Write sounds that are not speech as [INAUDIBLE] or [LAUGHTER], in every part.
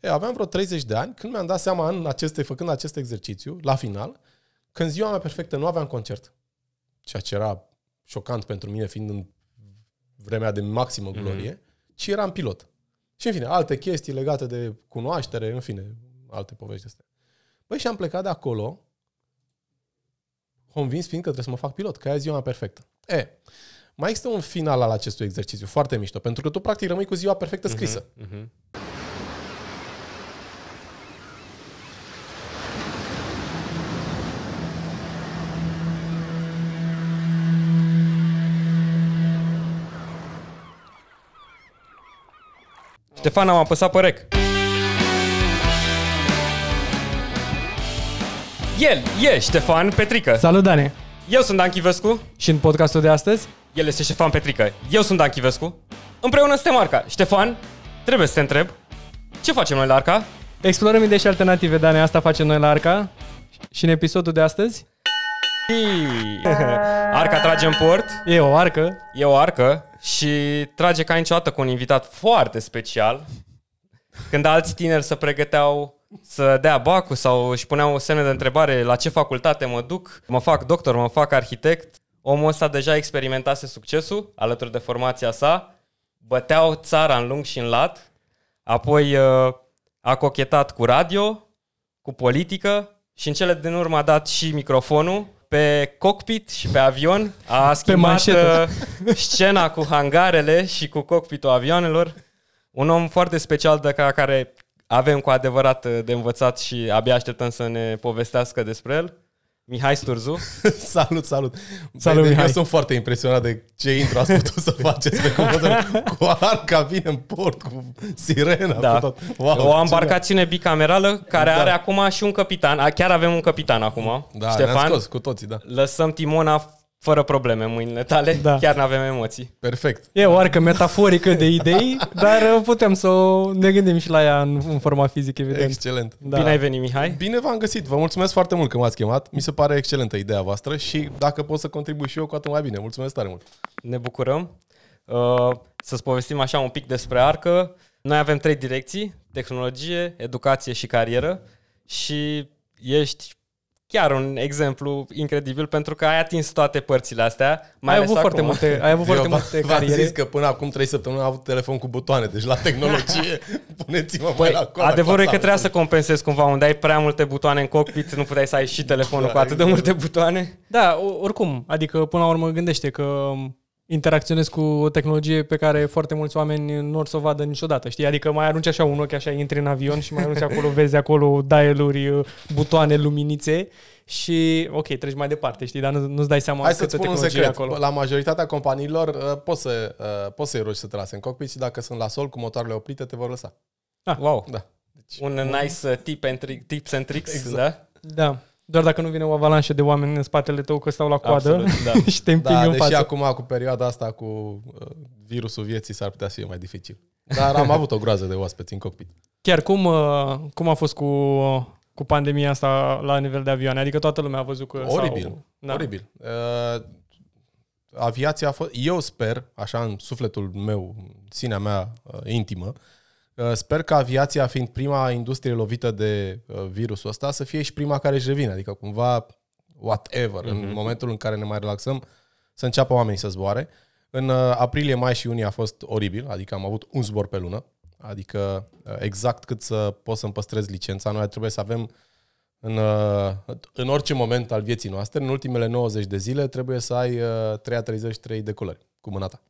E, aveam vreo 30 de ani, când mi-am dat seama, în aceste, făcând acest exercițiu, la final, când ziua mea perfectă nu aveam concert, ceea ce era șocant pentru mine, fiind în vremea de maximă glorie, mm-hmm. ci eram pilot. Și în fine, alte chestii legate de cunoaștere, în fine, alte povești astea. Băi, și am plecat de acolo, convins fiind că trebuie să mă fac pilot, că aia e ziua mea perfectă. E, mai există un final al acestui exercițiu, foarte mișto, pentru că tu practic rămâi cu ziua perfectă scrisă. Mm-hmm. mm-hmm. Ștefan, am apăsat pe rec. El e Ștefan Petrică. Salut, Dane! Eu sunt Dan Chivescu. Și în podcastul de astăzi? El este Ștefan Petrică. Eu sunt Dan Chivescu. Împreună suntem Arca. Ștefan, trebuie să te întreb. Ce facem noi la Arca? Explorăm idei și alternative, Dane. Asta facem noi la Arca. Și în episodul de astăzi? Arca trage în port. E o arcă. E o arcă. Și trage ca niciodată cu un invitat foarte special, când alți tineri se pregăteau să dea bacul sau își puneau semne de întrebare la ce facultate mă duc, mă fac doctor, mă fac arhitect. Omul ăsta deja experimentase succesul alături de formația sa, băteau țara în lung și în lat, apoi uh, a cochetat cu radio, cu politică și în cele din urmă a dat și microfonul pe cockpit și pe avion, a schimbat uh, scena cu hangarele și cu cockpitul avioanelor. Un om foarte special de ca care avem cu adevărat uh, de învățat și abia așteptăm să ne povestească despre el. Mihai Sturzu. [LAUGHS] salut, salut. Salut, Mihai. Eu sunt foarte impresionat de ce intro ați putut să [LAUGHS] faceți pe computer. cu arca vine în port, cu sirena. Da. Cu tot. Wow, o embarcațiune genial. bicamerală care da. are acum și un capitan. Chiar avem un capitan acum. Da, Ștefan, scos cu toții, da. Lăsăm timona fără probleme mâinile tale, da. chiar nu avem emoții. Perfect. E o arcă metaforică de idei, dar uh, putem să ne gândim și la ea în, în forma fizică, evident. Excelent. Da. Bine ai venit, Mihai. Bine v-am găsit. Vă mulțumesc foarte mult că m-ați chemat. Mi se pare excelentă ideea voastră și dacă pot să contribui și eu, cu atât mai bine. Mulțumesc tare mult. Ne bucurăm. Uh, să-ți povestim așa un pic despre arcă. Noi avem trei direcții, tehnologie, educație și carieră și ești chiar un exemplu incredibil pentru că ai atins toate părțile astea. Mai ai avut acum. foarte multe, ai avut Eu foarte multe cariere. V-am zis că până acum 3 săptămâni am avut telefon cu butoane, deci la tehnologie [LAUGHS] puneți-mă păi, la cola. Adevărul e că trebuia să compensezi cumva unde ai prea multe butoane în cockpit, nu puteai să ai și telefonul da, cu atât de exact. multe butoane. Da, oricum, adică până la urmă gândește că interacționez cu o tehnologie pe care foarte mulți oameni nu o să o vadă niciodată, știi? Adică mai arunci așa un ochi, așa intri în avion și mai arunci acolo, [LAUGHS] vezi acolo dialuri, uh, butoane, luminițe și, ok, treci mai departe, știi? Dar nu, nu-ți dai seama Hai să un secret. Acolo. La majoritatea companiilor uh, poți, să, uh, poți să-i rogi să te lase în cockpit și dacă sunt la sol cu motoarele oprite, te vor lăsa. Ah. Wow! Da. Deci, un nice uh, tip and tri- tips and tricks, exact. da? Da. Doar dacă nu vine o avalanșă de oameni în spatele tău că stau la coadă Absolut, [LAUGHS] da. și te da, în deși față. acum, cu perioada asta, cu uh, virusul vieții, s-ar putea să fie mai dificil. Dar am avut o groază de oaspeți în cockpit. Chiar cum, uh, cum a fost cu, cu pandemia asta la nivel de avioane? Adică toată lumea a văzut că... Oribil, sau... da. oribil. Uh, aviația a fost... Eu sper, așa în sufletul meu, sinea mea uh, intimă, uh, Sper că aviația, fiind prima industrie lovită de uh, virusul ăsta, să fie și prima care își revine. Adică cumva, whatever, mm-hmm. în mhm. momentul în care ne mai relaxăm, să înceapă oamenii să zboare. În uh, aprilie, mai și iunie a fost oribil, adică am avut un zbor pe lună. Adică uh, exact cât să pot să-mi păstrez licența. Noi trebuie să avem în, în orice moment al vieții noastre, în ultimele 90 de zile, trebuie să ai 33 de culori cu mâna ta.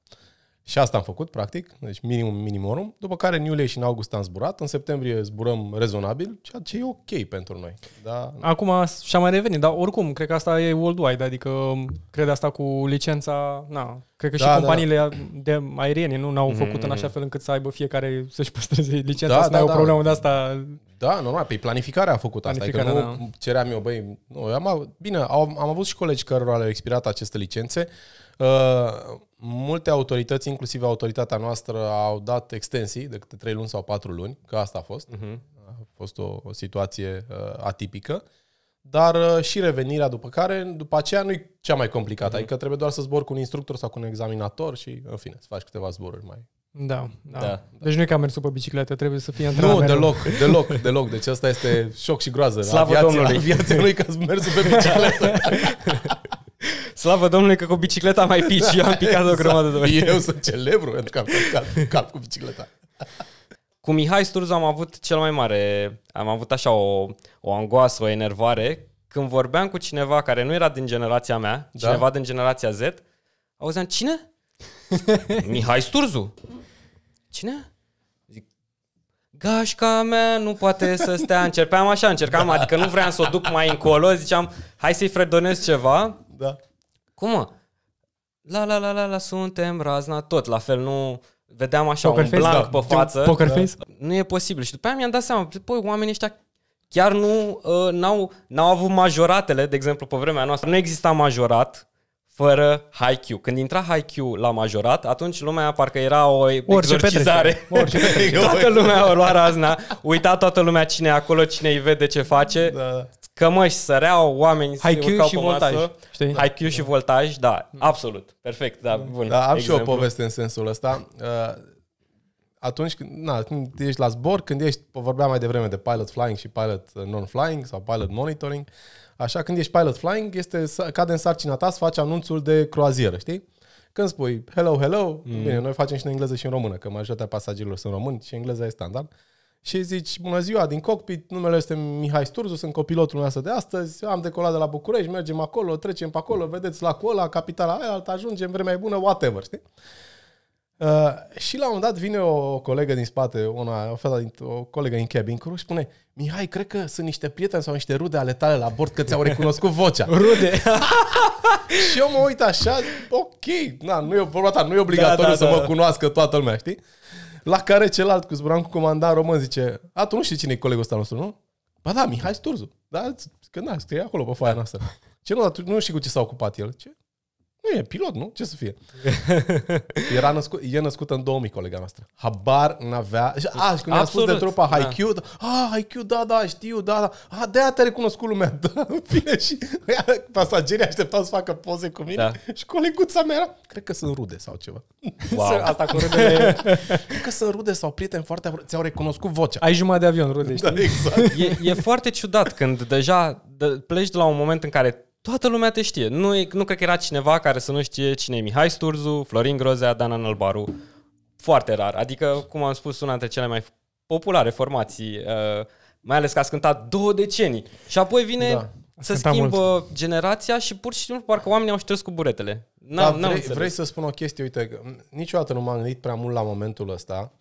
Și asta am făcut, practic, deci minimum minimorum, după care în iulie și în august am zburat, în septembrie zburăm rezonabil, ceea ce e ok pentru noi. Da. Acum și-am mai revenit, dar oricum, cred că asta e worldwide, adică um, cred asta cu licența, na, cred că da, și da. companiile da. de aeriene nu n-au făcut mm-hmm. în așa mm. fel încât să aibă fiecare să-și păstreze da, licența, da, să da, n-ai da, o problemă da. de asta. Da, normal, pe planificarea a făcut asta, adică nu da. ceream eu, băi, nu, am, bine, am, am avut și colegi cărora le-au expirat aceste licențe, Uh, multe autorități, inclusiv autoritatea noastră, au dat extensii de câte 3 luni sau 4 luni, că asta a fost. Uh-huh. A fost o, o situație uh, atipică. Dar uh, și revenirea după care, după aceea, nu e cea mai complicată. Uh-huh. Adică trebuie doar să zbor cu un instructor sau cu un examinator și, în fine, să faci câteva zboruri mai... Da, da. da. da. Deci nu e ca mers pe bicicletă, trebuie să fie antrenament. Nu, deloc, deloc, deloc. Deci asta este șoc și groază. Slavă aviația, Domnului! Viața nu e ați mers pe bicicletă. [LAUGHS] Slavă Domnului că cu bicicleta mai pici, eu am picat exact. o grămadă de ori. Exact. Eu sunt celebru pentru că am cap cu bicicleta. Cu Mihai Sturzu am avut cel mai mare, am avut așa o, o angoasă, o enervare, când vorbeam cu cineva care nu era din generația mea, da. cineva din generația Z, auzeam, cine? [LAUGHS] Mihai Sturzu. Cine? Zic, gașca mea nu poate să stea. Încerpeam așa, încercam, da. adică nu vreau să o duc mai încolo, ziceam, hai să-i fredonez ceva. Da. Cum mă? La, la, la, la, la, suntem, razna, tot. La fel, nu vedeam așa poker un face, da. pe față. Poker da. face? Nu e posibil. Și după aia mi-am dat seama, păi, oamenii ăștia chiar nu uh, n-au, n-au avut majoratele, de exemplu, pe vremea noastră. Nu exista majorat, fără HiQ. Când intra HiQ la majorat, atunci lumea parcă era o Orice exorcizare. Orice [LAUGHS] toată lumea o lua razna, uita toată lumea cine e acolo, cine îi vede ce face. Da. Cămăși săreau, oameni HiQ și voltaj. Masă. Știi? HiQ da. și voltaj, da, absolut. Perfect, da, bun. Da, am exemplu. și o poveste în sensul ăsta. Uh, atunci când, na, când ești la zbor, când ești, vorbeam mai devreme de pilot flying și pilot non-flying sau pilot monitoring, Așa, când ești pilot flying, este, cade în sarcina ta să faci anunțul de croazieră, știi? Când spui hello, hello, mm. bine, noi facem și în engleză și în română, că majoritatea pasagerilor sunt români și engleza e standard. Și zici, bună ziua, din cockpit, numele este Mihai Sturzu, sunt copilotul nostru de astăzi, am decolat de la București, mergem acolo, trecem pe acolo, vedeți la ăla, capitala aia, alta ajungem, vremea e bună, whatever, știi? Uh, și la un moment dat vine o colegă din spate, una, o, fata, o colegă din cabin crew și spune Mihai, cred că sunt niște prieteni sau niște rude ale tale la bord că ți-au recunoscut vocea. [LAUGHS] rude! [LAUGHS] și eu mă uit așa, ok, na, nu e, vorba ta, nu e obligatoriu da, da, să da, mă da. cunoască toată lumea, știi? La care celălalt cu zburam cu comandant român zice, a, tu nu știi cine e colegul ăsta nostru, nu? Ba da, Mihai Sturzu. Da, că na, scrie acolo pe foaia noastră. Ce nu, dar tu nu știi cu ce s-a ocupat el. Ce? Nu e pilot, nu? Ce să fie? [LAUGHS] Era născu- e născută în 2000, colega noastră. Habar n-avea... A, și când a spus de trupa HiQ, da. a, HiQ, da, da, știu, da, da. A, de-aia te-a recunoscut lumea. [LAUGHS] Da, bine, și [LAUGHS] pasagerii așteptau să facă poze cu mine da. și coleguța mea era, cred că sunt rude sau ceva. Wow. Asta cu rudele... cred că sunt rude sau prieteni foarte... Ți-au recunoscut vocea. Ai jumătate de avion, rude, da, știi? Da, exact. e, e foarte ciudat când deja pleci de la un moment în care toată lumea te știe. Nu, e, nu cred că era cineva care să nu știe cine e Mihai Sturzu, Florin Grozea, Dana Nălbaru. Foarte rar. Adică, cum am spus, una dintre cele mai populare formații, uh, mai ales că a cântat două decenii. Și apoi vine da. să schimbă mult. generația și pur și simplu parcă oamenii au șters cu buretele. da, vrei, vrei să spun o chestie? Uite, că niciodată nu m-am gândit prea mult la momentul ăsta.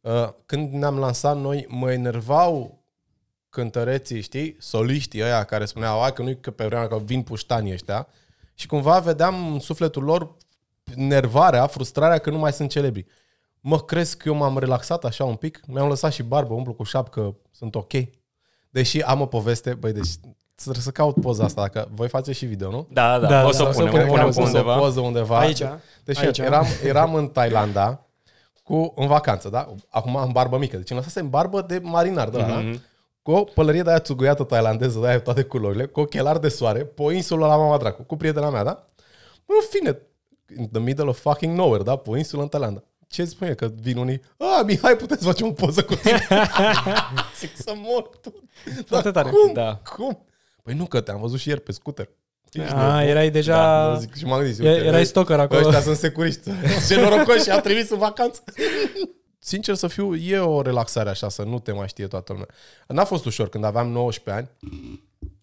Uh, când ne-am lansat noi, mă enervau cântăreții, știi, soliștii ăia care spuneau, ai că nu-i că pe vremea că vin puștanii ăștia. Și cumva vedeam în sufletul lor nervarea, frustrarea că nu mai sunt celebri. Mă, crezi că eu m-am relaxat așa un pic? Mi-am lăsat și barbă, umplu cu șapcă, sunt ok. Deși am o poveste, băi, deci trebuie să caut poza asta, dacă voi face și video, nu? Da, da, da o da, să da, punem, o punem, punem, pe undeva. O poză undeva. Aici. Deci aici. Eram, eram în Thailanda cu, în vacanță, da? Acum am barbă mică, deci îmi lăsasem barbă de marinar, da? Mm-hmm. da? cu o pălărie de aia țuguiată tailandeză, de aia toate culorile, cu ochelari de soare, pe o insulă la Mama Dracu, cu prietena mea, da? Bă, în fine, in the middle of fucking nowhere, da? Pe o insulă în Thailanda. Ce spune că vin unii, a, Mihai, puteți face o poză cu tine? [LAUGHS] Zic să mor tu. Dar tare. cum? Da. Cum? Păi nu, că te-am văzut și ieri pe scooter. Ești a, ah, erai da, deja... Da, zic, și m-am gândit, erai stalker acolo. Ăștia sunt securiști. [LAUGHS] Ce norocoși, a trimis în vacanță. [LAUGHS] sincer să fiu, e o relaxare așa, să nu te mai știe toată lumea. N-a fost ușor când aveam 19 ani.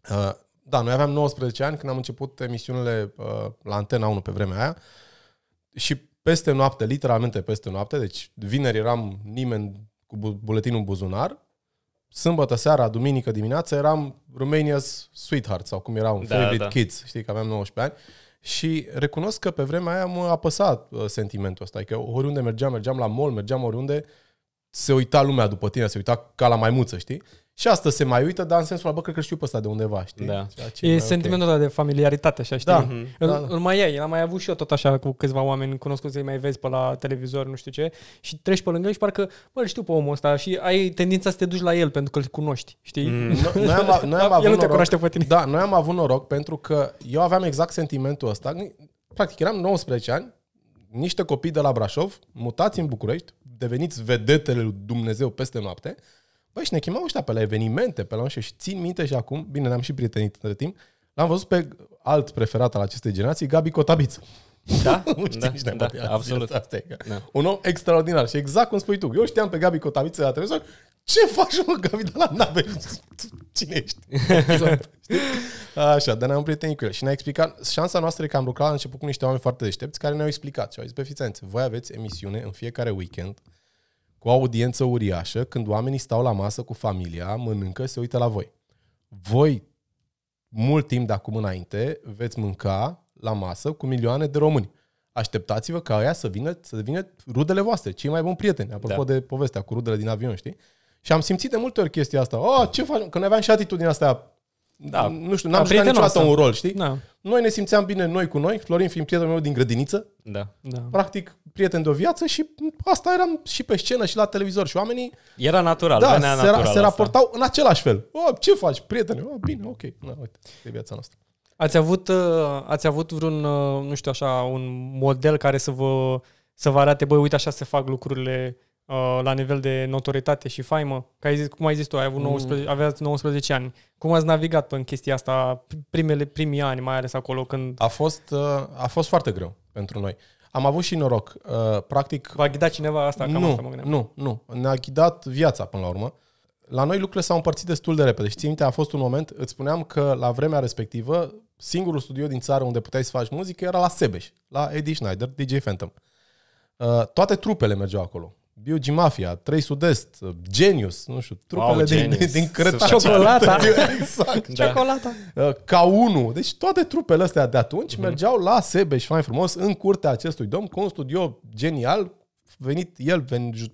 Uh, da, noi aveam 19 ani când am început emisiunile uh, la Antena 1 pe vremea aia și peste noapte, literalmente peste noapte, deci vineri eram nimeni cu buletinul buzunar, sâmbătă seara, duminică dimineața eram Romania's Sweetheart sau cum erau, da, Favorite da. Kids, știi că aveam 19 ani și recunosc că pe vremea aia mă a apăsat uh, sentimentul ăsta. Adică oriunde mergeam, mergeam la mall, mergeam oriunde, se uita lumea după tine, se uita ca la maimuță, știi? Și asta se mai uită, dar în sensul ăla, bă, cred că știu pe ăsta de undeva, știi? Da. Ce e sentimentul ăla okay. de familiaritate, așa, știi? Da. Mm-hmm. Îl, da, da. îl mai ai, l-am mai avut și eu tot așa cu câțiva oameni cunoscuți, îi mai vezi pe la televizor, nu știu ce, și treci pe lângă el și parcă, bă, îl știu pe omul ăsta și ai tendința să te duci la el pentru că îl cunoști, știi? Mm. [LAUGHS] noi am, noi am avut el nu te cunoaște pe tine. Da, noi am avut noroc pentru că eu aveam exact sentimentul ăsta. Practic, eram 19 ani, niște copii de la Brașov, mutați în București, deveniți vedetele lui Dumnezeu peste noapte. Băi, și ne chemau ăștia pe la evenimente, pe la așa, și țin minte și acum, bine, ne-am și prietenit între timp, l-am văzut pe alt preferat al acestei generații, Gabi Cotabiță. Da, [LAUGHS] nu știi da, da, da absolut. Asta e. Da. Un om extraordinar și exact cum spui tu. Eu știam pe Gabi Cotabiță la televizor, ce faci mă Gabi de la nave? [LAUGHS] Cine ești? [LAUGHS] Așa, dar ne-am prietenit cu el și ne-a explicat, șansa noastră e că am lucrat la început cu niște oameni foarte deștepți care ne-au explicat și au zis, pe fițențe, voi aveți emisiune în fiecare weekend cu o audiență uriașă, când oamenii stau la masă cu familia, mănâncă, se uită la voi. Voi, mult timp de acum înainte, veți mânca la masă cu milioane de români. Așteptați-vă ca aia să vină, să vină rudele voastre, cei mai buni prieteni, apropo da. de povestea cu rudele din avion, știi? Și am simțit de multe ori chestia asta. Oh, ce facem? Că noi aveam și atitudinea asta da. nu știu, n-am jucat niciodată un rol, știi? Da. Noi ne simțeam bine noi cu noi, Florin fiind prietenul meu din grădiniță, da. Da. practic prieten de o viață și asta eram și pe scenă și la televizor și oamenii... Era natural, da, se, natural se asta. în același fel. O, ce faci, prietene? O, bine, ok, Da, uite, e viața noastră. Ați avut, uh, ați avut vreun, uh, nu știu așa, un model care să vă, să vă arate, băi, uite așa se fac lucrurile Uh, la nivel de notoritate și faimă? Că ai zis, cum ai zis tu, ai avut 19, mm. aveați 19 ani. Cum ați navigat în chestia asta primele, primii ani, mai ales acolo când... A fost, uh, a fost foarte greu pentru noi. Am avut și noroc. Uh, practic... V-a ghidat cineva asta? Cam nu, asta mă gândeam. nu, nu. Ne-a ghidat viața până la urmă. La noi lucrurile s-au împărțit destul de repede. Și ții a fost un moment, îți spuneam că la vremea respectivă, singurul studio din țară unde puteai să faci muzică era la Sebeș, la Eddie Schneider, DJ Phantom. toate trupele mergeau acolo. Biogi Mafia, 3 Sud-Est, Genius, nu știu, trupele wow, din, din, din Ciocolata. [LAUGHS] exact. Da. Ciocolata. ca uh, unul. Deci toate trupele astea de atunci mm-hmm. mergeau la și fain frumos, în curtea acestui domn, cu un studio genial, venit el,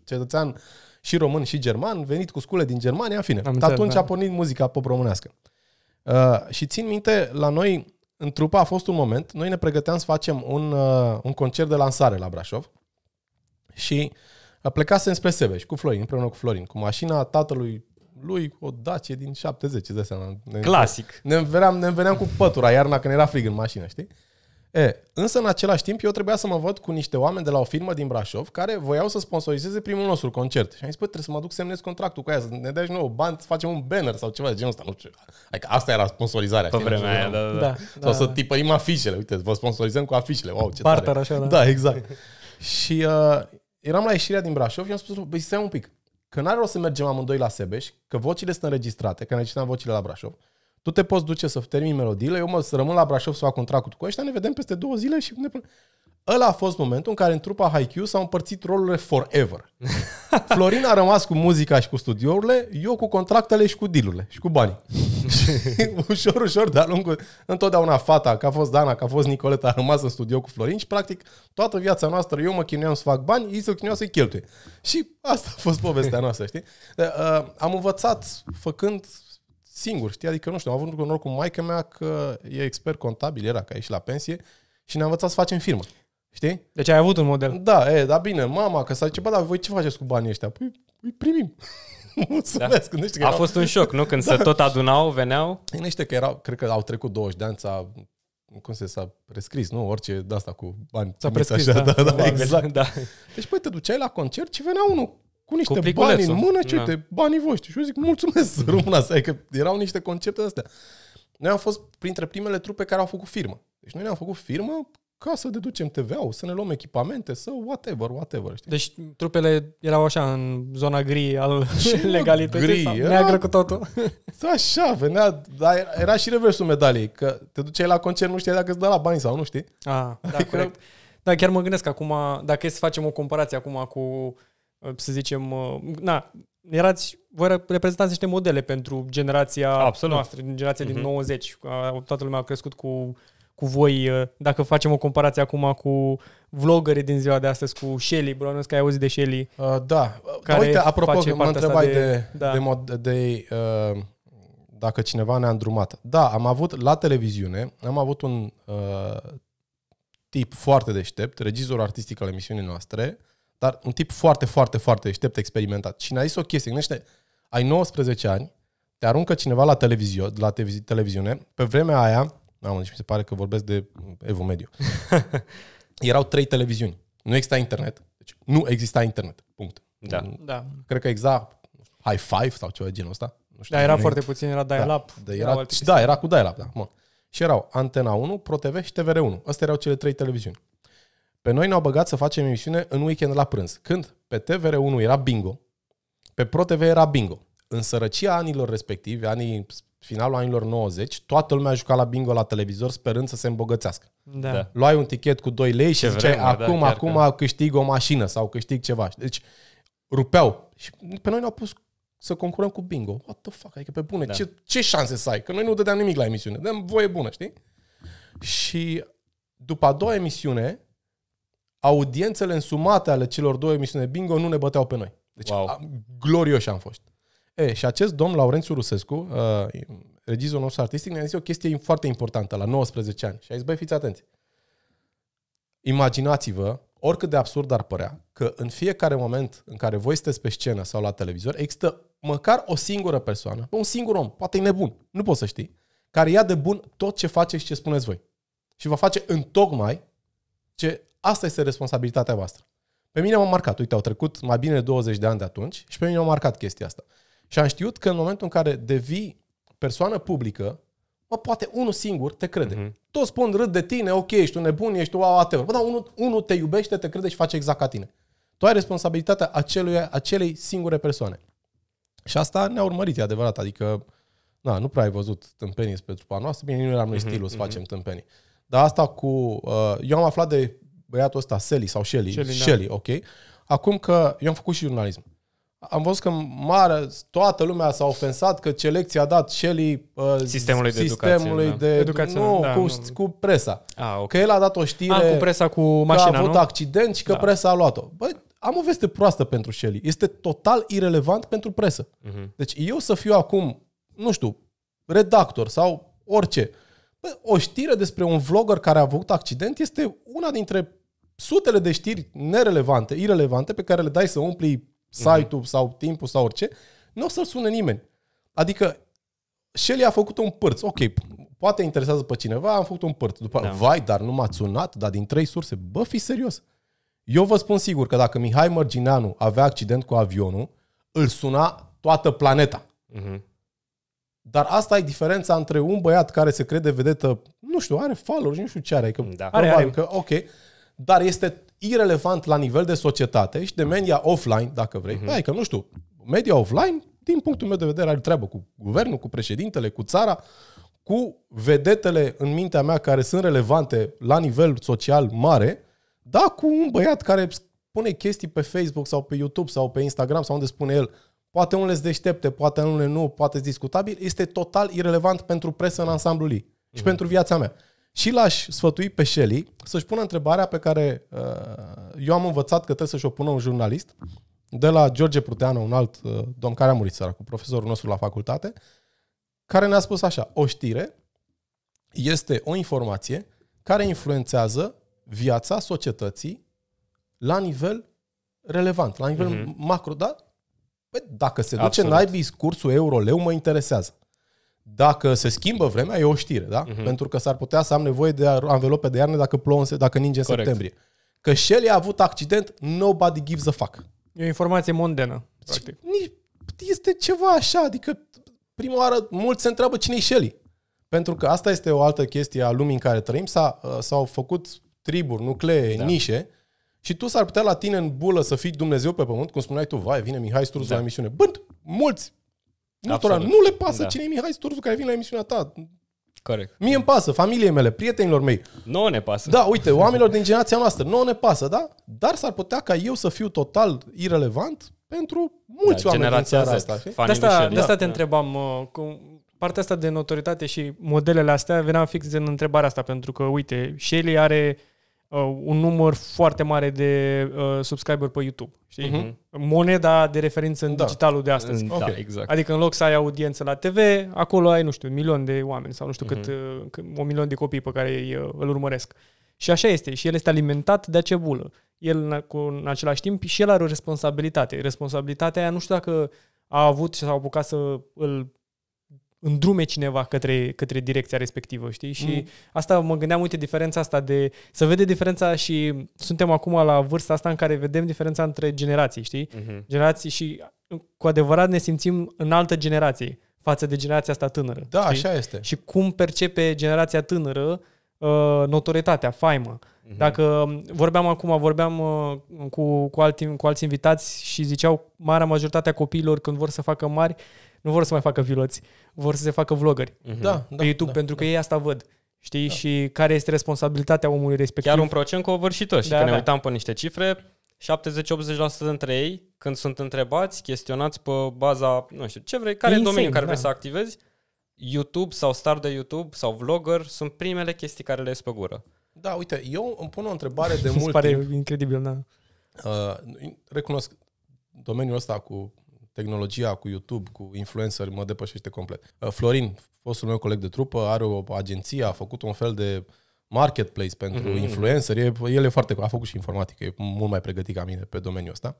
cetățean și român și german, venit cu scule din Germania, în fine. Am înțeleg, atunci da. a pornit muzica pop românească. Uh, și țin minte, la noi, în trupa a fost un moment, noi ne pregăteam să facem un, uh, un concert de lansare la Brașov și uh, să înspre Sebeș cu Florin, împreună cu Florin, cu mașina tatălui lui, o Dacie din 70, de seama. Ne, Clasic. Ne înveneam, ne înveneam cu pătura iarna când era frig în mașină, știi? E, însă în același timp eu trebuia să mă văd cu niște oameni de la o firmă din Brașov care voiau să sponsorizeze primul nostru concert. Și am zis, păi, trebuie să mă duc să-mi semnez contractul cu aia, să ne dai și nouă bani, să facem un banner sau ceva de genul ăsta. Nu știu. Adică asta era sponsorizarea. Pe vremea aia, da, da, da, da. Sau da. să da. tipărim afișele. Uite, vă sponsorizăm cu afișele. Wow, ce Barter, tare. așa, da. Da, exact. și uh, eram la ieșirea din Brașov și am spus, băi, stai un pic, că n-are rost să mergem amândoi la Sebeș, că vocile sunt înregistrate, că am vocile la Brașov, tu te poți duce să termini melodiile, eu mă să rămân la Brașov să fac contractul cu ăștia, ne vedem peste două zile și ne Ăla a fost momentul în care în trupa Haikyuu s-au împărțit rolurile forever. [LAUGHS] Florin a rămas cu muzica și cu studiourile, eu cu contractele și cu dilurile și cu banii. [LAUGHS] ușor, ușor, de-a lungul, întotdeauna fata, că a fost Dana, că a fost Nicoleta, a rămas în studio cu Florin și practic toată viața noastră eu mă chinuiam să fac bani, ei se chinuiau să-i cheltuie. Și asta a fost povestea noastră, știi? De, uh, am învățat făcând singur, știi? Adică, nu știu, am avut un noroc cu maica mea că e expert contabil, era ca și la pensie și ne-a învățat să facem firmă. Știi? Deci ai avut un model. Da, e, da bine, mama, că s-a zis, bă, dar voi ce faceți cu banii ăștia? Păi îi primim. [LAUGHS] Mulțumesc. Da. că a erau... fost un șoc, nu? Când [LAUGHS] da. se tot adunau, veneau. Păi, nu știu că erau, cred că au trecut 20 de ani, s-a, cum se s-a prescris, nu? Orice de asta cu bani. S-a prescris, așa, da, da, da, da, exact. Da. Deci, păi, te duceai la concert și venea unul cu niște cu bani în mână și da. uite, banii voștri. Și eu zic, mulțumesc [LAUGHS] româna să ai, că erau niște concepte astea. Noi am fost printre primele trupe care au făcut firmă. Deci noi ne-am făcut firmă ca să deducem TVA-ul, să ne luăm echipamente, să whatever, whatever. Știi? Deci trupele erau așa în zona gri al [LAUGHS] și legalității gri, sau era... neagră cu totul. [LAUGHS] Da, așa, venea, dar era și reversul medaliei, că te duceai la concert, nu știi dacă îți dă la bani sau nu știi. Ah, da, adică... da, corect. Da, chiar mă gândesc acum, dacă e să facem o comparație acum cu Uh, să zicem, uh, na, erați, voi reprezentați niște modele pentru generația Absolut. noastră, generația uh-huh. din 90. Mhm. Toată lumea a crescut cu, cu voi. Uh, dacă facem o comparație acum cu vloggerii din ziua de astăzi, cu Shelly, bănuiesc că ai auzit de Shelly. Uh, da. Care Uite, apropo, mă întrebai de, de, da. de, mod, de uh, dacă cineva ne-a îndrumat. Da, am avut la televiziune, am avut un uh, tip foarte deștept, regizor artistic al emisiunii noastre, dar un tip foarte, foarte, foarte deștept, experimentat. Și ne-a zis o chestie. Gândește, ai 19 ani, te aruncă cineva la, televizio, la televizi- televiziune. Pe vremea aia, am deci mi se pare că vorbesc de Evo Mediu. [LAUGHS] Erau trei televiziuni. Nu exista internet. Deci nu exista internet. Punct. Da. da. Cred că exact high five sau ceva genul ăsta. Nu știu da, era foarte puțin, era dial-up. Da, da, era, da, era cu dial-up, da. Mă. Și erau Antena 1, ProTV și TVR1. Astea erau cele trei televiziuni. Pe noi ne-au băgat să facem emisiune în weekend la prânz, când pe TVR1 era bingo, pe ProTV era bingo. În sărăcia anilor respectivi, anii, finalul anilor 90, toată lumea jucat la bingo la televizor sperând să se îmbogățească. Da. da. Luai un tichet cu 2 lei și Ce ziceai, vrem, da, acum, da, acum că... câștig o mașină sau câștig ceva. Deci rupeau. Și pe noi ne-au pus să concurăm cu bingo. What the fuck? Adică pe bune, da. ce, ce șanse să ai? Că noi nu dădeam nimic la emisiune. Dăm voie bună, știi? Și după a doua emisiune, audiențele însumate ale celor două emisiuni de bingo nu ne băteau pe noi. Deci wow. glorioși am fost. E, și acest domn, Laurențiu Rusescu, uh, regizorul nostru artistic, ne-a zis o chestie foarte importantă la 19 ani. Și a zis, băi, fiți atenți. Imaginați-vă, oricât de absurd ar părea, că în fiecare moment în care voi sunteți pe scenă sau la televizor, există măcar o singură persoană, un singur om, poate e nebun, nu poți să știi, care ia de bun tot ce faceți și ce spuneți voi. Și va face în tocmai ce Asta este responsabilitatea voastră. Pe mine m-a marcat. Uite, au trecut mai bine 20 de ani de atunci și pe mine m-a marcat chestia asta. Și am știut că în momentul în care devii persoană publică, mă, poate unul singur te crede. Mm-hmm. Toți spun râd de tine, ok, ești un nebun, ești un wow Bă, dar unul, unul te iubește, te crede și face exact ca tine. Tu ai responsabilitatea acelui, acelei singure persoane. Și asta ne-a urmărit, e adevărat. Adică, na, nu prea ai văzut tâmpenii pe trupa noastră. Bine, nu eram noi mm-hmm. stilul mm-hmm. să mhm. facem tâmpenii. Dar asta cu... Uh, eu am aflat de băiatul ăsta, Sally sau Shelly, Shelly, da. Shelly da. ok? Acum că eu am făcut și jurnalism. Am văzut că mare, toată lumea s-a ofensat că ce lecție a dat Shelley uh, sistemului, de sistemului educație, de, educație nu, da, cu, nu. cu presa. A, okay. Că el a dat o știre a, ah, cu presa cu mașina, că a avut nu? accident și că da. presa a luat-o. Băi, am o veste proastă pentru Shelley. Este total irelevant pentru presă. Uh-huh. Deci eu să fiu acum, nu știu, redactor sau orice. Bă, o știre despre un vlogger care a avut accident este una dintre sutele de știri nerelevante, irelevante, pe care le dai să umpli mhm. site-ul sau timpul sau orice, nu o să-l sune nimeni. Adică Shelly a făcut un părț. Ok, poate interesează pe cineva, am făcut un părț. După, da. vai, dar nu m a sunat, dar din trei surse. Bă, fi serios. Eu vă spun sigur că dacă Mihai Mărgineanu avea accident cu avionul, îl suna toată planeta. Uh-huh. Dar asta e diferența între un băiat care se crede vedetă, nu știu, are follow nu știu ce are, că, da. are, are. că ok, dar este irelevant la nivel de societate și de media offline, dacă vrei. Uh-huh. Hai că, nu știu, media offline, din punctul meu de vedere, are treabă cu guvernul, cu președintele, cu țara, cu vedetele în mintea mea care sunt relevante la nivel social mare, da, cu un băiat care pune chestii pe Facebook sau pe YouTube sau pe Instagram sau unde spune el, poate unele sunt deștepte, poate unele nu, poate discutabil, este total irelevant pentru presă în ansamblul ei și mm-hmm. pentru viața mea. Și l-aș sfătui pe Shelley să-și pună întrebarea pe care uh, eu am învățat că trebuie să-și o pună un jurnalist, de la George Pruteanu, un alt uh, domn care a murit cu profesorul nostru la facultate, care ne-a spus așa, o știre este o informație care influențează viața societății la nivel relevant, la nivel mm-hmm. macro, da? Păi, dacă se Absolut. duce în naibii cursul euro-leu, mă interesează dacă se schimbă vremea, e o știre, da? Uh-huh. Pentru că s-ar putea să am nevoie de anvelope de iarnă dacă plouă, dacă ninge în Correct. septembrie. Că Shelley a avut accident, nobody gives a fuck. E o informație mondenă, practic. Deci, este ceva așa, adică prima oară mulți se întreabă cine e Shelley. Pentru că asta este o altă chestie a lumii în care trăim, s-a, uh, s-au făcut triburi, nuclee, da. nișe, și tu s-ar putea la tine în bulă să fii Dumnezeu pe pământ, cum spuneai tu, vai, vine Mihai Sturzu da. la misiune. Bând, mulți natural nu le pasă da. cine e Mihai Sturzu care vine la emisiunea ta. Corect. Mie îmi pasă, familiei mele, prietenilor mei. Nu ne pasă. Da, uite, oamenilor din generația noastră, nu ne pasă, da? Dar s-ar putea ca eu să fiu total irelevant pentru mulți da, oameni generația din asta. De asta, de asta da, te da. întrebam, uh, cum, partea asta de notoritate și modelele astea veneam fix în întrebarea asta, pentru că, uite, Shelly are uh, un număr foarte mare de uh, subscriber pe YouTube. Știi? Uh-huh. Moneda de referință în da. digitalul de astăzi. Da, okay. exact. Adică în loc să ai audiență la TV, acolo ai, nu știu, un milion de oameni sau nu știu uh-huh. cât, mhm. uh, un milion de copii pe care îi, uh, îl urmăresc. Și așa este. Și el este alimentat de acea bulă. El, cu, în același timp, și el are o responsabilitate. Responsabilitatea aia, nu știu dacă a avut și s-a apucat să îl îndrume cineva către, către direcția respectivă, știi? Și mm. asta mă gândeam, uite, diferența asta de... Să vede diferența și suntem acum la vârsta asta în care vedem diferența între generații, știi? Mm-hmm. Generații și cu adevărat ne simțim în altă generație față de generația asta tânără. Da, știi? așa este. Și cum percepe generația tânără uh, notorietatea, faimă. Mm-hmm. Dacă um, vorbeam acum, vorbeam uh, cu, cu, alți, cu alți invitați și ziceau marea majoritatea copiilor când vor să facă mari, uh, nu vor să mai facă viloți, vor să se facă vlogări uh-huh. Mhm. da, pe da, YouTube, da, pentru da. că ei asta văd. Știi? Da. Și care este responsabilitatea omului respectiv. Chiar un procent covârșitor. Și da, când da. ne uitam pe niște cifre, 70-80% dintre ei, când sunt întrebați, chestionați pe baza, nu știu, ce vrei, care e domeniul insane, care da. vrei să activezi, YouTube sau star de YouTube sau vlogger sunt primele chestii care le ies pe gură. Da, uite, eu îmi pun o întrebare de [LAUGHS] mult pare timp. pare incredibil, da. Uh, recunosc domeniul ăsta cu tehnologia cu YouTube, cu influencer, mă depășește complet. Uh, Florin, fostul meu coleg de trupă, are o agenție, a făcut un fel de marketplace pentru mm-hmm. influenceri. El e foarte... A făcut și informatică, e mult mai pregătit ca mine pe domeniul ăsta.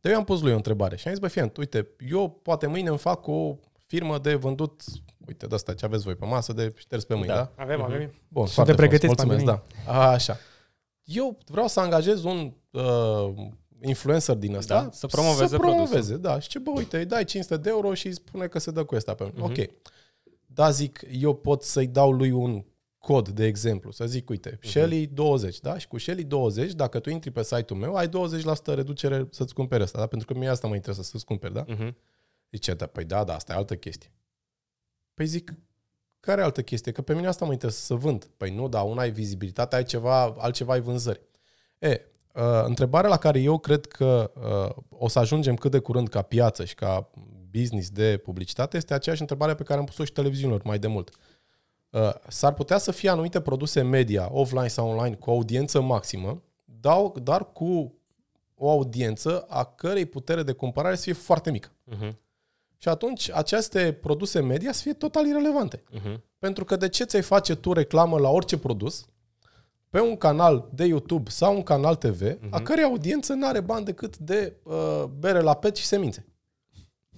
Dar eu am pus lui o întrebare și am zis, băi, fiant, uite, eu poate mâine îmi fac o firmă de vândut, uite, de asta ce aveți voi pe masă, de șters pe mâini, da? da? Avem, mhm. avem. Bun, Suntem pregătiți Mulțumesc, pandemii. da. Așa. Eu vreau să angajez un uh, influencer din ăsta da, să promoveze să promoveze, produsul. da. Și ce, bă, uite, îi dai 500 de euro și îi spune că se dă cu ăsta pe mm-hmm. Ok. Da, zic, eu pot să-i dau lui un cod, de exemplu, să zic, uite, mm-hmm. Shelly 20, da? Și cu Shelly 20, dacă tu intri pe site-ul meu, ai 20% reducere să-ți cumperi asta, da? Pentru că mie asta mă interesează, să-ți cumperi, da? Mm-hmm. Zice, da, păi da, da, asta e altă chestie. Păi zic, care altă chestie? Că pe mine asta mă interesează să vând. Păi nu, da, una ai vizibilitate, ai ceva, altceva ai vânzări. E, Uh, întrebarea la care eu cred că uh, o să ajungem cât de curând ca piață și ca business de publicitate este aceeași întrebare pe care am pus-o și televiziunilor mai de mult. Uh, s-ar putea să fie anumite produse media, offline sau online, cu audiență maximă, dar dar cu o audiență a cărei putere de cumpărare să fie foarte mică. Uh-huh. Și atunci aceste produse media să fie total irelevante. Uh-huh. Pentru că de ce ți-ai face tu reclamă la orice produs pe un canal de YouTube sau un canal TV, uh-huh. a mhm. cărei audiență nu are bani decât de uh, bere la pet și semințe.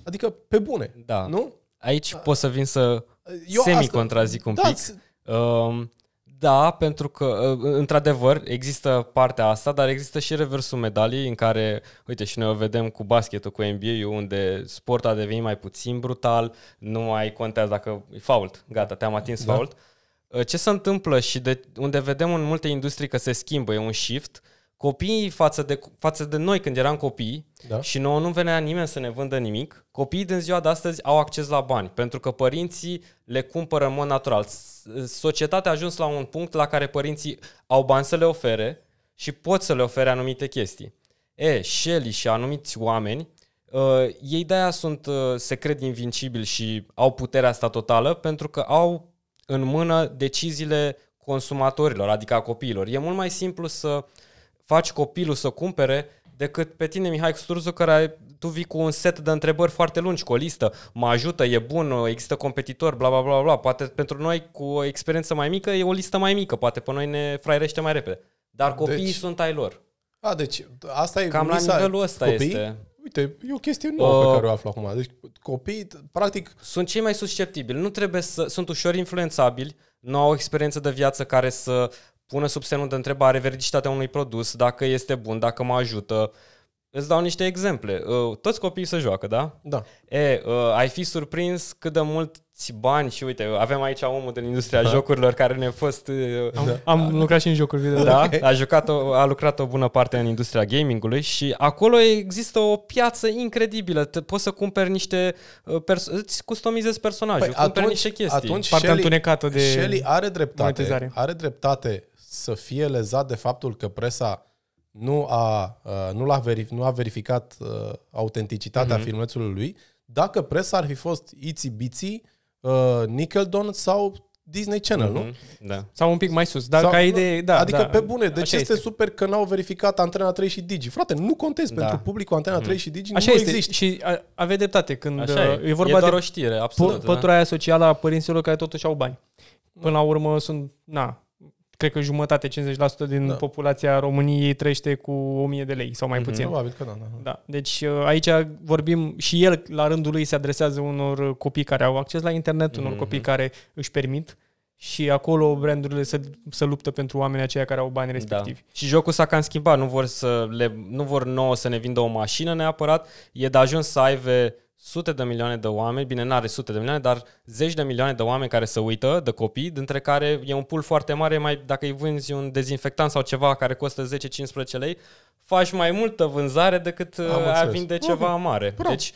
Adică pe bune, da. nu? Aici uh, pot să vin să eu semi-contrazic asta, un da, pic. Uh, da, pentru că, uh, într-adevăr, există partea asta, dar există și reversul medalii în care, uite, și noi o vedem cu basketul, cu NBA-ul, unde sportul a devenit mai puțin brutal, nu mai contează dacă e fault, gata, te-am atins da. fault. Uh, Uh, ce se întâmplă și de unde vedem în multe industrii că se schimbă, e un shift, copiii față de, față de noi când eram copii da. și nouă nu venea nimeni să ne vândă nimic, copiii din ziua de astăzi au acces la bani, pentru că părinții le cumpără în mod natural. Uh, societatea a ajuns la un punct la care părinții au bani să le ofere și pot să le ofere anumite chestii. E, Shelly și anumiți oameni, uh, ei de-aia sunt, uh, se cred invincibili și au puterea asta totală, pentru că au în mână deciziile consumatorilor, adică a copiilor. E mult mai simplu să faci copilul să cumpere decât pe tine, Mihai Sturzu, care tu vii cu un set de întrebări foarte lungi, cu o listă, mă ajută, e bun, există competitor, bla bla bla bla. Poate pentru noi cu o experiență mai mică e o listă mai mică, poate pe noi ne fraierește mai repede. Dar copiii deci, sunt ai lor. A, deci asta e Cam la nivelul ăsta copii? este. Uite, e o chestie nouă uh, pe care o aflu acum. Deci copiii, practic... Sunt cei mai susceptibili. Nu trebuie să... Sunt ușor influențabili, nu au o experiență de viață care să pună sub semnul de întrebare veridicitatea unui produs, dacă este bun, dacă mă ajută. Uh, Îți dau niște exemple. Uh, toți copiii se joacă, da? Da. E, uh, ai fi surprins cât de mulți bani și uite, avem aici omul din industria da. jocurilor care ne-a fost... Uh, am, da. am lucrat și în jocuri video. Da, okay. a, jucat o, a lucrat o bună parte în industria gamingului și acolo există o piață incredibilă. Te, poți să cumperi niște... Perso- îți customizezi personajul, păi, cumperi atunci, niște chestii. Atunci Partea Shelly, întunecată de Shelly are dreptate, are dreptate să fie lezat de faptul că presa nu, a, uh, nu, l-a verif- nu a verificat uh, autenticitatea mm-hmm. filmețului lui, dacă presa ar fi fost Itzy Bitsy, uh, Nickeldon sau Disney Channel, mm-hmm. nu? Mhm, da. Sau un pic mai sus, dar sau, ca idee, da. Adică da, pe bune, De deci ce este super că n-au verificat Antena 3 și Digi. Frate, nu contezi da. pentru publicul Antena 3 mm. și Digi, așa nu este. există. Și aveți dreptate când așa e. Uh, e vorba e doar de o știre, absolut, p- da. pătura aia socială a părinților care totuși au bani. Până la urmă sunt, na, cred că jumătate, 50% din da. populația României trăiește cu 1000 de lei sau mai mm-hmm. puțin. Probabil că da, da. da. da. Deci uh, aici vorbim și el la rândul lui se adresează unor copii care au acces la internet, mm-hmm. unor mhm. copii care își permit și acolo brandurile să, să luptă pentru oamenii aceia care au bani da. respectivi. Da. Și jocul s-a cam schimbat, nu vor, să le, nu vor nouă să ne vindă o mașină neapărat, e de ajuns să aibă sute de milioane de oameni, bine, n are sute de milioane, dar zeci de milioane de oameni care se uită, de copii, dintre care e un pul foarte mare, mai dacă îi vânzi un dezinfectant sau ceva care costă 10-15 lei, faci mai multă vânzare decât a uh, vinde ceva mare. Bravo. Deci,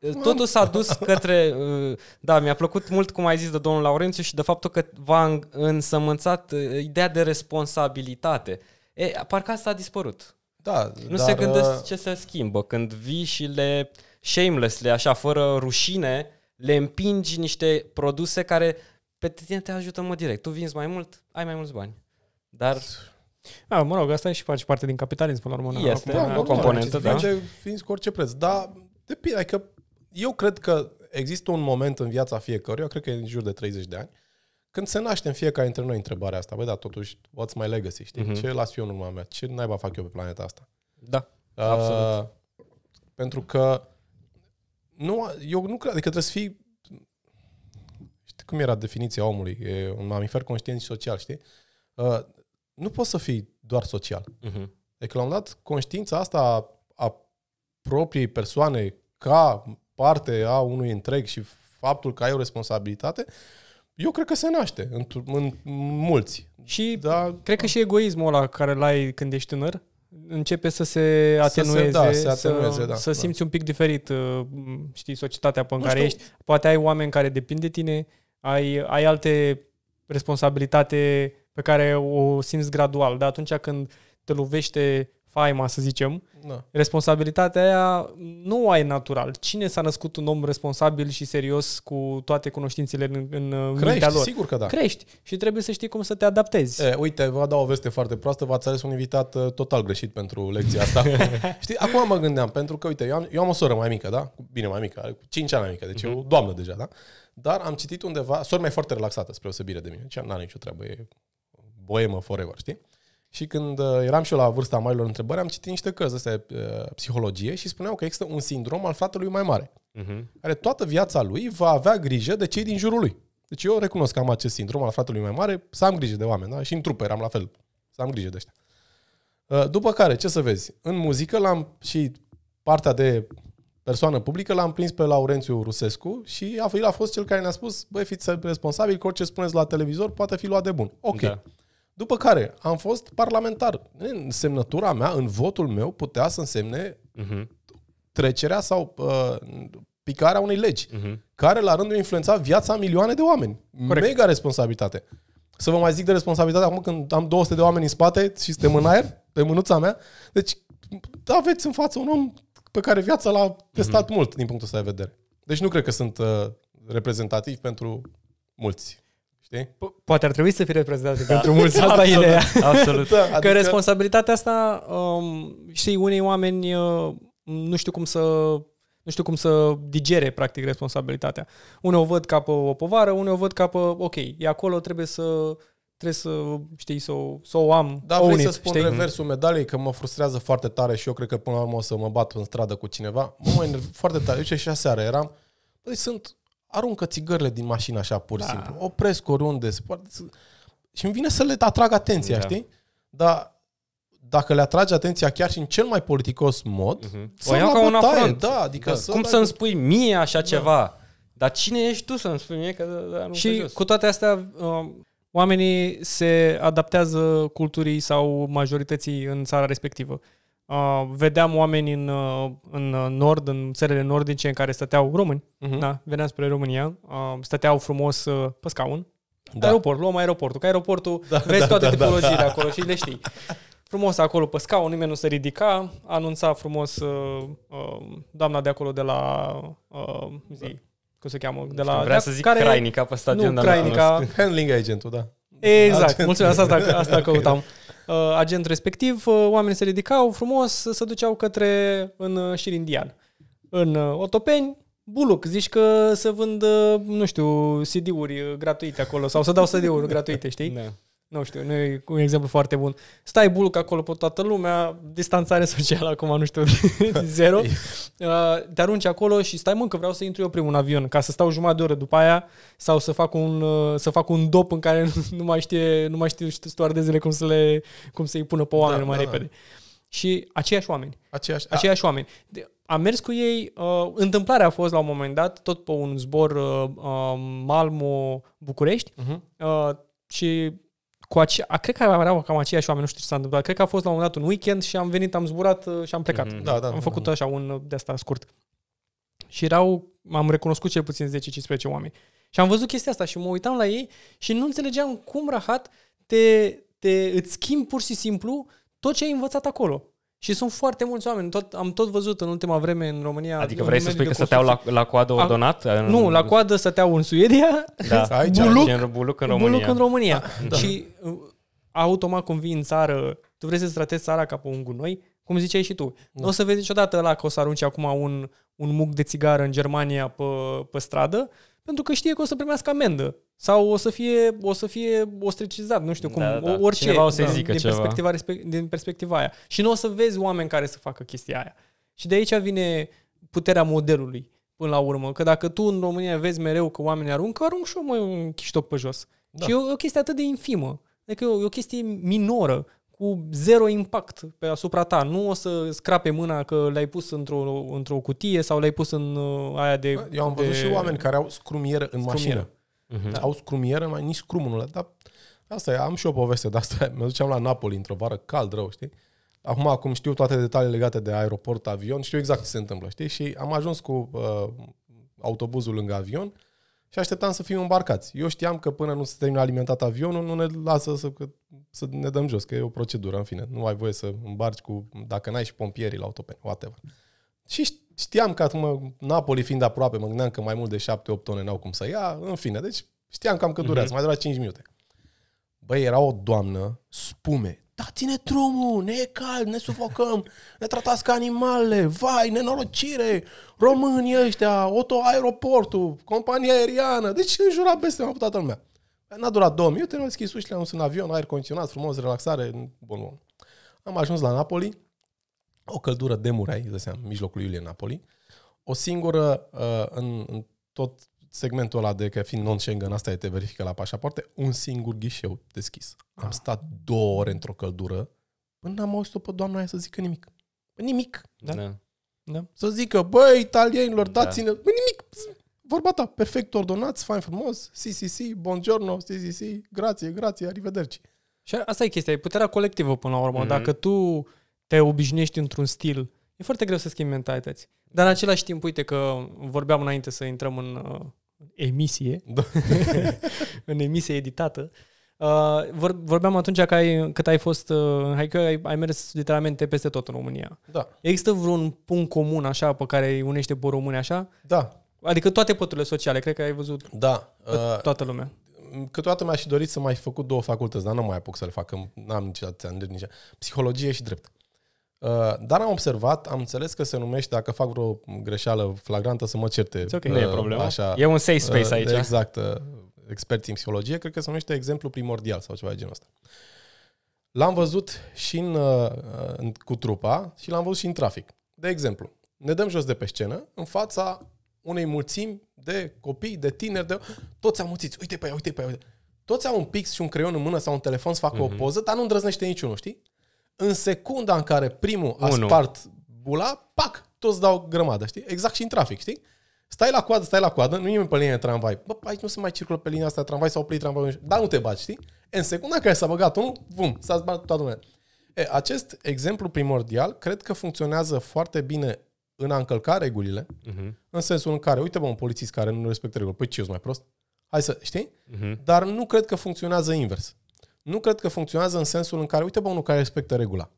uh, totul s-a dus [LAUGHS] către... Uh, da, mi-a plăcut mult cum ai zis de domnul Laurențiu și de faptul că v-a însămânțat ideea de responsabilitate. E, parcă asta a dispărut. Da, nu dar, se gândesc ce se schimbă când vii și le shamelessly, așa, fără rușine, le împingi niște produse care pe tine te ajută în mod direct. Tu vinzi mai mult, ai mai mulți bani. Dar a, mă rog, asta e și face parte din capitalism, până la urmă. Este o componentă, da. Ce vinzi cu orice preț. Dar, depinde, adică eu cred că există un moment în viața fiecăruia, cred că e în jur de 30 de ani, când se naște în fiecare dintre noi întrebarea asta. Băi, dar totuși, what's my legacy, știi? Mm-hmm. Ce las eu în urma mea? Ce naiba fac eu pe planeta asta? Da, uh, absolut. Pentru că nu, eu nu cred, adică trebuie să fii știi cum era definiția omului, e un mamifer conștient și social, știi? Uh, nu poți să fii doar social. Uh-huh. Adică la un dat, conștiința asta a, a propriei persoane ca parte a unui întreg și faptul că ai o responsabilitate, eu cred că se naște în, în mulți. Și da, cred că și egoismul ăla care l-ai când ești tânăr, începe să se atenueze, să, se, da, se atenueze, să, da, să da. simți da. un pic diferit, uh, știi, societatea pe care ești. Poate ai oameni care depind de tine, ai, ai alte responsabilitate pe care o simți gradual, dar atunci când te lovește faima, să zicem, da. responsabilitatea aia nu o ai natural. Cine s-a născut un om responsabil și serios cu toate cunoștințele în, în Crești, mintea lor? sigur că da. Crești și trebuie să știi cum să te adaptezi. E, uite, vă dau o veste foarte proastă, v-ați ales un invitat uh, total greșit pentru lecția asta. [LAUGHS] știi, acum mă gândeam, pentru că, uite, eu am, eu am o soră mai mică, da? Bine, mai mică, are 5 ani mai mică, deci uh-huh. Mhm. eu doamnă deja, da? Dar am citit undeva, sora mea foarte relaxată, spre osebire de mine, deci nu are nicio treabă, e boemă forever, știi? Și când uh, eram și eu la vârsta marilor întrebări, am citit niște cărți de uh, psihologie și spuneau că există un sindrom al fratelui mai mare, uh-huh. care toată viața lui va avea grijă de cei din jurul lui. Deci eu recunosc că am acest sindrom al fratelui mai mare, să am grijă de oameni, da? Și în trupă eram la fel, să am grijă de ăștia. Uh, după care, ce să vezi, în muzică l-am și partea de persoană publică l-am prins pe Laurențiu Rusescu și a, el a fost cel care ne-a spus, băi, fiți responsabili. că orice spuneți la televizor poate fi luat de bun. Ok. Da. După care am fost parlamentar. În semnătura mea, în votul meu, putea să însemne uh-huh. trecerea sau uh, picarea unei legi, uh-huh. care la rândul influența viața milioane de oameni. Corect. Mega responsabilitate. Să vă mai zic de responsabilitate acum când am 200 de oameni în spate și suntem în aer, pe mânuța mea. Deci aveți în față un om pe care viața l-a testat uh-huh. mult din punctul ăsta de vedere. Deci nu cred că sunt uh, reprezentativ pentru mulți. Știi? Po- poate ar trebui să fie reprezentate da. pentru mulți, asta e ideea. Absolut. Da, adică... Că responsabilitatea asta, um, știi, unei oameni uh, nu știu cum să nu știu cum să digere, practic, responsabilitatea. Unii o văd ca pe o povară, unii o văd ca pe, ok, e acolo, trebuie să trebuie să, știi, să, o, să o am. Da, vrei unit, să spun știi? reversul medaliei, că mă frustrează foarte tare și eu cred că până la urmă o să mă bat în stradă cu cineva. Mă mai foarte tare. Eu ce și aseară eram, păi sunt aruncă țigările din mașină așa pur și da. simplu. Opresc oriunde. Și îmi vine să le atrag atenția, da. știi? Dar dacă le atrage atenția chiar și în cel mai politicos mod, uh-huh. o iau ca un afront. Da, adică da. Să Cum să-mi spui mie așa da. ceva? Dar cine ești tu să-mi spui mie că da, nu Și cu toate astea, um, oamenii se adaptează culturii sau majorității în țara respectivă. Uh, vedeam oameni în, uh, în uh, nord, în țările nordice în care stăteau români, uh-huh. da, veneam spre România, uh, stăteau frumos uh, pe scaun, da. aeroport, luăm aeroportul, că aeroportul da, vezi da, toate da, tipologiile da, da. acolo și le știi. Frumos acolo pe scaun, nimeni nu se ridica, anunța frumos uh, uh, doamna de acolo de la uh, zi, da. cum se cheamă, de la... Vrea să zic care, Crainica pe stadion. nu, Crainica. Handling agentul, da. Exact, mulțumesc, asta, asta [LAUGHS] okay. căutam. Uh, agent respectiv, uh, oamenii se ridicau frumos, se duceau către în uh, șir indian. În Otopeni, Buluc, zici că se vând, nu știu, CD-uri gratuite acolo sau să dau CD-uri gratuite, știi? Da. Nu știu, nu e un exemplu foarte bun. Stai bulc acolo pe toată lumea, distanțare socială acum, nu știu, [LAUGHS] zero. [LAUGHS] Uh, te arunci acolo și stai mă că vreau să intru eu primul în avion, ca să stau jumătate de oră după aia sau să fac un, uh, să fac un dop în care [LAUGHS] nu mai știe, nu mai știu stoardezele cum, să le, cum să-i pună pe oameni da, mai da, da. repede. Da. Și aceiași oameni. Aceiași, da. aceiași oameni. Am mers cu ei, uh, întâmplarea a fost la un moment dat, tot pe un zbor uh, uh, Malmo-București uh-huh. Mhm. uh, și cu ace- a, cred că erau cam aceiași oameni, nu știu ce s-a întâmplat. Cred că a fost la un moment dat un weekend și am venit, am zburat uh, și am plecat. Mm-hmm. Da, da, am da, făcut da, așa un uh, de asta scurt. Și erau, m-am recunoscut cel puțin 10-15 oameni. Și am văzut chestia asta și mă uitam la ei și nu înțelegeam cum Rahat te, te, îți schimbi pur și simplu tot ce ai învățat acolo. Și sunt foarte mulți oameni. Tot, am tot văzut în ultima vreme în România... Adică vrei să spui că stăteau la, la coadă ordonat? A, în... Nu, la coadă stăteau în Suedia, da. [LAUGHS] Aici, buluc, aici, buluc în România. Buluc în România. Da. da. da. Și uh, automat cum vii în țară, tu vrei să-ți tratezi țara ca pe un gunoi, cum ziceai și tu. Da. Nu O să vezi niciodată la că o să arunci acum un, un muc de țigară în Germania pe, pe stradă, pentru că știe că o să primească amendă sau o să fie, o să fie ostracizat, nu știu cum, da, da. da. orice, Cineva o să da, zică din, ceva. Perspectiva, din perspectiva aia. Și nu o să vezi oameni care să facă chestia aia. Și de aici vine puterea modelului până la urmă, că dacă tu în România vezi mereu că oamenii aruncă, arunc și o mai un chiștop pe jos. Da. Și e o, e o chestie atât de infimă, adică e o, e o chestie minoră, cu zero impact pe asupra ta. Nu o să scrape mâna că l-ai pus într-o, într-o cutie sau l-ai pus în uh, aia de... Eu am văzut de... și oameni care au scrumieră în scrumieră. mașină. Uh-huh. Au scrumieră, mai nici scrumul ăla, dar asta e, am și o poveste de asta. [LAUGHS] Mă duceam la Napoli într-o vară, cald rău, știi? Acum, acum știu toate detaliile legate de aeroport, avion, știu exact ce se întâmplă, știi? Și am ajuns cu uh, autobuzul lângă avion, uh, și așteptam să fim îmbarcați. Eu știam că până nu se termină alimentat avionul, nu ne lasă să, că, să ne dăm jos, că e o procedură, în fine. Nu ai voie să îmbarci cu, dacă n-ai și pompierii la autopen, whatever. Și știam că acum, Napoli fiind aproape, mă gândeam că mai mult de 7-8 tone n-au cum să ia, în fine. Deci știam cam că mhm. durează, uh-huh. mai dura 5 minute. Băi, era o doamnă, spume, dar ține drumul, ne e cald, ne sufocăm, ne tratați ca animale, vai, nenorocire, românii ăștia, Oto aeroportul, compania aeriană, deci înjura peste mea pe toată lumea. N-a durat două minute, ne am deschis ușile, am în avion, aer condiționat, frumos, relaxare, bun, bun. Am ajuns la Napoli, o căldură de murai, îți seama, în mijlocul iulie Napoli, o singură uh, în, în tot segmentul ăla de că fiind non-Schengen, asta e, te verifică la pașapoarte, un singur ghișeu deschis. Am ah. stat două ore într-o căldură până n-am auzit-o pe doamna aia să zică nimic. Păi nimic. Da? da. da. Să zică, băi, italienilor, da. dați-ne... Da. nimic. Vorba ta, perfect ordonați, fain frumos, si, si, si, buongiorno, si, si, si, grație, grație, arrivederci. Și asta e chestia, e puterea colectivă până la urmă. Mm-hmm. Dacă tu te obișnuiești într-un stil, e foarte greu să schimbi mentalități. Dar în același timp, uite că vorbeam înainte să intrăm în, uh, emisie, da. [LAUGHS] în emisie editată, Uh, vorbeam atunci că ai, cât ai fost, uh, hai că ai, ai mers literalmente peste tot în România. Da. Există vreun punct comun așa pe care îi unește pe români așa? Da. Adică toate păturile sociale, cred că ai văzut da. uh, toată lumea. Câteodată mi-aș fi dorit să mai fi făcut două facultăți, dar nu mai apuc să le fac, că n-am nici atâția nici Psihologie și drept. Uh, dar am observat, am înțeles că se numește, dacă fac vreo greșeală flagrantă, să mă certe. Okay. Nu e uh, problemă. Așa, e un safe space uh, aici. Exact. Experții în psihologie, cred că se numește exemplu primordial sau ceva de genul ăsta. L-am văzut și în, în, cu trupa și l-am văzut și în trafic. De exemplu, ne dăm jos de pe scenă în fața unei mulțimi de copii, de tineri, de... toți amuțiți. Uite pe ea, uite pe ea, uite. Toți au un pix și un creion în mână sau un telefon să facă mm-hmm. o mhm. poză, dar nu îndrăznește niciunul, știi? în secunda în care primul a Unu. spart bula, pac, toți dau grămadă, știi? Exact și în trafic, știi? Stai la coadă, stai la coadă, nu e nimeni pe linia de tramvai. Bă, aici nu se mai circulă pe linia asta tramvai, s-a oprit tramvaiul. Dar nu te baci, știi? În secunda în care s-a băgat unul, bum, s-a zbat toată lumea. E, acest exemplu primordial cred că funcționează foarte bine în a încălca regulile, uh-huh. în sensul în care, uite bă, un polițist care nu respectă regulile, păi ce, eu mai prost? Hai să, știi? Uh-huh. Dar nu cred că funcționează invers nu cred că funcționează în sensul în care, uite, bă, unul care respectă regula.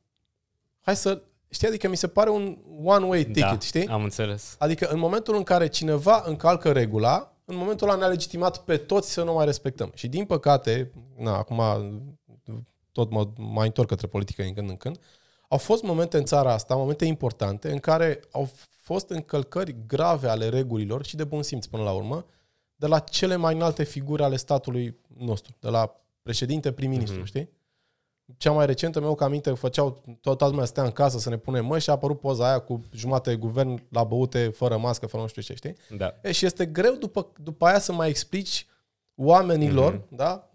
Hai să... Știi? Adică mi se pare un one-way da, ticket, da, știi? am înțeles. Adică în momentul în care cineva încalcă regula, în momentul ăla ne-a legitimat pe toți să nu mai respectăm. Și din păcate, na, acum tot mă mai întorc către politică din când în când, au fost momente în țara asta, momente importante, în care au fost încălcări grave ale regulilor și de bun simț până la urmă, de la cele mai înalte figuri ale statului nostru, de la președinte, prim-ministru, uh-huh. știi? Cea mai recentă meu că aminte făceau, toată lumea stea în casă să ne punem măști și a apărut poza aia cu jumate de guvern la băute, fără mască, fără nu știu ce, știi? Da. E, și este greu după, după aia să mai explici oamenilor, uh-huh. da?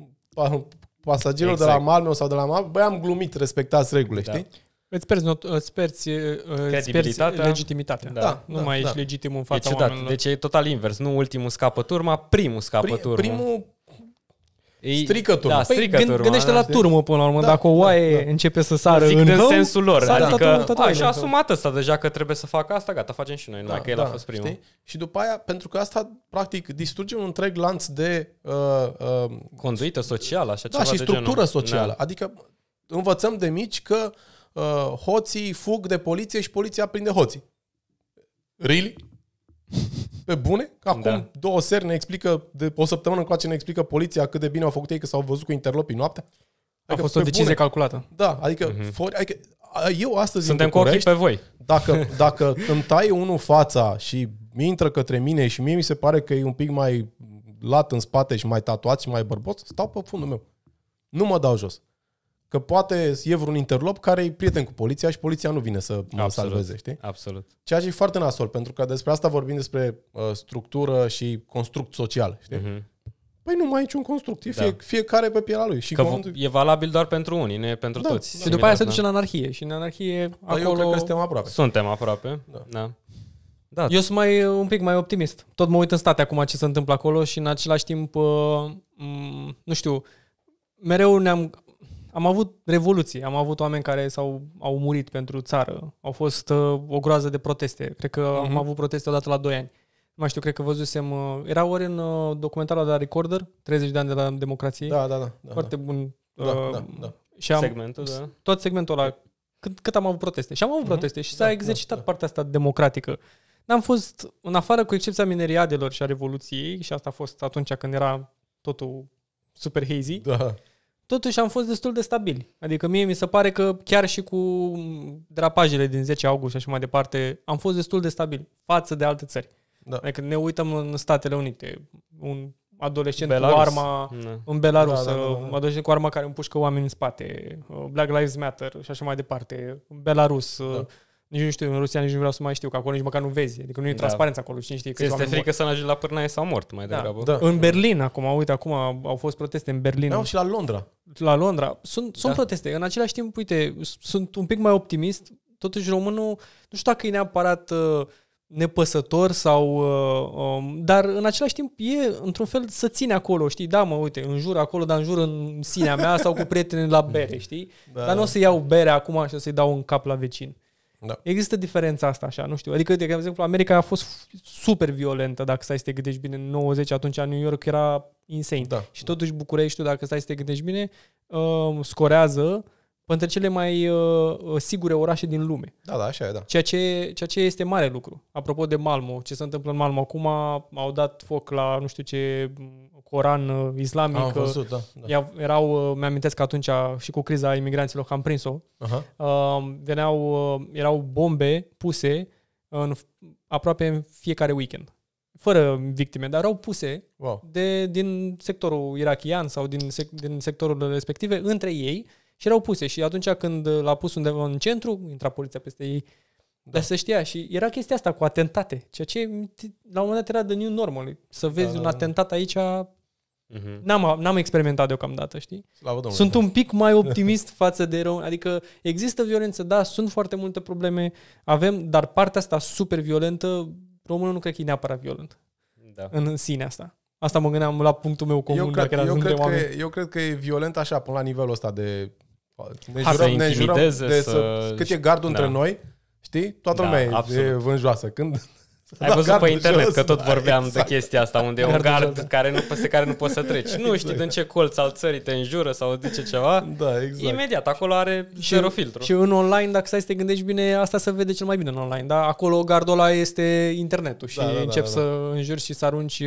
Pasagerilor exact. de la exact. Malmeu sau de la Malmeu, băi, am glumit, respectați regulile, da. știi? Îți pierzi, not, îți pierzi, uh, îți legitimitatea. Da, da, da nu da, mai da. ești legitim în fața deci, oamenilor. Da, deci e total invers. Nu ultimul scapă turma, primul scapă Pri, turma. Primul ei, Da, păi, gând, gândește da, la turmă până la urmă, da, dacă o da, oaie da, da. începe să sară Zic în din sensul lor, sară adică a, și asumat ăsta deja că trebuie să facă asta, gata, facem și noi, da, dacă da, el a fost primul. Știi? Și după aia, pentru că asta practic distruge un întreg lanț de... Uh, uh, Conduită socială, așa da, ceva și de structură genul. Da. socială. Da. Adică învățăm de mici că uh, hoții fug de poliție și poliția prinde hoții. Really? pe bune, că acum da. două seri ne explică, de o săptămână încoace ne explică poliția cât de bine au făcut ei că s-au văzut cu interlopii noaptea. Adică a fost o decizie bune. calculată. Da, adică, mm-hmm. for, adică eu astăzi Suntem cu ochii pe voi. Dacă, [LAUGHS] dacă îmi tai unul fața și intră către mine și mie mi se pare că e un pic mai lat în spate și mai tatuat și mai bărbos, stau pe fundul meu. Nu mă dau jos. Că poate e vreun interlop care e prieten cu poliția și poliția nu vine să mă Absolut. salveze, știi? Absolut. Ceea ce e foarte nasol, pentru că despre asta vorbim despre uh, structură și construct social, știi? Uh-huh. Păi nu mai e niciun construct, e da. fiecare pe pielea lui. Și că cont... e valabil doar pentru unii, nu e pentru da. toți. Da. Și după aia se duce în da. anarhie și în anarhie da, acolo... Eu cred că suntem aproape. Suntem aproape, da. da. Da. Eu sunt mai, un pic mai optimist. Tot mă uit în state acum ce se întâmplă acolo și în același timp, uh, m- nu știu, mereu ne-am am avut revoluții, am avut oameni care s-au au murit pentru țară, au fost uh, o groază de proteste. Cred că uh-huh. am mhm. avut proteste odată la 2 ani. Nu mai știu, cred că văzusem, uh, era ori în uh, documentarul de la Recorder, 30 de ani de la democrație. Da, da, da. da Foarte da. bun. Uh, da, da, uh, da. Și am segmentul, da. Tot segmentul ăla, cât, cât am avut proteste. Și am avut uh-huh. proteste și s-a da, da exercitat da, da. partea asta democratică. N-am fost, în afară cu excepția mineriadelor și a revoluției, și asta a fost atunci când era totul super hazy, da totuși am fost destul de stabili. Adică mie mi se pare că chiar și cu drapajele din 10 august și așa mai departe, am fost destul de stabili față de alte țări. Da. Adică ne uităm în Statele Unite, un adolescent Belarus. cu arma da. în Belarus, da, da, da, uh, da. da. un adolescent cu arma care împușcă oameni în spate, uh, Black Lives Matter și așa mai departe, în Belarus, uh, da nici nu știu, în Rusia nici nu vreau să mai știu, că acolo nici măcar nu vezi. Adică nu e da. transparență acolo, Nu știi că Este frică mor. să ajungi la pârnaie sau mort, mai da, degrabă. Da. Da. În Berlin acum, uite, acum au fost proteste în Berlin. Da, și la Londra. La Londra. Sunt, da. proteste. În același timp, uite, sunt un pic mai optimist. Totuși românul, nu știu dacă e neapărat uh, nepăsător sau... Uh, um, dar în același timp e într-un fel să ține acolo, știi? Da, mă, uite, în jur acolo, dar în jur în sinea mea sau cu prietenii la bere, știi? Da. Dar nu da. o să iau bere acum și o să-i dau un cap la vecin. Da. Există diferența asta, așa, nu știu. Adică, de exemplu, America a fost super violentă, dacă stai să te gândești bine, în 90, atunci New York era insane. Da. Și totuși Bucureștiul, dacă stai să te gândești bine, uh, scorează între cele mai uh, uh, sigure orașe din lume. Da, da, așa e, da. Ceea ce, ceea ce este mare lucru. Apropo de Malmo, ce se întâmplă în Malmo acum, au dat foc la nu știu ce Coran uh, islamic. Am văzut, da. da. Erau, uh, mi-amintesc că atunci și cu criza imigranților că am prins-o, uh-huh. uh, veneau, erau bombe puse în aproape în fiecare weekend fără victime, dar au puse wow. de, din sectorul irachian sau din, sec, din sectorul respective între ei și erau puse și atunci când l-a pus undeva în centru, intra poliția peste ei. Da. Dar să știa și era chestia asta cu atentate, ceea ce la un moment dat era de new normal. Să vezi da, da un da. atentat aici Mm-hmm. N-am, n-am experimentat deocamdată, știi? Slavă Domnului. Sunt un pic mai optimist [LAUGHS] față de rău. Adică există violență, da, sunt foarte multe probleme, avem, dar partea asta super violentă, românul nu cred că e neapărat violent da. în sine asta. Asta mă gândeam la punctul meu comun. Eu cred, dacă eu, cred că, oameni. eu cred că e violent așa, până la nivelul ăsta de ne ha, jurăm, să ne intimideze, jurăm de să... să... Cât e gardul da. între noi, știi? Toată da, lumea absolut. e vânjoasă. Când ai văzut pe internet jos, că tot vorbeam exact. de chestia asta, unde gardul e un gard jos, care nu, peste care nu poți să treci. Nu exact. știi din ce colț al țării te înjură sau zice ceva. Da, exact. Imediat, acolo are și, zero filtru. Și în online, dacă stai să te gândești bine, asta se vede cel mai bine în online, dar acolo gardul ăla este internetul și da, da, da începi da, da. să înjuri și să arunci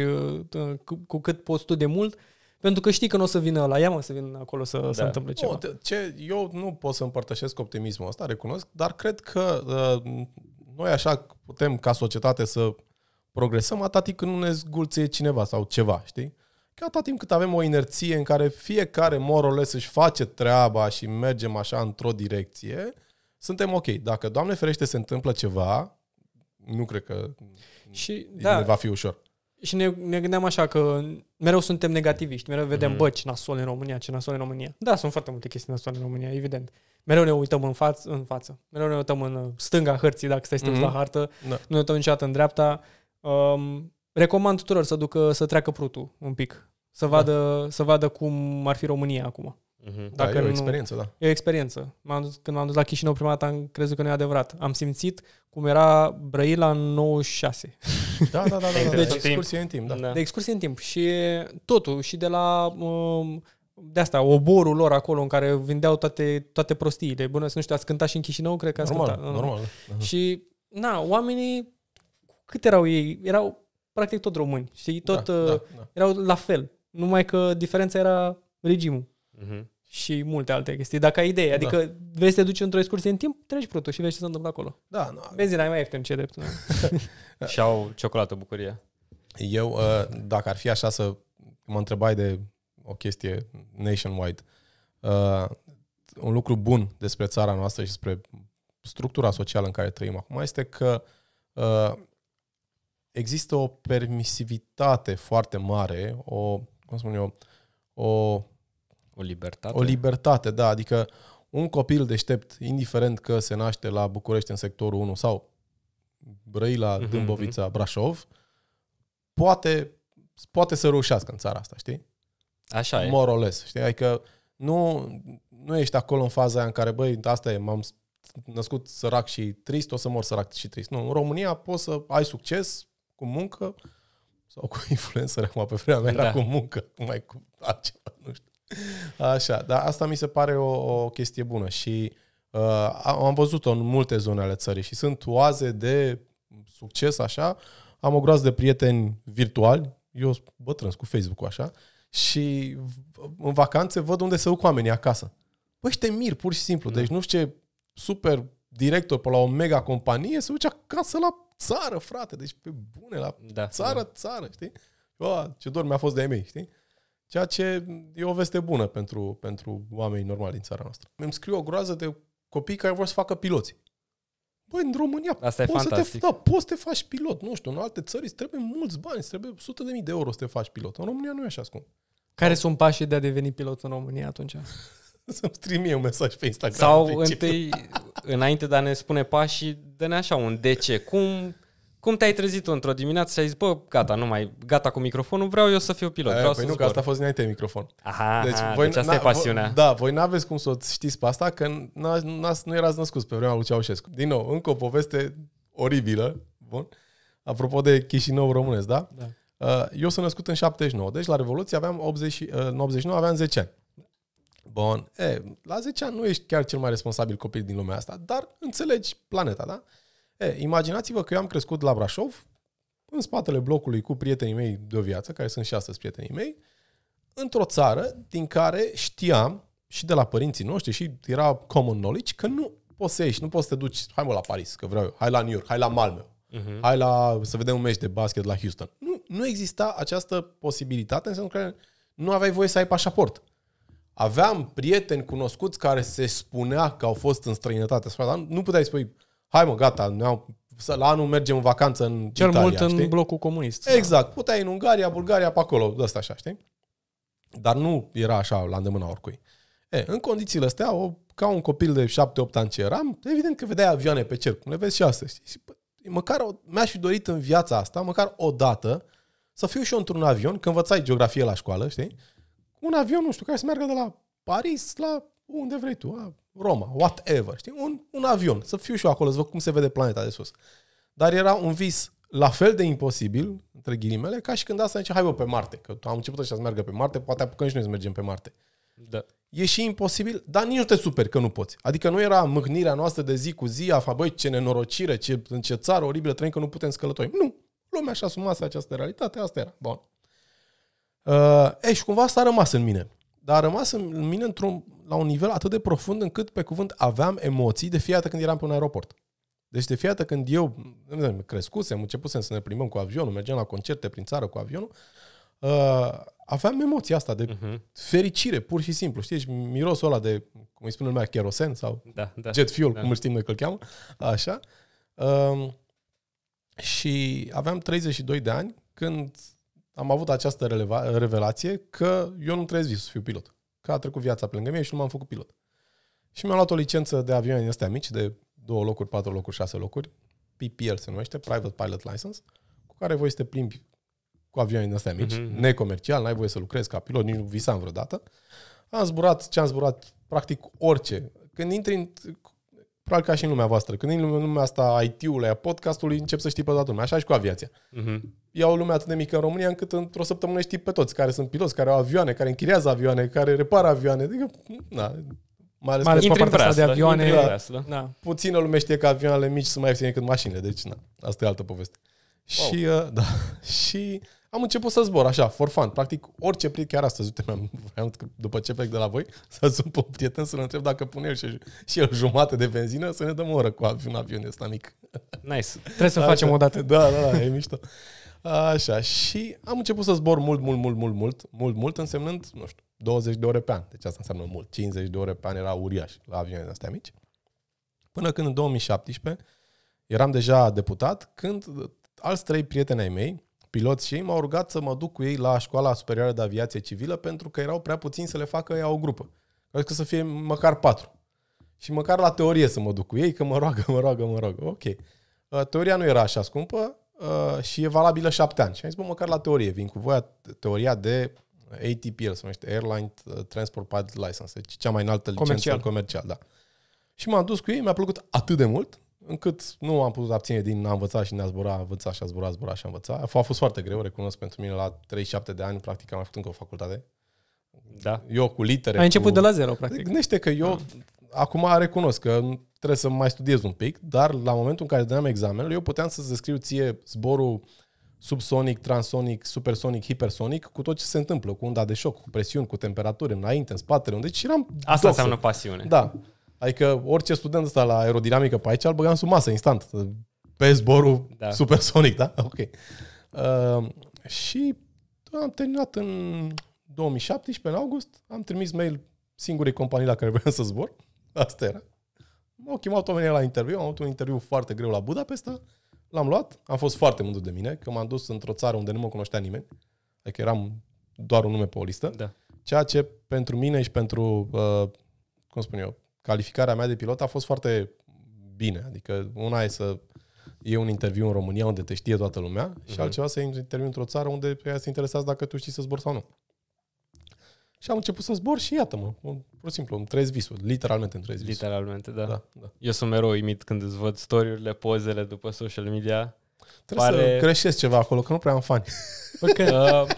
uh, cu cât poți tu de mult pentru că știi că nu o să vină la ea, mă, să vină acolo să da. se întâmple ceva. Nu, ce, eu nu pot să împărtășesc optimismul ăsta, recunosc, dar cred că uh, noi așa putem ca societate să progresăm atât timp când nu ne zgulție cineva sau ceva, știi? Că atât timp cât avem o inerție în care fiecare moroles își face treaba și mergem așa într-o direcție, suntem ok. Dacă, Doamne ferește, se întâmplă ceva, nu cred că și, da, va fi ușor. Și ne, ne gândeam așa că mereu suntem negativiști, mereu vedem, mm-hmm. băci nasol în România, ce nasol în România. Da, sunt foarte multe chestii nasoale în România, evident. Mereu ne uităm în, faț- în față, mereu ne uităm în uh, stânga hărții, dacă stai mm-hmm. la hartă, da. nu ne uităm niciodată în dreapta. Um, recomand tuturor să ducă, să treacă prutul un pic, să da. vadă, da. să vadă cum ar fi România acum. Mm-hmm. Dacă da, e o experiență, nu... da. E o experiență. M-am dus, când m-am dus la Chișinău prima dată, am crezut că nu e adevărat. Am simțit cum era Brăila în 96. Da, da, da. da, da. Deci, de deci- excursie în timp, da. da. De excursie în timp. Și totul, și de la... Um, de asta, oborul lor acolo în care vindeau toate, toate prostiile. Bună, să nu știu, ați cântat și în Chișinău? Cred că ați normal, cântat. Normal, da. Și, na, oamenii, cât erau ei? Erau practic tot români. Și da, tot da, da, da. erau la fel. Numai că diferența era regimul uh-huh. și multe alte chestii. Dacă ai idee, adică da. vezi să te duci într-o excursie în timp, treci brutul și vezi ce se întâmplă acolo. Da, nu. Benzina e mai ieftin, ce drept. [LAUGHS] și au ciocolată bucurie. Eu, ă, dacă ar fi așa să mă întrebai de o chestie nationwide, ă, un lucru bun despre țara noastră și despre structura socială în care trăim acum este că ă, există o permisivitate foarte mare, o, cum spun eu, o o libertate. O libertate, da. Adică un copil deștept, indiferent că se naște la București în sectorul 1 sau Brăila, uh-huh, Dâmbovița, uh-huh. Brașov, poate, poate să reușească în țara asta, știi? Așa e. less, știi? Adică nu, nu ești acolo în faza aia în care, băi, asta e, m-am născut sărac și trist, o să mor sărac și trist. Nu, în România poți să ai succes cu muncă sau cu [LAUGHS] influență acum pe vremea mea da. era cu muncă, mai cu altceva, nu știu. Așa, dar asta mi se pare o, o chestie bună și uh, am văzut-o în multe zone ale țării și sunt oaze de succes așa. Am o groază de prieteni virtuali, eu sunt bătrâns cu Facebook-ul așa, și în vacanțe văd unde se duc oamenii acasă. Păi te mir, pur și simplu. Deci nu știu ce super director pe la o mega companie se duce acasă la țară, frate. Deci pe bune, la da, țară, da. țară, știi? Bă, ce dor mi-a fost de ei știi? Ceea ce e o veste bună pentru, pentru oamenii normali din țara noastră. Îmi scriu o groază de copii care vor să facă piloți. Băi, în România Asta poți, e fantastic. să te, da, poți să te faci pilot. Nu știu, în alte țări îți trebuie mulți bani, îți trebuie sute de mii de euro să te faci pilot. În România nu e așa scump. Care sunt pașii de a deveni pilot în România atunci? [LAUGHS] Să-mi trimi un mesaj pe Instagram. Sau în întâi, înainte de a ne spune pașii, dă-ne așa un de ce, cum, cum te-ai trezit tu într-o dimineață și ai zis, bă, gata, nu mai, gata cu microfonul, vreau eu să fiu pilot, vreau Aia, păi să nu, zbor. că asta a fost înainte microfon. Aha, deci, voi deci asta e pasiunea. Voi, da, voi n-aveți cum să o știți pe asta, că nu erați născuți pe vremea lui Ceaușescu. Din nou, încă o poveste oribilă, bun, apropo de Chișinău românesc, da? da. Uh, eu sunt născut în 79, deci la Revoluție aveam 80, uh, în 89 aveam 10 ani. Bun, e, la 10 ani nu ești chiar cel mai responsabil copil din lumea asta, dar înțelegi planeta, da? E, imaginați-vă că eu am crescut la Brașov, în spatele blocului cu prietenii mei de o viață, care sunt și astăzi prietenii mei, într-o țară din care știam și de la părinții noștri și era common knowledge că nu poți să ieși, nu poți să te duci, hai mă la Paris, că vreau eu, hai la New York, hai la Malmö, uh-huh. hai la, să vedem un meci de basket la Houston. Nu, nu exista această posibilitate în sensul că nu aveai voie să ai pașaport. Aveam prieteni cunoscuți care se spunea că au fost în străinătate, dar nu puteai spui, hai mă, gata, ne-am, să, la anul mergem în vacanță în Cel Italia, mult știi? în blocul comunist. Da. Exact. Da. Puteai în Ungaria, Bulgaria, pe acolo, ăsta așa, știi? Dar nu era așa la îndemâna oricui. E, în condițiile astea, o, ca un copil de 7-8 ani ce eram, evident că vedeai avioane pe cer, cum le vezi și astăzi. Știi? Și, bă, măcar o, mi-aș fi dorit în viața asta, măcar o dată, să fiu și eu într-un avion, Când învățai geografie la școală, știi? Un avion, nu știu, care să meargă de la Paris la unde vrei tu, a, Roma, whatever, știi? Un, un avion, să fiu și eu acolo, să văd cum se vede planeta de sus. Dar era un vis la fel de imposibil, între ghilimele, ca și când asta zice, hai bă, pe Marte, că am început așa să meargă pe Marte, poate apucăm și noi să mergem pe Marte. Da. E și imposibil, dar nici nu te superi că nu poți. Adică nu era mâhnirea noastră de zi cu zi, a fa, băi, ce nenorocire, ce, în ce țară oribilă trăim că nu putem scălători. Nu. Lumea și asumase această realitate, asta era. Bun. Uh, e, și cumva asta a rămas în mine dar a rămas în mine într-un, la un nivel atât de profund încât, pe cuvânt, aveam emoții de fiecare când eram pe un aeroport. Deci de fiecare când eu crescusem, începusem să ne plimbăm cu avionul, mergeam la concerte prin țară cu avionul, uh, aveam emoția asta de uh-huh. fericire, pur și simplu. Știi, deci mirosul ăla de, cum îi spune lumea, kerosen sau da, da, jet fuel, da. cum îl știm noi că îl cheamă, așa. Uh, și aveam 32 de ani când am avut această releva- revelație că eu nu trăiesc visul să fiu pilot. Că a trecut viața pe lângă mine și nu m-am făcut pilot. Și mi-am luat o licență de avioane astea mici, de două locuri, patru locuri, șase locuri, PPL se numește, Private Pilot License, cu care voi să te plimbi cu avioane astea mici, mm-hmm. necomercial, n-ai voie să lucrezi ca pilot, nici nu visam vreodată. Am zburat ce am zburat, practic orice. Când intri în, probabil ca și în lumea voastră, când în lumea asta IT-ului, a podcastului, încep să știi pe toată lumea, așa și cu aviația. Mm-hmm iau lumea atât de mică în România încât într-o săptămână știi pe toți care sunt piloți, care au avioane, care închiriază avioane, care repară avioane. Adică, na, mai ales, mai pe partea asta de avioane. Da. da, da. Puțină lume știe că avioanele mici sunt mai ieftine decât mașinile, deci na, asta e altă poveste. Wow. Și, uh, da, [LAUGHS] și am început să zbor așa, for fun. Practic, orice prieten, chiar astăzi, uite, mi-am, după ce plec de la voi, [LAUGHS] să sun pe un prieten să-l întreb dacă pune el și, și el jumate de benzină, să ne dăm o oră cu avion, avionul ăsta mic. Nice. Trebuie să facem o dată. Da, da, da, e mișto. Așa, și am început să zbor mult, mult, mult, mult, mult, mult, mult, însemnând, nu știu, 20 de ore pe an. Deci asta înseamnă mult. 50 de ore pe an era uriaș la avioanele astea mici. Până când în 2017 eram deja deputat, când alți trei prieteni ai mei, piloți și ei, m-au rugat să mă duc cu ei la școala superioară de aviație civilă pentru că erau prea puțini să le facă ea o grupă. Cred că să fie măcar patru. Și măcar la teorie să mă duc cu ei, că mă roagă, mă roagă, mă roagă. Ok. Uh, teoria nu era așa scumpă, Uh, și e valabilă șapte ani. Și am zis, bă, măcar la teorie, vin cu voia teoria de ATPL, se numește Airline uh, Transport Pilot License, deci cea mai înaltă licență comercial. comercial, da. Și m-am dus cu ei, mi-a plăcut atât de mult, încât nu am putut abține din a învăța și ne-a zbura, a învăța și a zbura, a zbura și a învăța. A fost foarte greu, recunosc pentru mine, la 37 de ani, practic am mai făcut încă o facultate. Da. Eu cu litere. Ai început cu... de la zero, practic. Gândește că eu, da. acum recunosc că trebuie să mai studiez un pic, dar la momentul în care dădeam examenul, eu puteam să-ți descriu ție zborul subsonic, transonic, supersonic, hipersonic, cu tot ce se întâmplă, cu unda de șoc, cu presiuni, cu temperaturi, înainte, în spatele, unde deci eram... Asta doxă. înseamnă pasiune. Da. Adică orice student ăsta la aerodinamică pe aici îl băgam sub masă instant. Pe zborul da. supersonic, da? Ok. Uh, și am terminat în 2017, în august, am trimis mail singurei companii la care [LAUGHS] vreau să zbor. Asta era. M-au chemat oamenii la interviu, am avut un interviu foarte greu la Budapesta, l-am luat, am fost foarte mândru de mine, că m-am dus într-o țară unde nu mă cunoștea nimeni, adică eram doar un nume pe o listă, da. ceea ce pentru mine și pentru, uh, cum spun eu, calificarea mea de pilot a fost foarte bine. Adică una e să e un interviu în România unde te știe toată lumea uh-huh. și mhm. altceva să iei un interviu într-o țară unde pe aia se interesează dacă tu știi să zbori sau nu. Și am început să zbor și iată-mă, pur și simplu, îmi trăiesc visul, literalmente îmi trăiesc visul. Literalmente, da. da, da. Eu sunt mereu imit când îți văd story pozele după social media. Trebuie pare... să creșesc ceva acolo, că nu prea am fani. Okay. [LAUGHS] uh,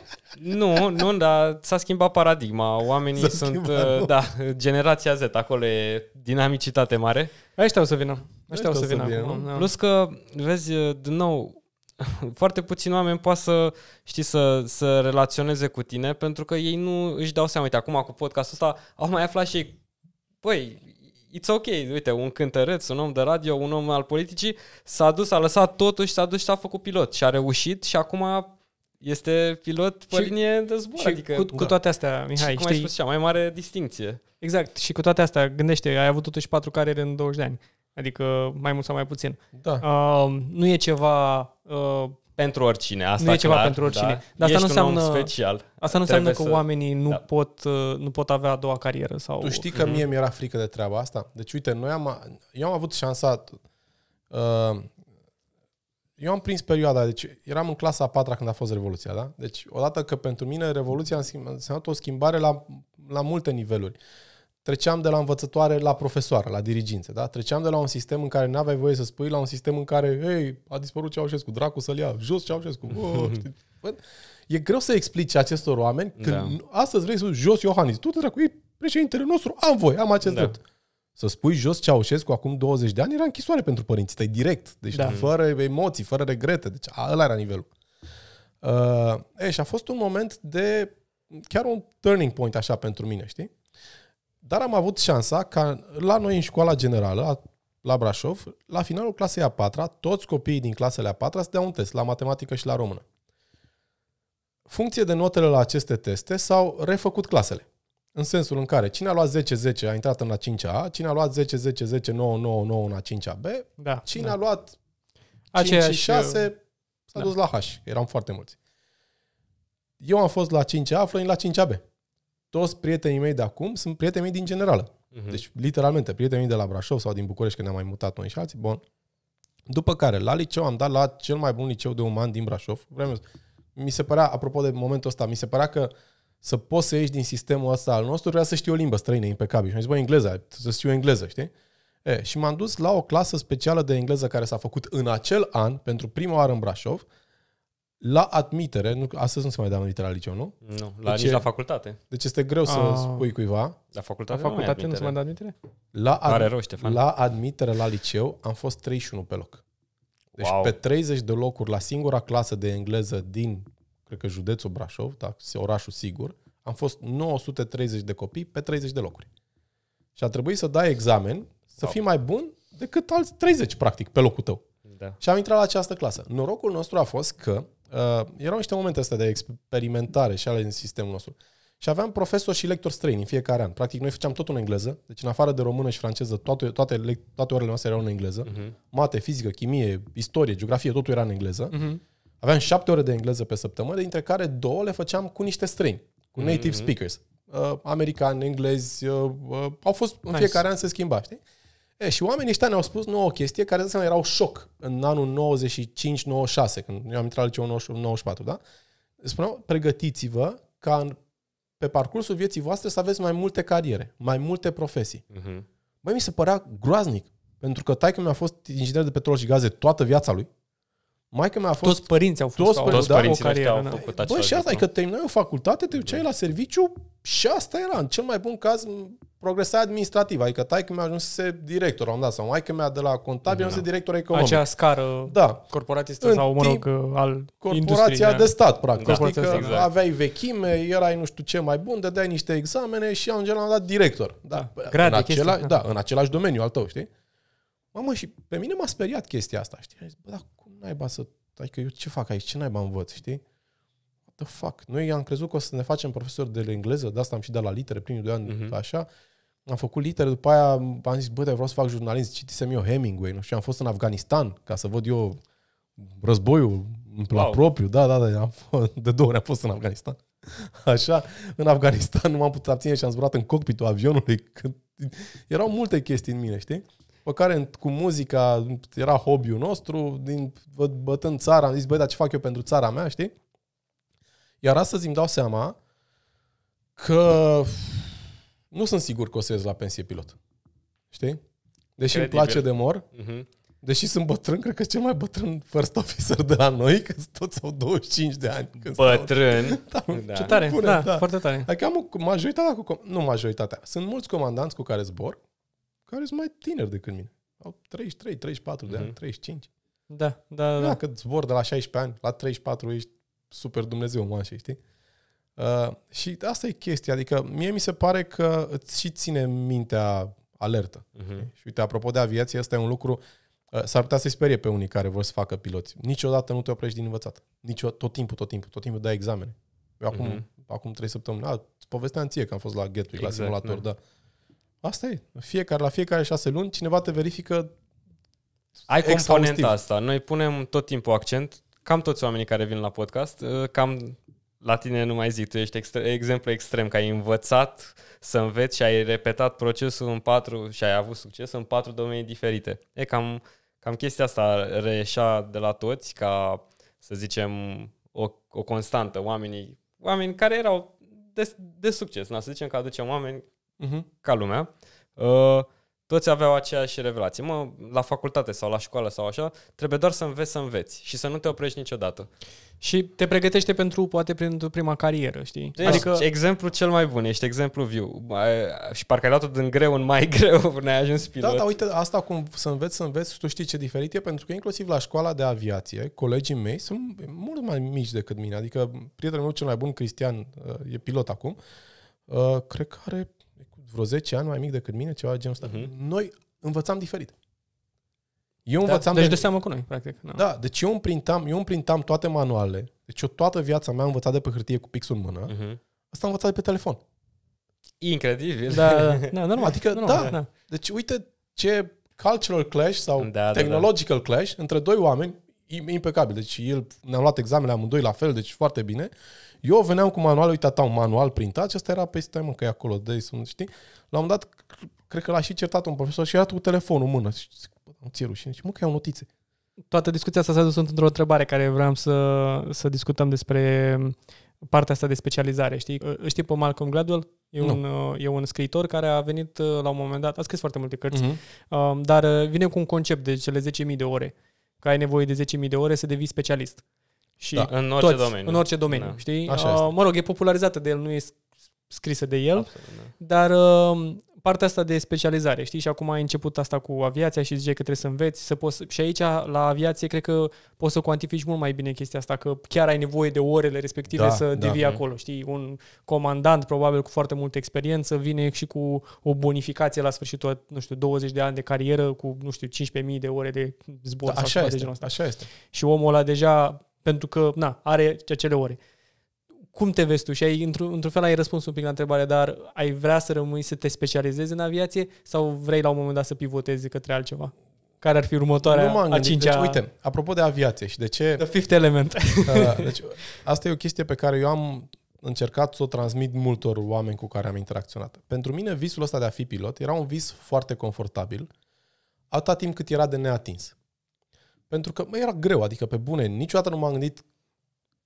nu, nu, dar s-a schimbat paradigma. Oamenii s-a sunt, schimbat, uh, da, generația Z, acolo e dinamicitate mare. Aștia o să vină. Aștia o să vină. vină Plus că, vezi, uh, din nou, [LAUGHS] foarte puțini oameni poate să, știi, să, să relaționeze cu tine pentru că ei nu își dau seama. Uite, acum cu podcastul ăsta au mai aflat și ei, păi, it's ok, uite, un cântăreț, un om de radio, un om al politicii, s-a dus, a lăsat totul și s-a dus și s-a făcut pilot și a reușit și acum este pilot pe și, linie de zbor. Și adică, cu, da. cu toate astea, da. Mihai, și cum știi? ai spus, cea mai mare distinție. Exact, și cu toate astea, gândește, ai avut totuși patru cariere în 20 de ani. Adică mai mult sau mai puțin. Da. Uh, nu e ceva uh, pentru oricine, asta Nu e ceva clar, pentru oricine. Da. Dar asta Ești nu înseamnă special. Asta nu înseamnă că să... oamenii nu da. pot uh, nu pot avea a doua carieră sau Tu știi că mie mi-era frică de treaba asta. Deci uite, noi am eu am avut șansa uh, eu am prins perioada, deci eram în clasa a patra când a fost revoluția, da? Deci odată că pentru mine revoluția a însemnat o schimbare la la multe niveluri. Uh, treceam de la învățătoare la profesoară, la dirigință, da? Treceam de la un sistem în care n-aveai voie să spui la un sistem în care, hei, a dispărut Ceaușescu, dracu să-l ia, jos Ceaușescu. Bă, [LAUGHS] știi? Bă, e greu să explici acestor oameni că da. astăzi vrei să spui jos Iohannis. Tu, dracu, e președintele nostru, am voie, am acest da. drept. Să spui jos Ceaușescu acum 20 de ani era închisoare pentru părinții tăi, direct. Deci da. fără emoții, fără regrete. Deci ăla era nivelul. Uh, e, și a fost un moment de chiar un turning point așa pentru mine, știi? Dar am avut șansa ca la noi în școala generală, la Brașov, la finalul clasei a patra, toți copiii din clasele a patra să dea un test la matematică și la română. Funcție de notele la aceste teste s-au refăcut clasele. În sensul în care cine a luat 10-10 a intrat în la 5A, cine a luat 10-10-10-9-9-9 în la 5 b, da, cine da. a luat 5 Aceeași, 6 uh, s-a da. dus la H. Eram foarte mulți. Eu am fost la 5A, Florin la 5 b toți prietenii mei de acum sunt prietenii mei din generală. Uh-huh. Deci, literalmente, prietenii mei de la Brașov sau din București, că ne-am mai mutat noi și alții, bun. După care, la liceu am dat la cel mai bun liceu de uman din Brașov. Vreau mi se părea, apropo de momentul ăsta, mi se părea că să poți să ieși din sistemul ăsta al nostru, trebuia să știu o limbă străină impecabil. Și am zis, bă, engleză, să știu engleză, știi? E, și m-am dus la o clasă specială de engleză care s-a făcut în acel an, pentru prima oară în Brașov, la admitere, nu, astăzi nu se mai dă admitere la liceu, nu? Nu, la, deci, nici la facultate. Deci este greu să ah. spui cuiva. La facultate, la facultate nu, nu se mai dă admitere? La, ad, rău, la admitere la liceu am fost 31 pe loc. Deci wow. pe 30 de locuri la singura clasă de engleză din, cred că județul Brașov, da, orașul sigur, am fost 930 de copii pe 30 de locuri. Și a trebuit să dai examen, să fii mai bun decât alți 30, practic, pe locul tău. Da. Și am intrat la această clasă. Norocul nostru a fost că uh, erau niște momente astea de experimentare și ale în sistemul nostru. Și aveam profesori și lectori străini în fiecare an. Practic, noi făceam totul în engleză. Deci, în afară de română și franceză, toate, toate, toate orele noastre erau în engleză. Uh-huh. Mate, fizică, chimie, istorie, geografie, totul era în engleză. Uh-huh. Aveam șapte ore de engleză pe săptămână, dintre care două le făceam cu niște străini, cu native uh-huh. speakers. Uh, americani, englezi, uh, uh, au fost în nice. fiecare an se schimba, știi? E, și oamenii ăștia ne-au spus nouă o chestie care înseamnă erau șoc în anul 95-96, când eu am intrat la liceu în 94, da? Spuneau, pregătiți-vă ca în, pe parcursul vieții voastre să aveți mai multe cariere, mai multe profesii. Uh-huh. Băi, mi se părea groaznic, pentru că taică mi-a fost inginer de petrol și gaze toată viața lui, că mea a fost... Toți părinții au fost toți părinții, toți părinții da, au făcut Bă, și asta e că terminai o facultate, te duceai la serviciu și asta era. În cel mai bun caz, progresai administrativ. Adică tai că mi-a ajuns director, am dat, sau mai că mi-a de la contabil, da. director economic. Acea scară da. corporatistă în sau, mă rog, uh, al Corporația adică de stat, practic. Da. Adică da. exact. aveai vechime, erai nu știu ce mai bun, dădeai niște examene și am general am dat director. Da. da. Grade, în, acela, da. da, în același domeniu al tău, știi? Mamă, și pe mine m-a speriat chestia asta, știi? Am zis, bă, dar cum naiba să... Adică eu ce fac aici? Ce naiba învăț, știi? What the fuck? Noi am crezut că o să ne facem profesori de engleză, de asta am și dat la litere primii doi ani, uh-huh. așa. Am făcut litere, după aia am zis, bă, de, vreau să fac jurnalist. Citisem eu Hemingway, nu știu, am fost în Afganistan ca să văd eu războiul la propriu, da, da, da, am fost, de două ori am fost în Afganistan. [LAUGHS] Așa, în Afganistan nu m-am putut abține și am zburat în cockpitul avionului. Când... Erau multe chestii în mine, știi? pe care cu muzica era hobby-ul nostru, din, bă, bătând țara, am zis, băi, dar ce fac eu pentru țara mea, știi? Iar astăzi îmi dau seama că nu sunt sigur că o să ies la pensie pilot. Știi? Deși Credibil. îmi place de mor, uh-huh. deși sunt bătrân, cred că cel mai bătrân first officer de la noi, că toți au 25 de ani. Când bătrân? Stau... [LAUGHS] da, da. Ce tare, pune, da, da, foarte tare. Adică am o, majoritatea, cu, nu majoritatea, sunt mulți comandanți cu care zbor, care sunt mai tineri decât mine. Au 33, 34 mm-hmm. de ani, 35. Mhm. Da, da, da. Dacă îți vor de la 16 ani, la 34 ești super Dumnezeu mașii, știi? Uh, și asta e chestia, adică mie mi se pare că îți și ține mintea alertă. Uh-huh. Și uite, apropo de aviație, asta e un lucru, uh, s-ar putea să-i sperie pe unii care vor să facă piloți. Niciodată nu te oprești din învățat. Nicio, tot timpul, tot timpul, tot timpul dai examene. Eu acum, uh-huh. acum trei săptămâni, a, îți povesteam ție că am fost la Gatwick, exact, la simulator, da. da. Asta e. Fiecare, la fiecare șase luni cineva te verifică Ai exhaustiv. componenta asta. Noi punem tot timpul accent, cam toți oamenii care vin la podcast, uh, cam la tine nu mai zic, tu ești extre- exemplu extrem, că ai învățat să înveți și ai repetat procesul în patru și ai avut succes în patru domenii diferite. E cam, cam chestia asta reieșa de la toți ca, să zicem, o, o constantă. Oamenii, oameni care erau de, de succes, na, să zicem că aducem oameni uh-huh. ca lumea, uh, toți aveau aceeași revelație. Mă, la facultate sau la școală sau așa, trebuie doar să înveți să înveți și să nu te oprești niciodată. Și te pregătește pentru, poate, pentru prima carieră, știi? Deci, adică... exemplu cel mai bun, ești exemplu viu. Și parcă ai luat-o din greu în mai [LAUGHS] greu până ai ajuns da, pilot. Da, dar uite, asta cum să înveți, să înveți, tu știi ce diferit e, pentru că inclusiv la școala de aviație, colegii mei sunt mult mai mici decât mine. Adică prietenul meu cel mai bun, Cristian, ă, e pilot acum, ă, cred că are vreo 10 ani mai mic decât mine, ceva de genul ăsta, uh-huh. noi învățam diferit. Eu da, învățam... Deci de... de seamă cu noi, practic. No. Da. da, deci eu împrintam, eu împrintam toate manualele, deci eu toată viața mea am învățat de pe hârtie cu pixul în mână, uh-huh. asta am învățat de pe telefon. Incredibil. Da, [LAUGHS] da, normal. Adică, normal, da, da. Deci uite ce cultural clash sau da, technological da, da. clash între doi oameni, impecabil. Deci el, ne-am luat examenele amândoi la fel, deci foarte bine. Eu veneam cu manualul, uite, ta, un manual printat și ăsta era pe stai, mă, că e acolo, dă sunt, știi? La un dat, cred că l-a și certat un profesor și era cu telefonul în mână. Și zic, bă, nu ți-e rușine. Și mă, că iau notițe. Toată discuția asta s-a dus într-o întrebare care vreau să, să discutăm despre partea asta de specializare, știi? Știi pe Malcolm Gladwell? E, nu. un, e un scriitor care a venit uh, la un moment dat, a scris foarte multe cărți, mm-hmm. dar uh, vine cu un concept de cele 10.000 de ore, că ai nevoie de 10.000 de ore să devii specialist. Și da. în orice toți, domeniu. În orice domeniu, da. știi? Așa uh, Mă rog, e popularizată de el, nu e scrisă de el, Absolut, da. dar uh, partea asta de specializare, știi? Și acum ai început asta cu aviația și zice că trebuie să înveți să poți... Și aici, la aviație, cred că poți să cuantifici mult mai bine chestia asta, că chiar ai nevoie de orele respective da, să da. devii da. acolo, știi? Un comandant, probabil, cu foarte multă experiență, vine și cu o bonificație la sfârșitul, nu știu, 20 de ani de carieră, cu, nu știu, 15.000 de ore de zbor da, sau așa este, de genul ăsta. Așa este. Și omul ăla deja pentru că, na, are acele ore. Cum te vezi tu? Și ai, într-un, într-un fel ai răspuns un pic la întrebare, dar ai vrea să rămâi să te specializezi în aviație sau vrei la un moment dat să pivotezi către altceva? Care ar fi următoarea nu a cincea? Deci, uite, apropo de aviație și de ce... The fifth element. [LAUGHS] uh, deci, asta e o chestie pe care eu am încercat să o transmit multor oameni cu care am interacționat. Pentru mine visul ăsta de a fi pilot era un vis foarte confortabil, atâta timp cât era de neatins. Pentru că mă, era greu, adică pe bune, niciodată nu m-am gândit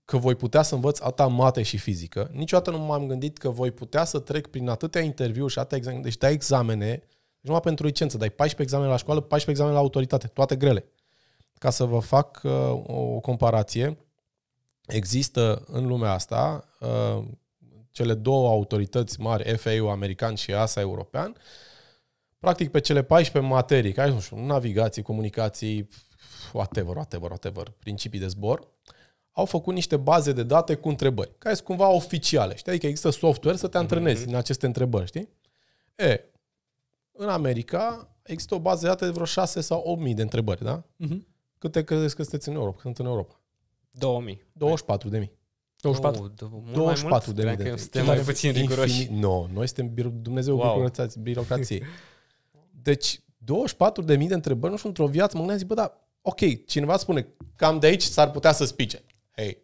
că voi putea să învăț atâta mate și fizică, niciodată nu m-am gândit că voi putea să trec prin atâtea interviuri și atâtea examene, deci dai examene, deci numai pentru licență, dai 14 examene la școală, 14 examene la autoritate, toate grele. Ca să vă fac uh, o comparație, există în lumea asta uh, cele două autorități mari, FAU american și ASA european, practic pe cele 14 materii, care nu știu, navigații, comunicații, whatever, whatever, whatever, principii de zbor, au făcut niște baze de date cu întrebări, care sunt cumva oficiale, știi? Adică există software să te mhm. antrenezi mm-hmm. în aceste întrebări, știi? E, în America există o bază de date de vreo 6 sau 8 mii de întrebări, da? Mm-hmm. Câte credeți că sunteți în Europa? sunt în Europa? 2000. 24 de mii. 24, oh, 24 de mii de mii. Suntem mai puțin riguroși. No, noi suntem Dumnezeu wow. birocrației. Deci, 24 de mii de întrebări, nu știu, într-o viață, mă gândeam, zic, bă, dar ok, cineva spune, cam de aici s-ar putea să spice. Hei,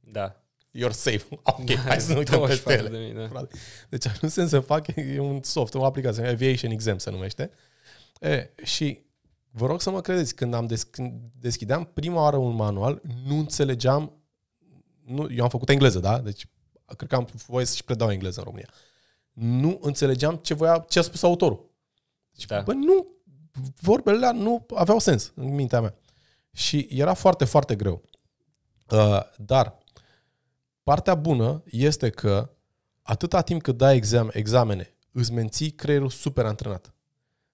da. you're safe. [LAUGHS] Ok, da, hai să [LAUGHS] nu uităm peste ele. De mii, da. Frate. Deci nu sens să fac e un soft, o aplicație, Aviation Exam se numește. E, și vă rog să mă credeți, când am des- când deschideam prima oară un manual, nu înțelegeam, nu, eu am făcut engleză, da? Deci cred că am voie să-și predau engleză în România. Nu înțelegeam ce voia, ce a spus autorul. Deci, da. bă, nu vorbele alea nu aveau sens în mintea mea. Și era foarte, foarte greu. Uh, dar partea bună este că atâta timp cât dai exam- examene, îți menții creierul super antrenat.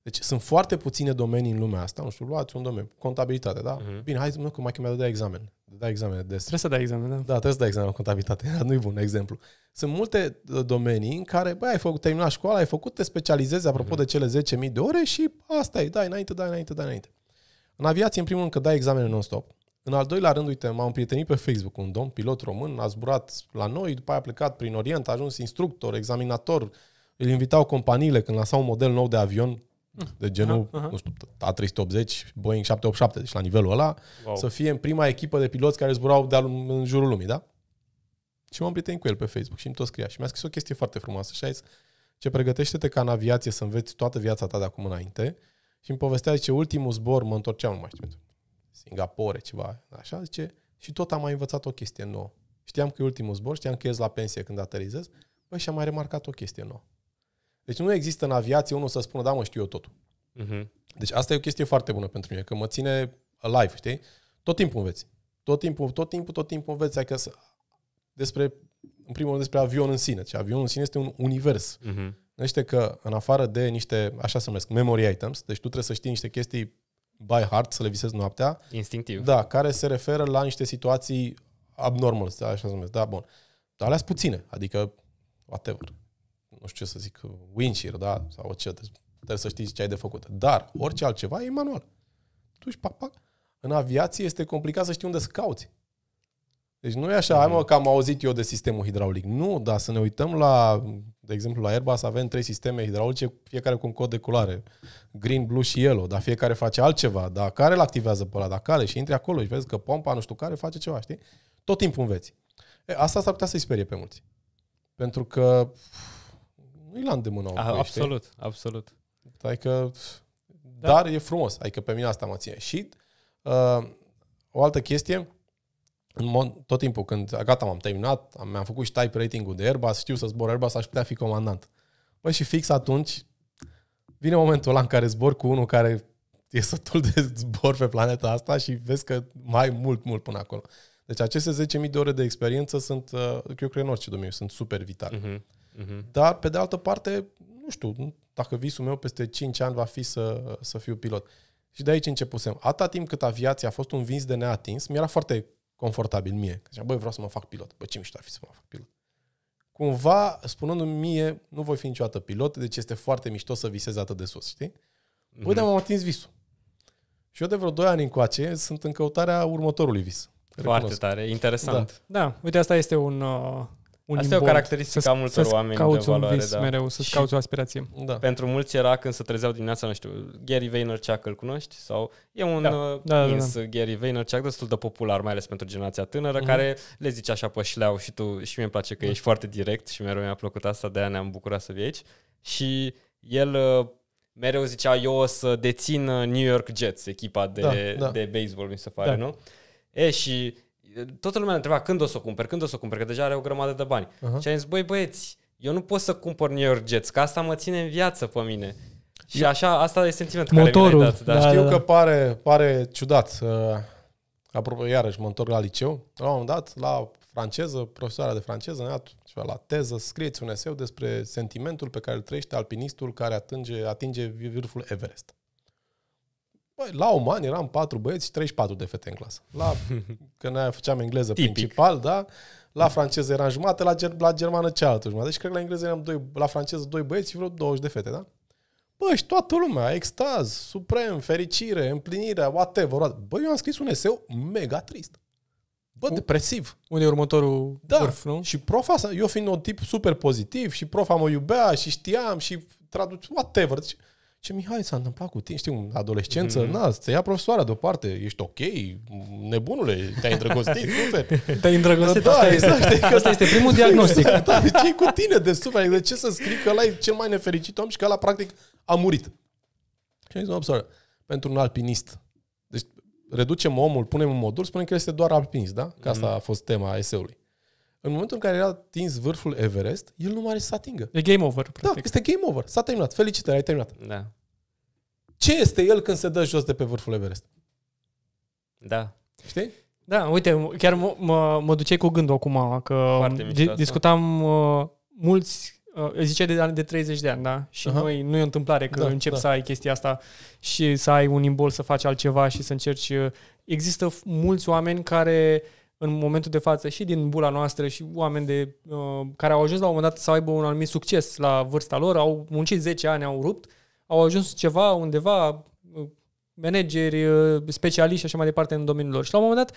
Deci sunt foarte puține domenii în lumea asta, nu știu, luați un domeniu, contabilitate, da? Uh-huh. Bine, hai să nu că mai mai dat examen. Da examene de... Trebuie să dai examene, da. Da, trebuie să dai examen la contabilitate. [LAUGHS] nu e bun exemplu. Sunt multe uh, domenii în care, băi, ai făcut, terminat școala, ai făcut, te specializezi, apropo mm de cele 10.000 de ore și asta e, dai înainte, dai înainte, dai înainte. În aviație, în primul rând, că dai examene non-stop. În al doilea rând, uite, m-am prietenit pe Facebook cu un domn, pilot român, a zburat la noi, după aia a plecat prin Orient, a ajuns instructor, examinator, îl invitau companiile când lansau un model nou de avion, Mm. De genul, uh-huh. nu știu, A380, Boeing 787, deci la nivelul ăla, wow. să fie în prima echipă de piloți care zburau de în jurul lumii, da? Și m-am prieten cu el pe Facebook și îmi tot scria. Și mi-a scris o chestie foarte frumoasă și a zis, ce pregătește-te ca în aviație să înveți toată viața ta de acum înainte. Și îmi povestea, ce ultimul zbor, mă întorceam, nu mai știu, Singapore, ceva, așa, zice, și tot am mai învățat o chestie nouă. Știam că e ultimul zbor, știam că ies la pensie când aterizez, băi, și am mai remarcat o chestie nouă. Deci nu există în aviație unul să spună, da mă, știu eu totul. Uh-huh. Deci asta e o chestie foarte bună pentru mine, că mă ține live. știi? Tot timpul înveți. Tot timpul, tot timpul, tot timpul înveți. Adică să... despre, în primul rând despre avion în sine. Deci avionul în sine este un univers. Uh-huh. Mhm. Este că în afară de niște, așa se numesc, memory items, deci tu trebuie să știi niște chestii by heart, să le visezi noaptea. Instinctiv. Da, care se referă la niște situații abnormal, așa se numesc, da, bun. Dar alea puține, adică whatever nu știu ce să zic, winchir, da? Sau ce, trebuie să știi ce ai de făcut. Dar orice altceva e manual. Tu și papa, În aviație este complicat să știi unde să cauți. Deci nu e așa, hai mă, că am auzit eu de sistemul hidraulic. Nu, dar să ne uităm la, de exemplu, la Airbus avem trei sisteme hidraulice, fiecare cu un cod de culoare. Green, blue și yellow, dar fiecare face altceva. Dar care îl activează pe ăla, dar care? Și intri acolo și vezi că pompa nu știu care face ceva, știi? Tot timpul înveți. E, asta s-ar putea să-i sperie pe mulți. Pentru că nu-i la îndemână. A, absolut, știi? absolut. Adică, da. dar e frumos. Adică pe mine asta mă ține. Și uh, o altă chestie, în mod, tot timpul când gata, m-am terminat, am, mi-am făcut și type rating-ul de Airbus, știu să zbor Airbus, aș putea fi comandant. Păi și fix atunci vine momentul ăla în care zbor cu unul care e sătul de zbor pe planeta asta și vezi că mai mult, mult până acolo. Deci aceste 10.000 de ore de experiență sunt, uh, eu cred în orice domeniu, sunt super vitale. Uh-huh. Uh-huh. Dar, pe de altă parte, nu știu, dacă visul meu peste 5 ani va fi să, să fiu pilot. Și de aici începusem. Atâta timp cât aviația a fost un vis de neatins, mi-era foarte confortabil mie. Că ziceam, băi, vreau să mă fac pilot. Bă, ce mișto ar fi să mă fac pilot. Cumva, spunându-mi mie, nu voi fi niciodată pilot, deci este foarte mișto să visez atât de sus, știi? Băi, mm-hmm. am atins visul. Și eu de vreo 2 ani încoace sunt în căutarea următorului vis. Foarte recunosc. tare, interesant. Da. da, uite, asta este un, uh, un Asta e o caracteristică a multor să oameni de valoare. Un vis da. mereu, să-ți cauți o aspirație. Da. Pentru mulți era când se trezeau dimineața, nu știu, Gary Vaynerchuk îl cunoști? Sau e un da. Uh, da, da, ins da, da. Gary Vaynerchuk destul de popular, mai ales pentru generația tânără, mm-hmm. care le zice așa pe șleau și tu și mie îmi place că da. ești foarte direct și mereu mi-a plăcut asta, de-aia ne-am bucurat să vii aici. Și el uh, mereu zicea, eu o să dețin uh, New York Jets, echipa de, da, da. de baseball, mi se pare, da. nu? E, și toată lumea întreba când o să o cumperi, când o să o cumperi, că deja are o grămadă de bani. Uh-huh. Și am zis, băi băieți, eu nu pot să cumpăr New York Jets, că asta mă ține în viață pe mine. Și așa, asta e sentimentul Motorul, care mi dat. Da. Da, Știu da, da. că pare, pare ciudat. Uh, apropo, iarăși mă întorc la liceu. La un moment dat, la franceză, profesoara de franceză ne-a dat ceva la teză, scrieți un eseu despre sentimentul pe care îl trăiește alpinistul care atinge, atinge vârful Everest. Băi, la uman eram patru băieți și 34 de fete în clasă. La, [LAUGHS] că noi făceam engleză Tipic. principal, da? La franceză eram jumate, la, ger- la germană cealaltă jumătate. Deci cred că la engleză eram doi, la franceză doi băieți și vreo 20 de fete, da? Bă, și toată lumea, extaz, suprem, fericire, împlinire, whatever. Bă, eu am scris un eseu mega trist. Bă, depresiv. Unde e următorul da. vârf, nu? Și profa, eu fiind un tip super pozitiv și profa mă iubea și știam și traduc, whatever. Deci, ce Mihai, s-a întâmplat cu tine, știi, în adolescență, mm-hmm. na, să ia profesoara deoparte, ești ok, nebunule, te-ai îndrăgostit, [LAUGHS] super. Te-ai îndrăgostit, da, asta, exact, că, asta este exact. primul exact. diagnostic. da, ce cu tine de super? De ce să scrii că ăla e cel mai nefericit om și că ăla practic a murit? Și am zis, pentru un alpinist, deci reducem omul, punem un modul, spunem că este doar alpinist, da? Că asta mhm. a fost tema eseului. În momentul în care el atins vârful Everest, el nu mai are să atingă. E game over. Da, practic. Da, este game over. S-a terminat. Felicitări, ai terminat. Da. Ce este el când se dă jos de pe vârful Everest? Da. Știi? Da, uite, chiar mă, mă, mă duceai cu gândul acum că di- da. discutam uh, mulți, uh, zice de, de 30 de ani, da? Și uh-huh. noi, nu e o întâmplare că da, începi da. să ai chestia asta și să ai un imbol să faci altceva și să încerci. Uh, există mulți oameni care uh, în momentul de față și din bula noastră și oameni de, uh, care au ajuns la un moment dat să aibă un anumit succes la vârsta lor, au muncit 10 ani, au rupt, au ajuns ceva undeva, uh, manageri, uh, specialiști și așa mai departe în domeniul lor. Și la un moment dat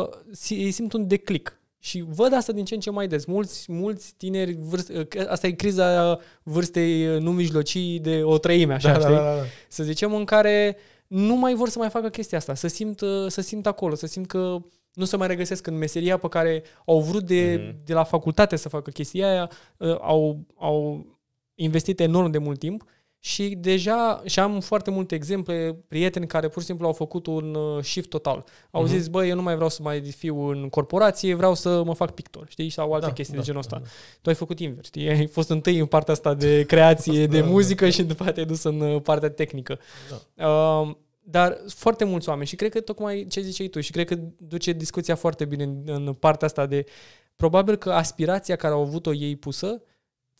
uh, ei simt un declic. Și văd asta din ce în ce mai des. Mulți, mulți tineri, vârst, uh, asta e criza vârstei nu mijlocii de o treime, așa, da, da știi? Da, da, da. Să zicem, în care nu mai vor să mai facă chestia asta, să simt, să simt acolo, să simt că nu se mai regăsesc în meseria pe care au vrut de, mm-hmm. de la facultate să facă chestia aia, ă, au, au investit enorm de mult timp și deja, și am foarte multe exemple, prieteni care pur și simplu au făcut un ă, shift total. Au mm-hmm. zis, băi, eu nu mai vreau să mai fiu în corporație, vreau să mă fac pictor, știi? Sau alte da, chestii da, de genul ăsta. Da, da. Tu ai făcut invers, știi? Ai fost întâi în partea asta de creație, de da, muzică da, da. și după te-ai dus în ă, partea tehnică. Da. Uh, dar foarte mulți oameni și cred că tocmai ce ziceai tu și cred că duce discuția foarte bine în, în partea asta de probabil că aspirația care au avut-o ei pusă,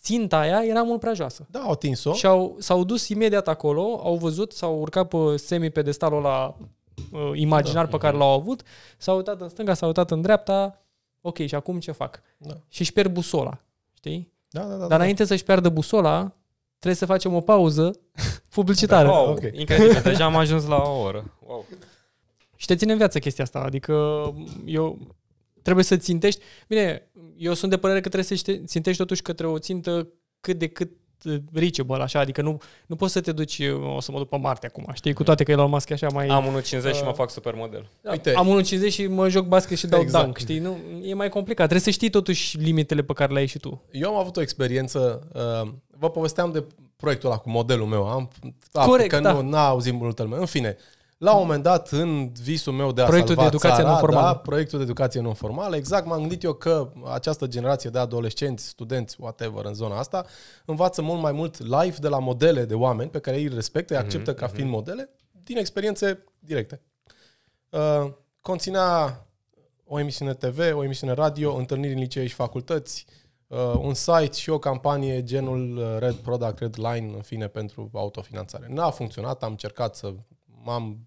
ținta aia era mult prea joasă. Da, au atins-o. Și au, s-au dus imediat acolo, au văzut, s-au urcat pe semi-pedestalul la uh, imaginar da, pe care l-au avut, s-au uitat în stânga, s-au uitat în dreapta, ok, și acum ce fac? Da. Și își pierd busola, știi? Da, da, da, Dar da, da. înainte da. să-și piardă busola, trebuie să facem o pauză [LAUGHS] publicitară. Da. Wow, okay. incredibil, deja am ajuns la o oră. Wow. Și te ține în viață chestia asta, adică eu trebuie să țintești. Bine, eu sunt de părere că trebuie să țintești totuși către o țintă cât de cât reachable, așa, adică nu, nu poți să te duci, o să mă duc pe Marte acum, știi, cu toate că el Musk așa mai... Am 1,50 uh, și mă uh, fac supermodel. Da, Uite. Am 1,50 și mă joc basket și dau exact. dunk, știi, nu, e mai complicat, trebuie să știi totuși limitele pe care le ai și tu. Eu am avut o experiență, uh, vă povesteam de proiectul ăla cu modelul meu, am, da, Corect, că da. nu n-a auzit multă lume, în fine, la un moment dat, în visul meu de a proiectul salva de educație țara, non-formală. Da, proiectul de educație non-formală, exact m-am gândit eu că această generație de adolescenți, studenți, whatever, în zona asta, învață mult mai mult live de la modele de oameni pe care ei îi respectă, îi mhm, acceptă mm-hmm. ca mhm. fiind modele, din experiențe directe. Uh, conținea o emisiune TV, o emisiune radio, întâlniri în licee și facultăți, uh, un site și o campanie genul uh, Red Product, Red Line, în fine, pentru autofinanțare. N-a funcționat, am încercat să m-am,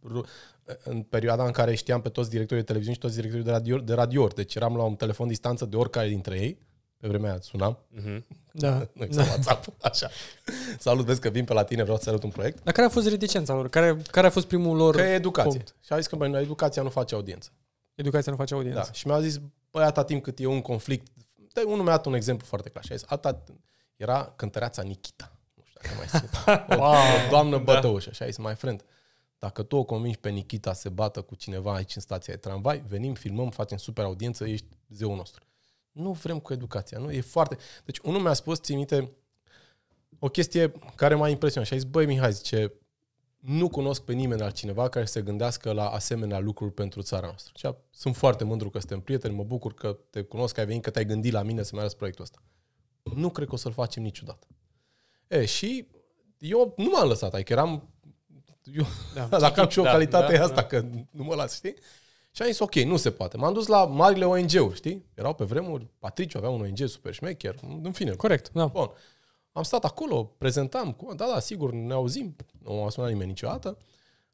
în perioada în care știam pe toți directorii de televiziuni și toți directorii de radio, de radio, deci eram la un telefon distanță de oricare dintre ei, pe vremea aia sunam. Mm-hmm. [LAUGHS] Da. nu da. WhatsApp, așa. Salut, vezi că vin pe la tine, vreau să arăt un proiect. Dar care a fost reticența lor? Care, care a fost primul lor Că e educație. Punct? Și a zis că bă, educația nu face audiență. Educația nu face audiență. Da. Și mi-a zis, băi, atâta timp cât e un conflict, De, unul mi-a dat un exemplu foarte clar. Și a zis, atâta, era cântăreața Nikita. Nu știu dacă mai sunt. [LAUGHS] wow. doamnă da. bătăușă. Și a zis, my friend, uh, dacă tu o convingi pe Nikita să bată cu cineva aici în stația de tramvai, venim, filmăm, facem super audiență, ești zeul nostru. Nu vrem cu educația, nu? E foarte... Deci unul mi-a spus, ții minte, o chestie care m-a impresionat și a zis, băi Mihai, zice, nu cunosc pe nimeni altcineva care se gândească la asemenea lucruri pentru țara noastră. Și sunt foarte mândru că suntem prieteni, mă bucur că te cunosc, că ai venit, că te-ai gândit la mine să-mi arăți proiectul ăsta. Nu cred că o să-l facem niciodată. E, și eu nu m-am lăsat, adică eram eu, da, [LAUGHS] dacă am și o da, calitate da, asta, da. că nu mă las, știi? Și am zis, ok, nu se poate. M-am dus la marile ONG-uri, știi? Erau pe vremuri, Patriciu avea un ONG super șmecher, în fine. Corect, da. Bun. Am stat acolo, prezentam, cu, da, da, sigur, ne auzim, nu m-a sunat nimeni niciodată.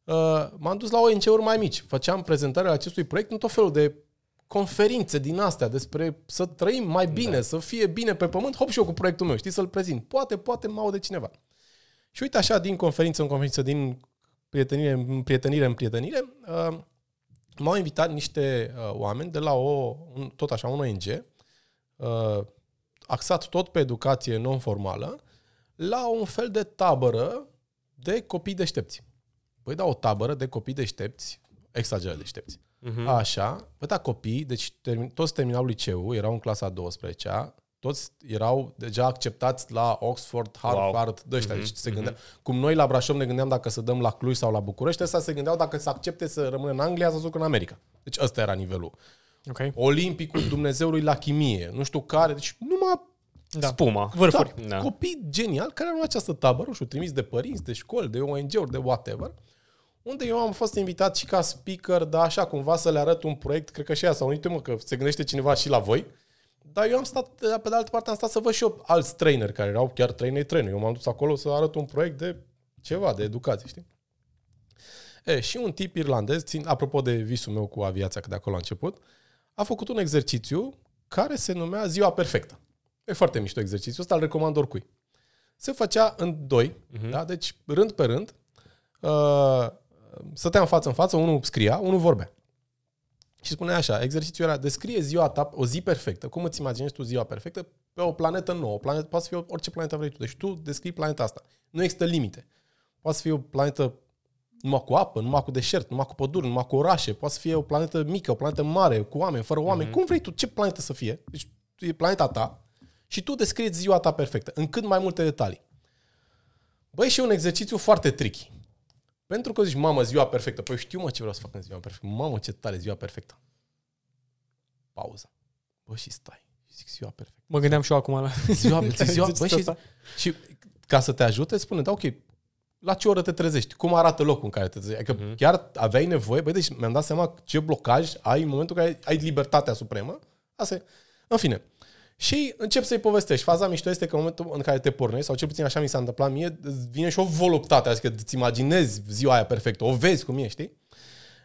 Uh, m-am dus la ONG-uri mai mici. Făceam prezentarea acestui proiect în tot felul de conferințe din astea despre să trăim mai da. bine, da. să fie bine pe pământ, hop și eu cu proiectul meu, știi, să-l prezint. Poate, poate mă aude cineva. Și uite așa, din conferință în conferință, din prietenire în prietenire, în prietenire uh, m-au invitat niște uh, oameni de la o, un, tot așa, un ONG, uh, axat tot pe educație non-formală, la un fel de tabără de copii deștepți. Păi da, o tabără de copii deștepți, exagerat deștepți. Uh-huh. Așa, păi da, copii, deci termin, toți terminau liceul, erau în clasa 12-a, toți erau deja acceptați la Oxford, Harvard, wow. de ăștia. Mm-hmm. Deci se mm-hmm. Cum noi la Brașov ne gândeam dacă să dăm la Cluj sau la București, ăsta se gândeau dacă să accepte să rămână în Anglia sau să ducă în America. Deci ăsta era nivelul. Okay. Olimpicul Dumnezeului la chimie, nu știu care, deci numai da. spuma, vârfuri. Da, da. Copii genial care au această tabără, și trimis de părinți, de școli, de ONG-uri, de whatever, unde eu am fost invitat și ca speaker, dar așa cumva să le arăt un proiect, cred că și ea s-a unit, mă, că se gândește cineva și la voi, dar eu am stat, pe de altă parte, am stat să văd și eu alți traineri care erau chiar traineri traineri. Eu m-am dus acolo să arăt un proiect de ceva, de educație, știi? E, și un tip irlandez, țin, apropo de visul meu cu aviația, că de acolo a început, a făcut un exercițiu care se numea Ziua Perfectă. E foarte mișto exercițiu, ăsta îl recomand oricui. Se făcea în doi, uh-huh. da? deci rând pe rând, uh, stăteam față în față, unul scria, unul vorbea. Și spune așa, exercițiul era, descrie ziua ta, o zi perfectă. Cum îți imaginezi tu ziua perfectă? Pe o planetă nouă. O planetă, poate să fie orice planetă vrei tu. Deci tu descrii planeta asta. Nu există limite. Poate să fie o planetă numai cu apă, numai cu deșert, numai cu păduri, numai cu orașe. Poate să fie o planetă mică, o planetă mare, cu oameni, fără oameni. Mm-hmm. Cum vrei tu? Ce planetă să fie? Deci e planeta ta și tu descrii ziua ta perfectă, în cât mai multe detalii. Băi, și e un exercițiu foarte tricky. Pentru că zici, mamă, ziua perfectă. Păi știu, mă, ce vreau să fac în ziua perfectă. Mamă, ce tare, ziua perfectă. Pauză. Bă, și stai. zic, ziua perfectă. Mă gândeam și eu acum la... [LAUGHS] Ziua, perfectă. [LAUGHS] ziua bă, și, și ca să te ajute, spune, da, ok, la ce oră te trezești? Cum arată locul în care te trezești? Adică uh-huh. chiar aveai nevoie? Băi, deci mi-am dat seama ce blocaj ai în momentul în care ai libertatea supremă. Asta e. În fine, și încep să-i povestești. Faza mișto este că în momentul în care te pornești, sau cel puțin așa mi s-a întâmplat mie, vine și o voluptate, adică îți imaginezi ziua aia perfectă, o vezi cum ești, știi?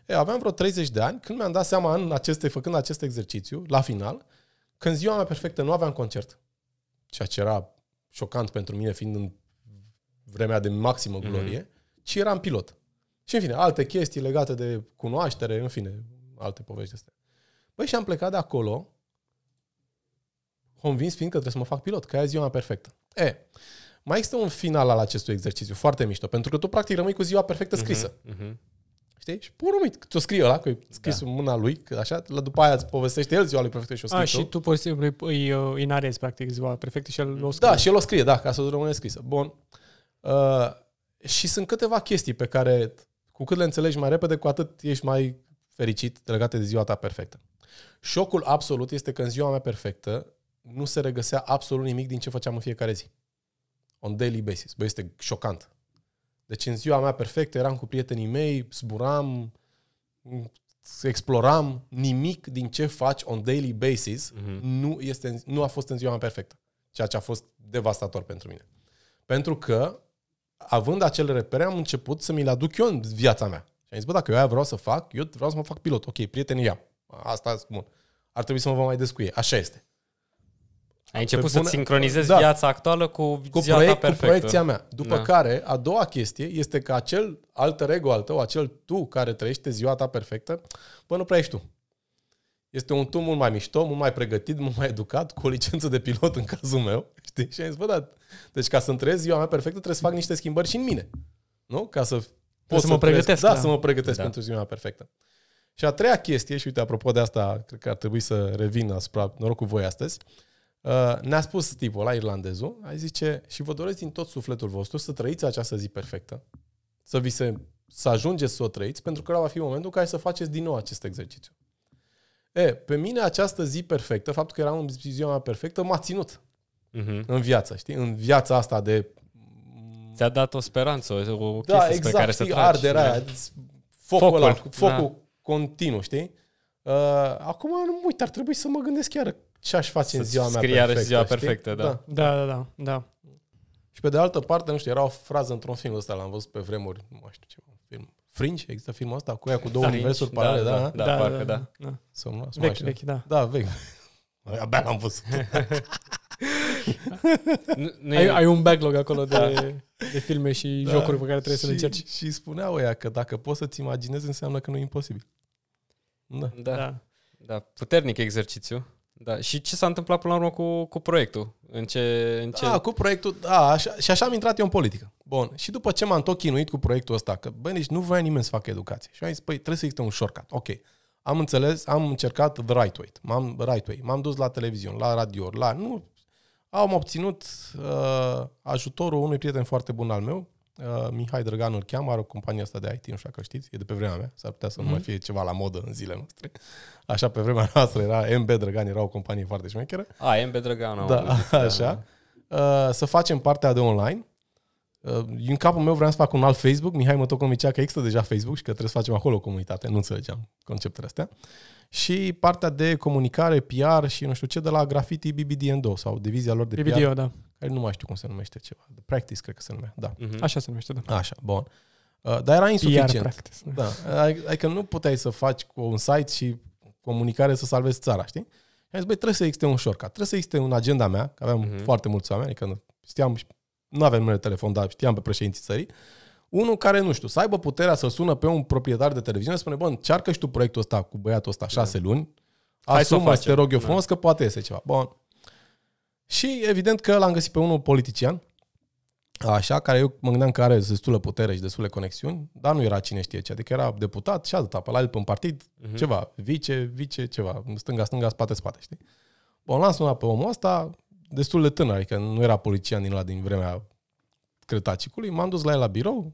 E, aveam vreo 30 de ani, când mi-am dat seama, în aceste, făcând acest exercițiu, la final, când ziua mea perfectă nu aveam concert. Ceea ce era șocant pentru mine, fiind în vremea de maximă glorie, mm-hmm. ci eram pilot. Și în fine, alte chestii legate de cunoaștere, în fine, alte povești astea. Băi, și am plecat de acolo convins fiind că trebuie să mă fac pilot, că aia e ziua perfectă. E, mai există un final al acestui exercițiu, foarte mișto, pentru că tu practic rămâi cu ziua perfectă mhm, scrisă. Uh-huh, uh-huh. Știi? Și pur urmit, ți-o scrie ăla, că scris da. în mâna lui, că așa, la după aia îți povestește el ziua lui perfectă și o scrie. A, ah, și tu poți să îi, inarezi, practic, ziua perfectă și el o scrie. Da, și el o scrie, da, ca să rămâne scrisă. Bun. Uh, și sunt câteva chestii pe care, cu cât le înțelegi mai repede, cu atât ești mai fericit legate de ziua ta perfectă. Șocul absolut este că în ziua mea perfectă nu se regăsea absolut nimic din ce făceam în fiecare zi. On daily basis. Băi, este șocant. Deci în ziua mea perfectă eram cu prietenii mei, zburam, exploram, nimic din ce faci on daily basis mm-hmm. nu, este, nu a fost în ziua mea perfectă. Ceea ce a fost devastator pentru mine. Pentru că, având acele repere, am început să mi l aduc eu în viața mea. Și am zis, bă, dacă eu aia vreau să fac, eu vreau să mă fac pilot. Ok, prietenii ia. Asta bun. Ar trebui să mă vă mai descuie. Așa este. Ai început să-ți sincronizezi da. viața actuală cu, cu viața proiect, perfectă. Cu proiecția mea. După da. care, a doua chestie este că acel alter ego al tău, acel tu care trăiește ziua ta perfectă, bă, nu prea ești tu. Este un tu mult mai mișto, mult mai pregătit, mult mai educat, cu o licență de pilot în cazul meu. Știi? Și am zis, bă, da, deci ca să întrezi trăiesc ziua mea perfectă trebuie să fac niște schimbări și în mine. Nu? Ca să pot să, să mă pregătesc. da, da, să mă pregătesc da. pentru ziua mea perfectă. Și a treia chestie, și uite, apropo de asta, cred că ar trebui să revin asupra norocul voi astăzi, uh, Uh, ne-a spus tipul la irlandezul, a zice, și vă doresc din tot sufletul vostru să trăiți această zi perfectă, să vi se, să ajungeți să o trăiți, pentru că va fi momentul în care să faceți din nou acest exercițiu. E, pe mine această zi perfectă, faptul că eram în ziua mea perfectă, m-a ținut uh-huh. în viață, știi? În viața asta de... Ți-a dat o speranță, o, chestie da, chestie exact, pe care știi, să tragi. Da, exact. focul, focul, ăla, focul da. continuu, știi? Uh, acum, nu uit, ar trebui să mă gândesc chiar ce aș face în ziua mea perfectă. ziua perfectă, da. da. Da, da, da, Și pe de altă parte, nu știu, era o frază într-un film ăsta, l-am văzut pe vremuri, nu mai știu ce, film. Fringe? Există filmul ăsta cu ea cu două Fringe, da. universuri da, paralele, da? Da, da, da, parcă, da. da. da să nu vechi, așa. vechi, da. Da, vechi. [LAUGHS] Abia l-am văzut. [LAUGHS] nu, nu ai, e... ai un backlog acolo de, de filme și da. jocuri pe care trebuie și, să le încerci. Și spunea ea că dacă poți să-ți imaginezi, înseamnă că nu e imposibil. Da. Da. da. da. Puternic exercițiu. Da. Și ce s-a întâmplat până la urmă cu, cu proiectul? În ce, în ce... Da, cu proiectul, da, așa, și așa am intrat eu în politică. Bun, și după ce m-am tot chinuit cu proiectul ăsta, că băi, nici nu voia nimeni să facă educație. Și am zis, păi, trebuie să existe un shortcut. Ok, am înțeles, am încercat the right way. M-am, right way. m-am dus la televiziune, la radio, la... Nu, am obținut uh, ajutorul unui prieten foarte bun al meu, Uh, Mihai Drăgan îl cheamă, are o companie asta de IT, nu știu că știți, e de pe vremea mea, s-ar putea să nu mhm. mai fie ceva la modă în zilele noastre. Așa, pe vremea [LAUGHS] noastră era MB Drăgan, era o companie foarte șmecheră. A, MB Drăgan. Da, da. așa. Uh, să facem partea de online. Uh, în capul meu vreau să fac un alt Facebook. Mihai mă tot convicea că există deja Facebook și că trebuie să facem acolo o comunitate. Nu înțelegeam conceptele astea și partea de comunicare, PR și nu știu ce de la Graffiti BBDN2 sau divizia lor de BBDO, PR. da. Care nu mai știu cum se numește ceva. The Practice, cred că se numește. Da. Uh-huh. Așa se numește, da. Așa, bun. Uh, dar era insuficient. PR practice, da. da. Adică nu puteai să faci cu un site și comunicare să salvezi țara, știi? Și am zis, băi, trebuie să existe un shortcut, trebuie să existe un agenda mea, că aveam uh-huh. foarte mulți oameni, că știam, nu aveam numele telefon, dar știam pe președinții țării, unul care, nu știu, să aibă puterea să sună pe un proprietar de televiziune, spune, bă, încearcă și tu proiectul ăsta cu băiatul ăsta șase da. luni, Hai asumă, să te rog eu da. frumos, da. că poate iese ceva. Bun. Și evident că l-am găsit pe unul politician, așa, care eu mă gândeam că are destulă putere și destule conexiuni, dar nu era cine știe ce. Adică era deputat și atâta, pe la el, pe un partid, uh-huh. ceva, vice, vice, ceva, stânga, stânga, spate, spate, știi? Bun, l-am sunat pe omul ăsta, destul de tânăr, adică nu era politician din la din vremea Crătacicului, m-am dus la el la birou,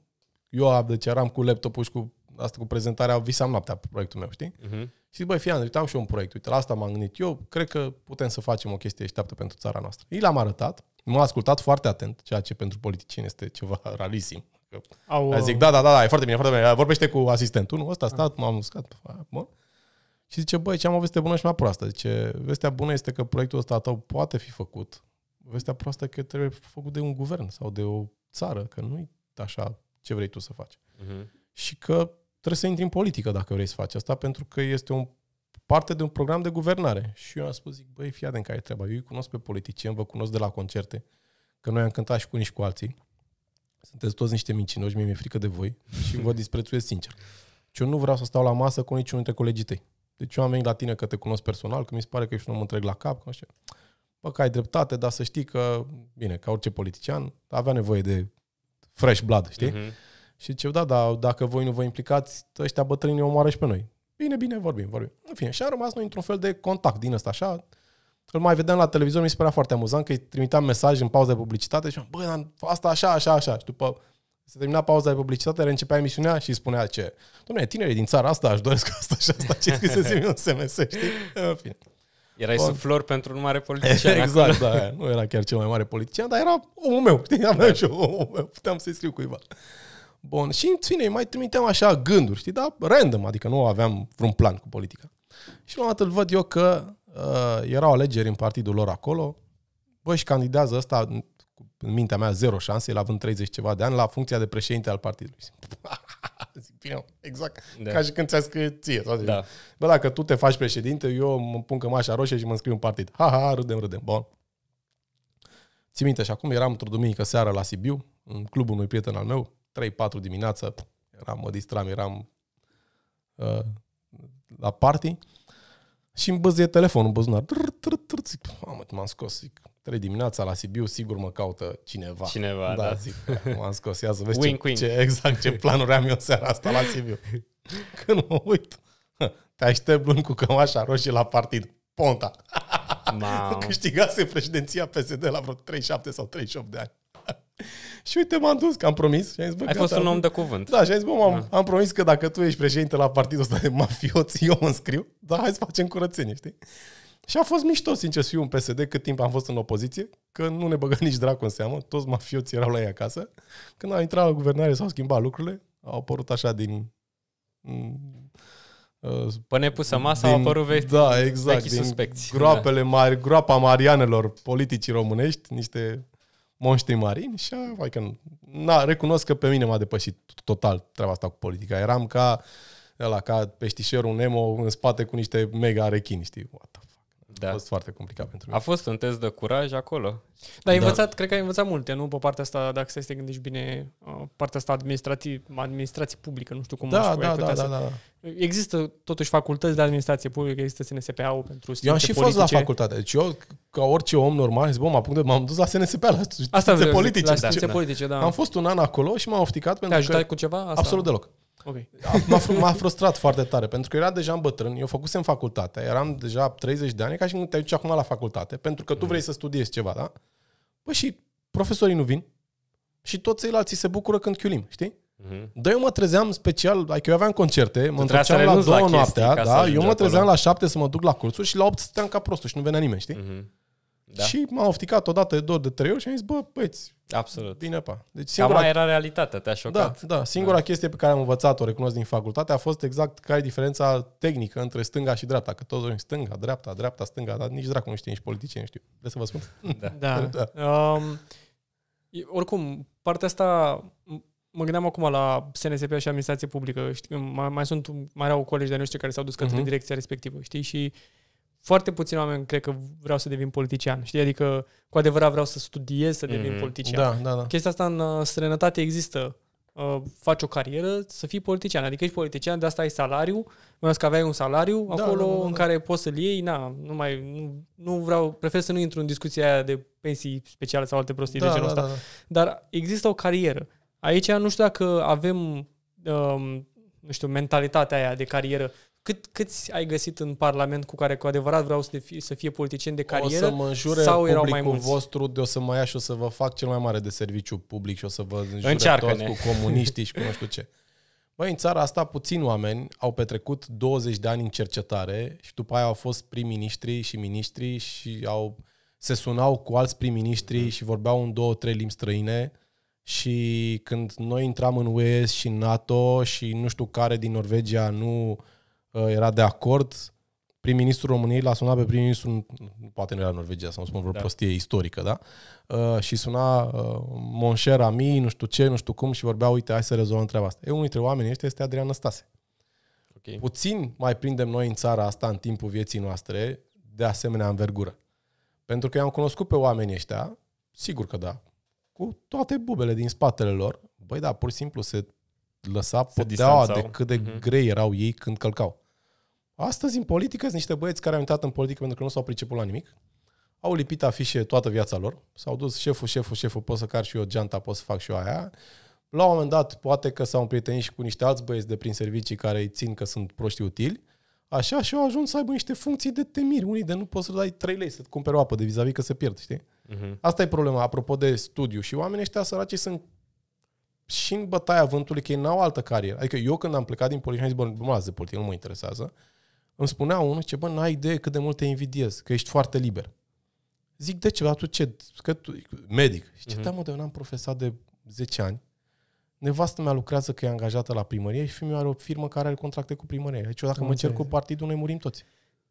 eu deci eram cu laptopul și cu asta cu prezentarea, visam noaptea pe proiectul meu, știi? Uh-huh. Și zic, băi, fii Andrei, am și eu un proiect, uite, la asta m-am gândit eu, cred că putem să facem o chestie așteaptă pentru țara noastră. I l-am arătat, m-a ascultat foarte atent, ceea ce pentru politicieni este ceva [LAUGHS] rarisim. Au, uh... Zic, da, da, da, da, e foarte bine, foarte bine, vorbește cu asistentul, nu, ăsta a ah. stat, m-am uscat, bun. Și zice, băi, ce am o veste bună și mai proastă. Zice, vestea bună este că proiectul ăsta tău poate fi făcut. Vestea proastă că trebuie făcut de un guvern sau de o țară, că nu-i așa ce vrei tu să faci. Uh-huh. Și că trebuie să intri în politică dacă vrei să faci asta, pentru că este un parte de un program de guvernare. Și eu am spus, zic, băi, fii în care e treaba. Eu îi cunosc pe politicieni, vă cunosc de la concerte, că noi am cântat și cu unii și cu alții. Sunteți toți niște mincinoși, mie mi-e frică de voi [LAUGHS] și vă disprețuiesc sincer. Și eu nu vreau să stau la masă cu niciunul dintre colegii tăi. Deci eu am venit la tine că te cunosc personal, că mi se pare că ești un om întreg la cap, că așa bă, că ai dreptate, dar să știi că, bine, ca orice politician, avea nevoie de fresh blood, știi? Uh-huh. Și ce da, dar dacă voi nu vă implicați, ăștia bătrâni ne omoară și pe noi. Bine, bine, vorbim, vorbim. În fine, și a rămas noi într-un fel de contact din ăsta, așa. Îl mai vedeam la televizor, mi se părea foarte amuzant că îi trimiteam mesaj în pauza de publicitate și am, bă, dar asta așa, așa, așa. Și după se termina pauza de publicitate, reîncepea emisiunea și spunea ce, domnule, tinerii din țara asta aș doresc asta și asta, ce zic un SMS, știi? În fine. Erai sub flor pentru un mare politician. [LAUGHS] exact, acolo. da. Nu era chiar cel mai mare politician, dar era omul meu. Știi? Aveam da. și eu omul meu. Puteam să-i scriu cuiva. Bun. Și în ține, mai trimiteam așa gânduri, știi? Dar random, adică nu aveam vreun plan cu politica. Și la un dat îl văd eu că uh, erau alegeri în partidul lor acolo. Bă, și candidează ăsta, în mintea mea, zero șanse, el având 30 ceva de ani, la funcția de președinte al partidului. [LAUGHS] Zic, bine, exact. Da. Ca și când ți-a scris ție. Sau da. Bă, dacă tu te faci președinte, eu mă pun cămașa roșie și mă înscriu în partid. Ha, ha, râdem, râdem. Bun. Ți minte, și acum eram într-o duminică seară la Sibiu, în clubul unui prieten al meu, 3-4 dimineață, eram, mă distram, eram uh, la party și îmi băzie telefonul în buzunar. Mamă, m-am scos, zic, 3 dimineața la Sibiu, sigur mă caută cineva. Cineva, da. da. Zic, m-am scos, ia să vezi wink, ce, wink. ce, exact ce planuri am eu seara asta la Sibiu. [LAUGHS] Când mă uit, te aștept luni cu cămașa roșie la partid. Ponta. Wow. [LAUGHS] Câștigase președinția PSD la vreo 37 sau 38 de ani. [LAUGHS] și uite, m-am dus, că am promis. Și am zis, bă, Ai fost un om de cuvânt. Da, și am zis, bă, am, da. am promis că dacă tu ești președinte la partidul ăsta de mafioți, eu mă înscriu, dar hai să facem curățenie, știi? Și a fost mișto, sincer, să fiu un PSD cât timp am fost în opoziție, că nu ne băga [LAUGHS] nici dracu în seamă, toți mafioții erau la ei acasă. Când a intrat la guvernare s-au schimbat lucrurile, au apărut așa din... Mm, uh, Până pusă masa din, au apărut vechi, da, exact, din suspecți. Groapele mari, groapa marianelor politicii românești, niște monștri marini și adică, na, recunosc că pe mine m-a depășit total treaba asta cu politica. Eram ca ăla, ca peștișerul Nemo în spate cu niște mega rechini, știi? What the da. a fost foarte complicat pentru mine. A fost un test de curaj acolo. Da, ai da. învățat, cred că ai învățat multe, nu? Pe partea asta, dacă să te gândești bine, uh, partea asta administrativ, administrație publică, nu știu cum da, aș da, da, da, da, da. Există totuși facultăți de administrație publică, există SNSPA-ul pentru Eu am și politice. fost la facultate. Deci eu, ca orice om normal, zic, bă, m-am, m-am dus la SNSPA, la asta politice. La da. politice, da. Am fost un an acolo și m-am ofticat pentru Te-a ajutat că... cu ceva? Asta? Absolut deloc. Okay. M-a, frustrat foarte tare, pentru că era deja în bătrân, eu făcusem facultate, eram deja 30 de ani, ca și când te duci acum la facultate, pentru că tu mm. vrei să studiezi ceva, da? Păi și profesorii nu vin și toți ceilalți se bucură când chiulim, știi? Mm-hmm. Da, eu mă trezeam special, adică eu aveam concerte, mă trezeam la două la noaptea, da, eu mă trezeam acolo. la șapte să mă duc la cursuri și la opt stăteam ca prostul și nu venea nimeni, știi? Mm-hmm. Da. Și m-a ofticat odată, două, de trei ori și am zis, bă, băieți, Absolut. Bine, pa. Deci singura... Cam era realitatea, te-a șocat. Da, da. Singura da. chestie pe care am învățat-o, recunosc din facultate, a fost exact care e diferența tehnică între stânga și dreapta. Că toți vorbim stânga, dreapta, dreapta, stânga, dar nici dracu nu știe, nici politicieni știu. Vreți să vă spun? [LAUGHS] Da. da. [LAUGHS] da. Um, oricum, partea asta, mă gândeam acum la SNSP și administrație publică. Știi, mai, mai, sunt, mai erau colegi de noștri care s-au dus către uh-huh. direcția respectivă, știi? Și foarte puțini oameni cred că vreau să devin politician, știi? Adică cu adevărat vreau să studiez să devin mm politician. Da, da, da. Chestia asta în uh, străinătate există. Uh, faci o carieră, să fii politician. Adică ești politician, de asta ai salariu. Vreau că aveai un salariu da, acolo da, da, da, în da. care poți să-l iei. Na, nu, mai, nu, nu vreau, prefer să nu intru în discuția aia de pensii speciale sau alte prostii da, de genul da, ăsta. Da, da, da. Dar există o carieră. Aici nu știu dacă avem um, nu știu, mentalitatea aia de carieră cât, câți ai găsit în Parlament cu care cu adevărat vreau să, fie, să fie politicieni de carieră? O să mă înjure sau erau mai mulți? vostru, de o să mă ia și o să vă fac cel mai mare de serviciu public și o să vă înjure toți cu comuniștii și cu nu știu ce. Băi, în țara asta puțin oameni au petrecut 20 de ani în cercetare și după aia au fost prim-ministri și ministri și au, se sunau cu alți prim-ministri și vorbeau în două, trei limbi străine și când noi intram în UE și în NATO și nu știu care din Norvegia nu Uh, era de acord, prim-ministrul României l-a sunat pe prim ministru poate nu era Norvegia, să nu spun vreo da. prostie istorică, da? Uh, și suna uh, Monșer Ami, nu știu ce, nu știu cum, și vorbea, uite, hai să rezolvăm treaba asta. E unul dintre oamenii ăștia este Adrian Năstase. Okay. Puțin mai prindem noi în țara asta, în timpul vieții noastre, de asemenea învergură. Pentru că i-am cunoscut pe oamenii ăștia, sigur că da, cu toate bubele din spatele lor, băi, da, pur și simplu se lăsa puteaua de cât de uh-huh. grei erau ei când călcau. Astăzi, în politică, sunt niște băieți care au intrat în politică pentru că nu s-au priceput la nimic. Au lipit afișe toată viața lor. S-au dus șeful, șeful, șeful, pot să car și eu geanta, pot să fac și eu aia. La un moment dat, poate că s-au împrietenit și cu niște alți băieți de prin servicii care îi țin că sunt proști utili. Așa și au ajuns să aibă niște funcții de temiri. Unii de nu poți să dai 3 lei să cumperi o apă de vizavi că se pierd, știi? Uh-huh. Asta e problema, apropo de studiu. Și oamenii ăștia săraci sunt și în bătaia vântului că ei n-au altă carieră. Adică eu când am plecat din politică am zis, bă, nu de politică, nu mă interesează. Îmi spunea unul, ce bă, n-ai idee cât de mult te invidiez, că ești foarte liber. Zic, de ce? Atunci ce? Că tu, medic. Și ce, mm-hmm. de da, un am profesat de 10 ani. Nevastă mea lucrează că e angajată la primărie și fiul meu are o firmă care are contracte cu primărie. Deci eu dacă Am mă înțeleg. cer cu partidul, noi murim toți.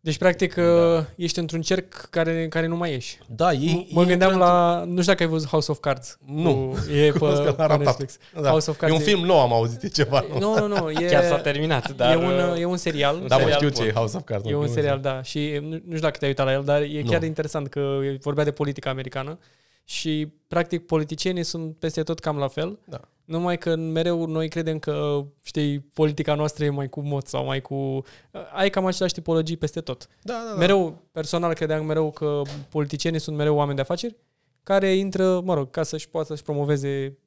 Deci, practic, da. Uh, ești într-un cerc care, care nu mai ieși. Da, e, Mă e gândeam la... Nu știu dacă ai văzut House of Cards. Nu. E [LAUGHS] pe, pe Netflix. Da. House of Cards e un film nou, am auzit, e ceva nou. Nu, nu, nu. [LAUGHS] E, Chiar s-a terminat, dar... E un, uh, e un serial. Da, serial, mă știu ce e House of Cards. E un serial, da. Și nu, știu dacă te-ai uitat la el, dar e nu. chiar interesant că vorbea de politică americană și, practic, politicienii sunt peste tot cam la fel. Da numai că mereu noi credem că, știi, politica noastră e mai cu mod sau mai cu... Ai cam aceleași tipologii peste tot. Da, da, da. Mereu, personal, credeam mereu că politicienii sunt mereu oameni de afaceri care intră, mă rog, ca să-și poată să-și promoveze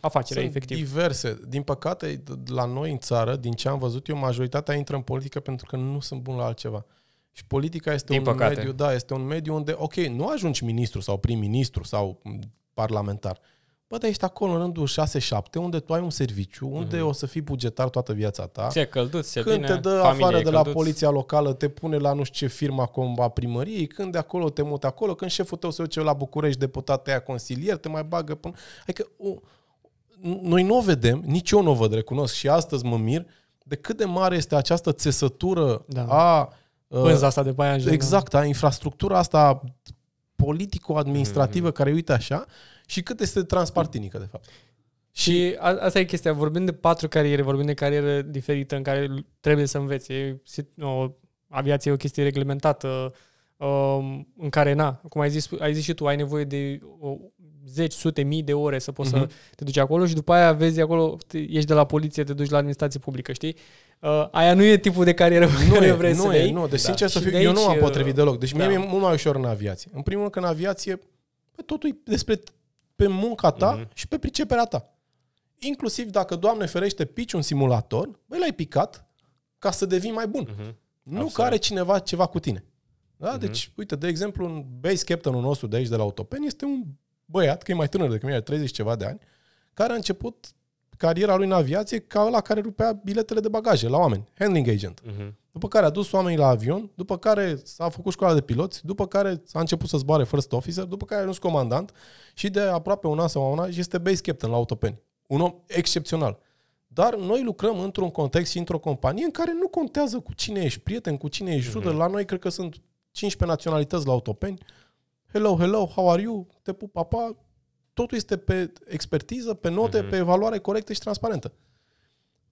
afacerea, efectiv. diverse. Din păcate, la noi în țară, din ce am văzut eu, majoritatea intră în politică pentru că nu sunt bun la altceva. Și politica este din un păcate. mediu, da, este un mediu unde, ok, nu ajungi ministru sau prim-ministru sau parlamentar, Bă, dar ești acolo în rândul 6-7, unde tu ai un serviciu, unde mm-hmm. o să fii bugetar toată viața ta. Ți-e călduț, ți Când bine, te dă afară de la poliția locală, te pune la nu știu ce firma comba primăriei, când de acolo te mută acolo, când șeful tău se duce la București, deputat aia consilier, te mai bagă până... Adică o, noi nu o vedem, nici eu nu o văd, recunosc și astăzi mă mir, de cât de mare este această țesătură da. a... Pânza uh, asta de baianjen. Exact, a infrastructura asta politico-administrativă mm-hmm. care, uite așa, și cât este transpartinică, de fapt. Și asta e chestia, vorbim de patru cariere, vorbim de carieră diferită în care trebuie să înveți. E, o, aviația e o chestie reglementată, um, în care, na, cum ai zis, ai zis și tu, ai nevoie de o, zeci, sute, mii de ore să poți uh-huh. să mhm. te duci acolo și după aia vezi acolo, te, ești de la poliție, te duci la administrație publică, știi? Uh, aia nu e tipul de carieră pe nu care e, vrei nu să e, dai. Nu, deci da. sincer să fiu, de aici, eu nu am potrivit uh, deloc. Deci da. mie mi-e mult mai ușor în aviație. În primul rând că în aviație totul e despre pe munca ta mm-hmm. și pe priceperea ta. Inclusiv dacă, Doamne ferește, pici un simulator, băi, l-ai picat ca să devii mai bun. Mm-hmm. Nu care cineva ceva cu tine. Da? Mm-hmm. Deci, uite, de exemplu, un base captain nostru de aici, de la Autopen, este un băiat, că e mai tânăr decât mine, are 30 ceva de ani, care a început cariera lui în aviație ca la care rupea biletele de bagaje la oameni, handling agent. Mm-hmm. După care a dus oamenii la avion, după care s-a făcut școala de piloți, după care s a început să zboare first officer, după care a ajuns comandant și de aproape un an sau un an este base captain la Autopeni. Un om excepțional. Dar noi lucrăm într-un context și într-o companie în care nu contează cu cine ești prieten, cu cine ești judă. Mm-hmm. La noi cred că sunt 15 naționalități la Autopeni. Hello, hello, how are you? Te pup, papa. Totul este pe expertiză, pe note, mm-hmm. pe evaluare corectă și transparentă.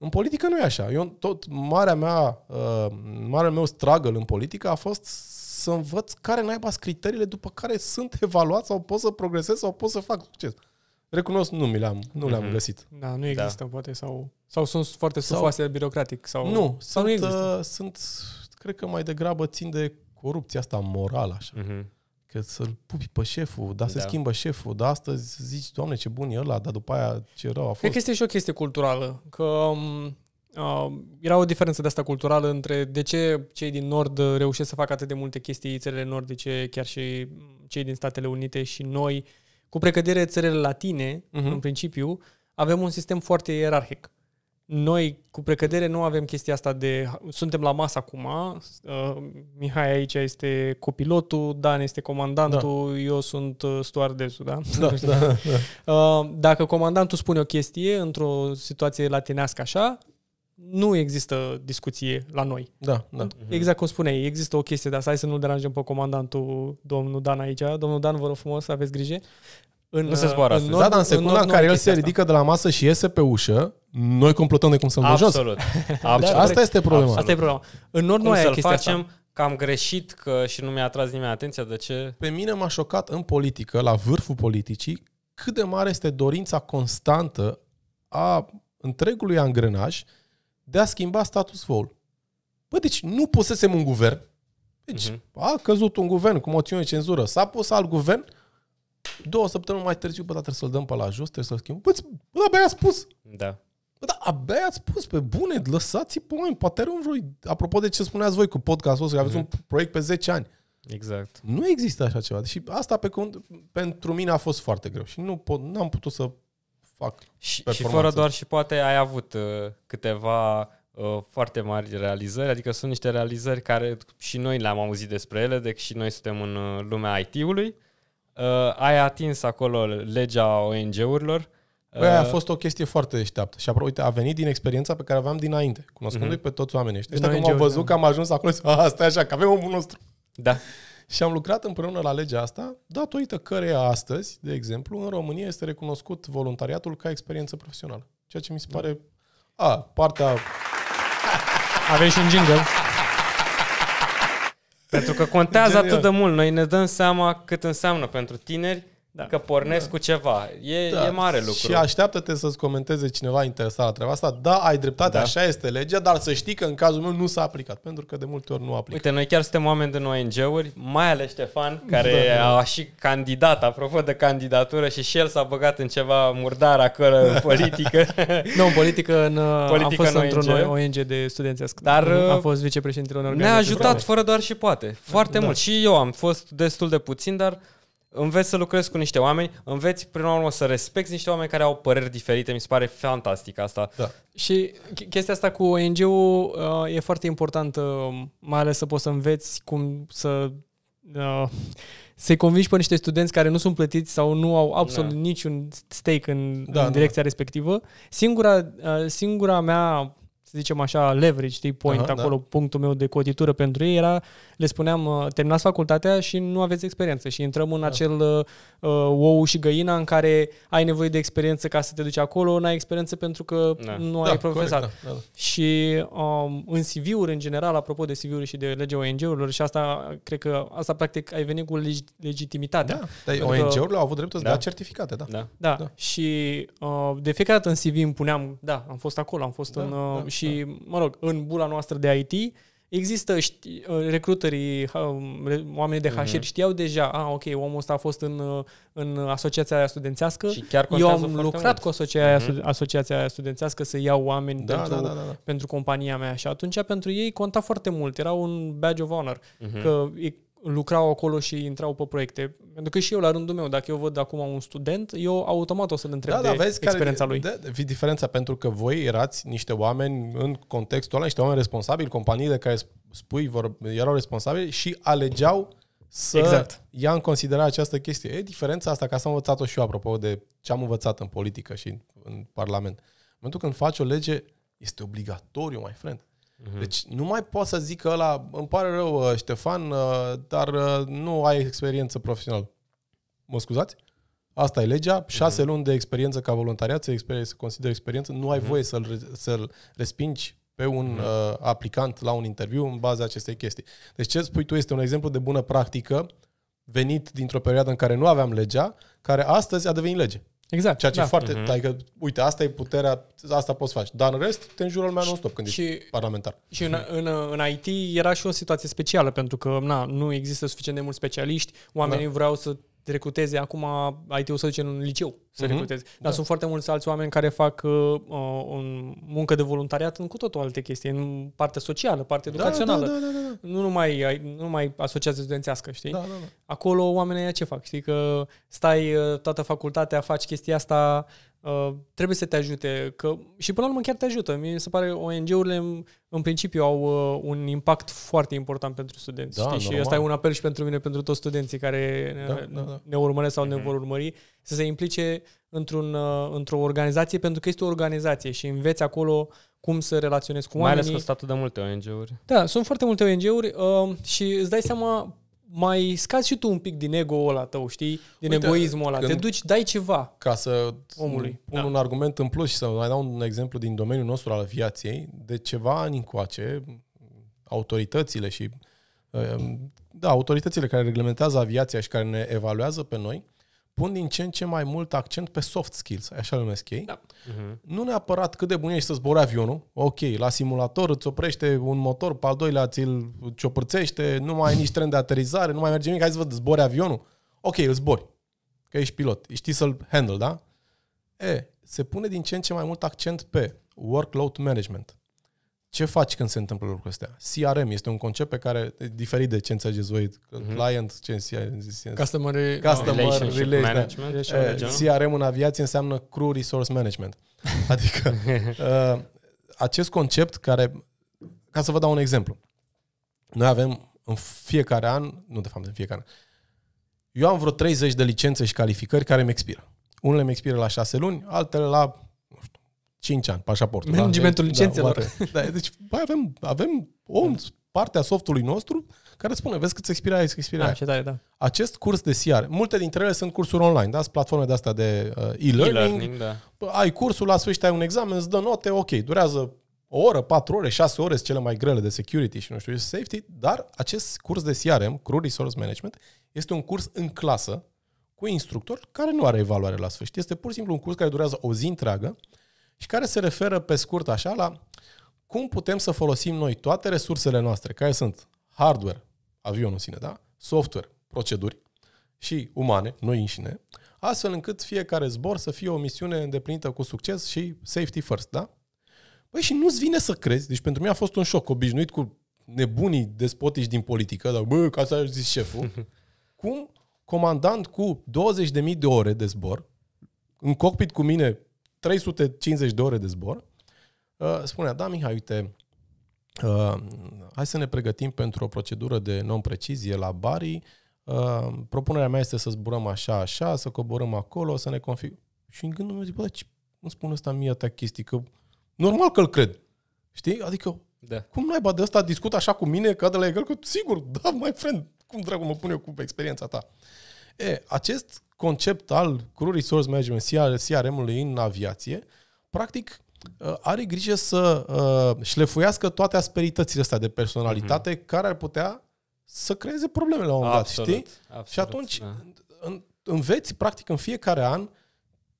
În politică nu e așa. Eu, tot marea mea, uh, marea meu struggle în politică a fost să învăț care naiba sunt criteriile după care sunt evaluat sau pot să progresez sau pot să fac succes. Recunosc, nu mi le-am, nu mm-hmm. le-am mhm. găsit. Da, nu da. există, da. poate, sau, sau sunt foarte sufoase sau, birocratic. Sau, nu, sau sunt, nu există. Uh, sunt, cred că mai degrabă țin de corupția asta morală, așa. Mm-hmm că să-l pupi pe șeful, dar da. se schimbă șeful, dar astăzi zici, doamne, ce bun e ăla, dar după aia ce rău a fost. Cred că este și o chestie culturală, că Uh, era o diferență de asta culturală între de ce cei din Nord uh, reușesc să facă atât de multe chestii, țările nordice, chiar și mm, cei din Statele Unite și noi, cu precădere țările latine, uh-huh. în principiu, avem un sistem foarte ierarhic noi cu precădere nu avem chestia asta de... Suntem la masă acum, uh, Mihai aici este copilotul, Dan este comandantul, da. eu sunt uh, stewardessul, da? Da, [LAUGHS] da, da. Uh, dacă comandantul spune o chestie într-o situație latinească așa, nu există discuție la noi. Da, da. Mm-hmm. Exact cum spuneai, există o chestie dar hai să nu deranjăm pe comandantul domnul Dan aici. Domnul Dan, vă rog frumos, aveți grijă. În, nu se uh, zboară în astăzi. Da, dar în secunda în, în care el se ridică asta. de la masă și iese pe ușă, noi complotăm de cum să-l jos. Absolut. Deci asta este problema. Asta e problema. În nord nu ai chestia facem, asta? că am greșit că și nu mi-a atras nimeni atenția, de ce? Pe mine m-a șocat în politică, la vârful politicii, cât de mare este dorința constantă a întregului angrenaj de a schimba status quo. Bă, deci nu pusesem un guvern. Deci uh-huh. a căzut un guvern cu moțiune de cenzură. S-a pus alt guvern două săptămâni mai târziu, bă, da, trebuie să-l dăm pe la jos, trebuie să-l schimb. Bă, bă, abia a spus. Da. Bă, da, abia a spus, pe bune, lăsați-i pe oameni, poate are un roi. Apropo de ce spuneați voi cu podcastul ăsta, că aveți mm. un mhm. proiect pe 10 ani. Exact. Nu există așa ceva. Și asta pe cont, pentru mine a fost foarte greu și nu pot, n-am putut să fac Și, și fără doar și poate ai avut uh, câteva uh, foarte mari realizări, adică sunt niște realizări care și noi le-am auzit despre ele, deci și noi suntem în uh, lumea IT-ului, uh, ai atins acolo legea ONG-urilor. Băi, uh, a fost o chestie foarte deșteaptă și apropo, uite, a venit din experiența pe care aveam dinainte, cunoscându-i uh-huh. pe toți oamenii ăștia. Ăștia când m-au văzut da. că am ajuns acolo și asta e așa, că avem omul nostru. Da. Și am lucrat împreună la legea asta, datorită căreia astăzi, de exemplu, în România este recunoscut voluntariatul ca experiență profesională. Ceea ce mi se da. pare... A, partea... Avem și un jingle. Pentru că contează atât de mult. Noi ne dăm seama cât înseamnă pentru tineri da. Că pornesc da. cu ceva. E, da. e mare lucru. Și așteaptă-te să-ți comenteze cineva interesat la treaba asta. Da, ai dreptate, da. așa este legea, dar să știi că în cazul meu nu s-a aplicat, pentru că de multe ori nu aplică. Uite, noi chiar suntem oameni din ONG-uri, mai ales Ștefan, da, care da, da, a și candidat, apropo de candidatură, și și el s-a băgat în ceva murdar acolo în [LAUGHS] politică. nu, în politică, în, politică am fost în într-un ONG. ONG de studențesc. Dar am uh, fost vicepreședintele unor Ne-a ajutat fără doar și poate. Da, Foarte da. mult. Și eu am fost destul de puțin, dar înveți să lucrezi cu niște oameni, înveți prin urmă să respecti niște oameni care au păreri diferite, mi se pare fantastic asta. Da. Și chestia asta cu ONG-ul uh, e foarte importantă, uh, mai ales să poți să înveți cum să uh, să-i convingi pe niște studenți care nu sunt plătiți sau nu au absolut da. niciun stake în, da, în da. direcția da. respectivă. Singura, uh, singura mea să zicem așa, leverage, știi, point Aha, da. acolo, da. punctul meu de cotitură pentru ei era, le spuneam, uh, terminați facultatea și nu aveți experiență și intrăm în da. acel uh, uh, ou și găina în care ai nevoie de experiență ca să te duci acolo, n-ai experiență pentru că da. nu da, ai profesat. Corect, da, da, da, Și um, în CV-uri, în general, apropo de CV-uri și de legea ONG-urilor și asta, cred că asta practic ai venit cu leg- legitimitatea. Da, dar ONG-urile au avut dreptul da. să dea certificate, da. Da, da. da. și uh, de fiecare dată în CV îmi puneam, da, am fost acolo, am fost da, în... Uh, da. Și, mă rog, în bula noastră de IT, Există ști, uh, recruterii, um, oamenii de HR mhm. uh-huh. știau deja, a, ah, ok, omul ăsta a fost în, uh, în asociația aia studențească, și chiar eu am lucrat mult. cu asociația, uh-huh. asociația aia studențească să iau oameni da, pentru, da, da, da, da. pentru compania mea și atunci pentru ei conta foarte mult, era un badge of honor, uh-huh. că lucrau acolo și intrau pe proiecte. Pentru că și eu, la rândul meu, dacă eu văd acum un student, eu automat o să-l întreb da, da, de vezi experiența care, lui. Da, vezi diferența, pentru că voi erați niște oameni în contextul ăla, niște oameni responsabili, companiile care spui vor, erau responsabili și alegeau să exact. ia în considerare această chestie. E diferența asta, ca să am învățat-o și eu, apropo de ce am învățat în politică și în, în Parlament. În momentul când faci o lege, este obligatoriu, mai friend. Mhm. Deci nu mai pot să zic ăla, îmi pare rău, uh, Ștefan, uh, dar uh, nu ai experiență profesională. Mă scuzați? Asta e legea, mhm. șase mm-hmm. luni de experiență ca voluntariat se, exper- se consideră experiență, nu ai mm-hmm. voie să-l, să-l respingi pe un mm-hmm. uh, aplicant la un interviu în baza acestei chestii. Deci ce spui tu este un exemplu de bună practică venit dintr-o perioadă în care nu aveam legea, care astăzi a devenit lege. Exact. Ceea ce da. e foarte... Uh-huh. Adică, uite, asta e puterea, asta poți face. Dar în rest, te înjură lumea non-stop când și, ești parlamentar. Și în, în, în IT era și o situație specială, pentru că na, nu există suficient de mulți specialiști, oamenii da. vreau să te recruteze. Acum IT-ul să duce în liceu să mm-hmm. recruteze. Dar da. sunt foarte mulți alți oameni care fac uh, o uh, muncă de voluntariat în cu totul alte chestii, în partea socială, partea da, educațională. Da, da, da, da, da. Nu numai, nu numai asociația studențească, știi? Da, da, da. Acolo oamenii aia ce fac? Știi că stai uh, toată facultatea, faci chestia asta Uh, trebuie să te ajute. Că, și până la urmă chiar te ajută. Mi se pare ONG-urile în, în principiu au uh, un impact foarte important pentru studenți. Da, știi? Și asta e un apel și pentru mine, pentru toți studenții care da, ne, da, da. ne urmăresc sau mm-hmm. ne mhm. vor urmări, să se implice într-un, uh, într-o organizație, pentru că este o organizație și înveți acolo cum să relaționezi cu Mai oamenii. Mai ales că sunt atât de multe ONG-uri. Da, sunt foarte multe ONG-uri uh, și îți dai seama mai scazi și tu un pic din ego ăla tău, știi? Din Uite, egoismul ăla. Te duci, dai ceva Ca să omului. pun da. un argument în plus și să mai dau un exemplu din domeniul nostru al aviației, de ceva ani încoace, autoritățile și uh, da, autoritățile care reglementează aviația și care ne evaluează pe noi, pun din ce în ce mai mult accent pe soft skills, așa le numesc ei. Da. Uh-huh. Nu neapărat cât de bun ești să zbori avionul, ok, la simulator îți oprește un motor, pe al doilea ți-l ciopărțește, nu mai ai nici tren de aterizare, nu mai merge nimic, hai să văd, zbori avionul. Ok, îl zbori, că ești pilot, știi să-l handle, da? E, se pune din ce în ce mai mult accent pe workload management. Ce faci când se întâmplă lucrurile astea? CRM este un concept pe care, diferit de ce înțelegeți voi, mm-hmm. client, ce înseamnă? Customer, Customer relationship relationship management. Da. Eh, CRM în aviație înseamnă crew resource management. [LAUGHS] Adică uh, acest concept care, ca să vă dau un exemplu, noi avem în fiecare an, nu de fapt în fiecare an, eu am vreo 30 de licențe și calificări care îmi expiră. Unele îmi expiră la 6 luni, altele la 5 ani pașaportul. Da? Managementul da? licențelor. Da, [LAUGHS] da, deci bă, avem, avem o da. parte a softului nostru care spune, vezi cât se expiră aia, expiră da, da. Acest curs de CR, multe dintre ele sunt cursuri online, da? Sunt platforme de astea de uh, e-learning. e-learning da. Ai cursul, la sfârșit ai un examen, îți dă note, ok, durează o oră, patru ore, șase ore sunt cele mai grele de security și nu știu, safety, dar acest curs de CRM, Crew Resource Management, este un curs în clasă cu instructor care nu are evaluare la sfârșit. Este pur și simplu un curs care durează o zi întreagă, și care se referă pe scurt așa la cum putem să folosim noi toate resursele noastre, care sunt hardware, avionul în sine, da? software, proceduri și umane, noi înșine, astfel încât fiecare zbor să fie o misiune îndeplinită cu succes și safety first, da? Păi și nu-ți vine să crezi, deci pentru mine a fost un șoc obișnuit cu nebunii despotici din politică, dar bă, ca să zis șeful, cum comandant cu 20.000 de ore de zbor, în cockpit cu mine 350 de ore de zbor, uh, spunea, da, Mihai, uite, uh, hai să ne pregătim pentru o procedură de non-precizie la Bari, uh, propunerea mea este să zburăm așa, așa, să coborăm acolo, să ne config Și în gândul meu zic, bă, ce îmi spun ăsta mie atâta chestii, că normal că-l cred. Știi? Adică, da. cum n-ai de ăsta discut așa cu mine, că de la egal, că sigur, da, mai friend, cum dracu mă pune eu cu experiența ta. E, acest concept al Crew Resource Management, CRM-ului în aviație, practic uh, are grijă să uh, șlefuiască toate asperitățile astea de personalitate mm-hmm. care ar putea să creeze probleme la un moment dat, știi? Absolut, și atunci da. înveți, practic, în fiecare an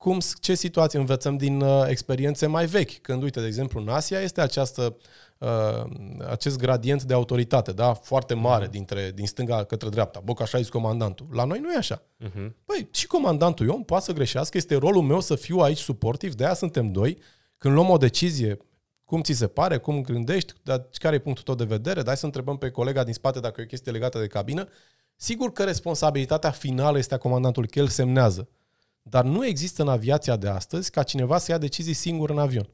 cum, ce situații învățăm din uh, experiențe mai vechi. Când, uite, de exemplu, în Asia este această, uh, acest gradient de autoritate, da? Foarte mare mhm. dintre, din stânga către dreapta. Boc, așa e comandantul. La noi nu e așa. Uh-huh. Păi, și comandantul eu poate să greșească, este rolul meu să fiu aici suportiv, de aia suntem doi. Când luăm o decizie, cum ți se pare, cum gândești, dar care e punctul tău de vedere, dai să întrebăm pe colega din spate dacă e o chestie legată de cabină. Sigur că responsabilitatea finală este a comandantului, că el semnează. Dar nu există în aviația de astăzi ca cineva să ia decizii singur în avion.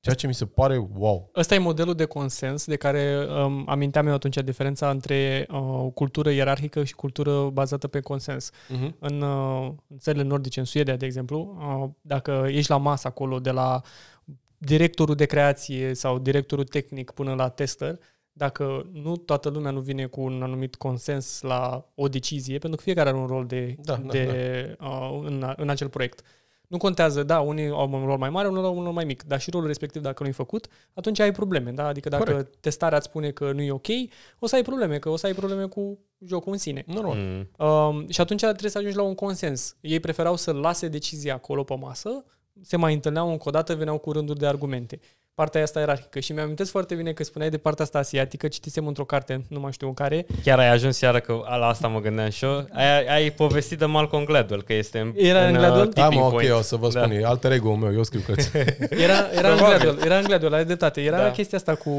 Ceea ce mi se pare wow. Ăsta e modelul de consens de care um, aminteam eu atunci diferența între uh, cultură ierarhică și cultură bazată pe consens. Uh-huh. În, uh, în țările nordice, în Suedia, de exemplu, uh, dacă ești la masă acolo de la directorul de creație sau directorul tehnic până la tester, dacă nu toată lumea nu vine cu un anumit consens la o decizie, pentru că fiecare are un rol de, da, da de, da, da. Uh, în, în acel proiect. Nu contează, da, unii au un rol mai mare, unii au un rol mai mic, dar și rolul respectiv, dacă nu-i făcut, atunci ai probleme, da? Adică dacă Corect. testarea îți spune că nu e ok, o să ai probleme, că o să ai probleme cu jocul în sine. Normal. Mm. Um, și atunci trebuie să ajungi la un consens. Ei preferau să lase decizia acolo pe masă, se mai întâlneau încă o dată, veneau cu rânduri de argumente partea asta ierarhică. Și mi-am amintesc foarte bine că spuneai de partea asta asiatică, citisem într-o carte, nu mai știu în care. Chiar ai ajuns iară că la asta mă gândeam și eu. Ai, ai povestit de Malcolm Gladwell, că este era în, în uh, Gladwell? Da, mă, ok, o să vă spun. Da. Alter meu, eu scriu cărți. [LAUGHS] Era, era în Gladwell, era în Gladwell, ai dreptate. Era da. chestia asta cu...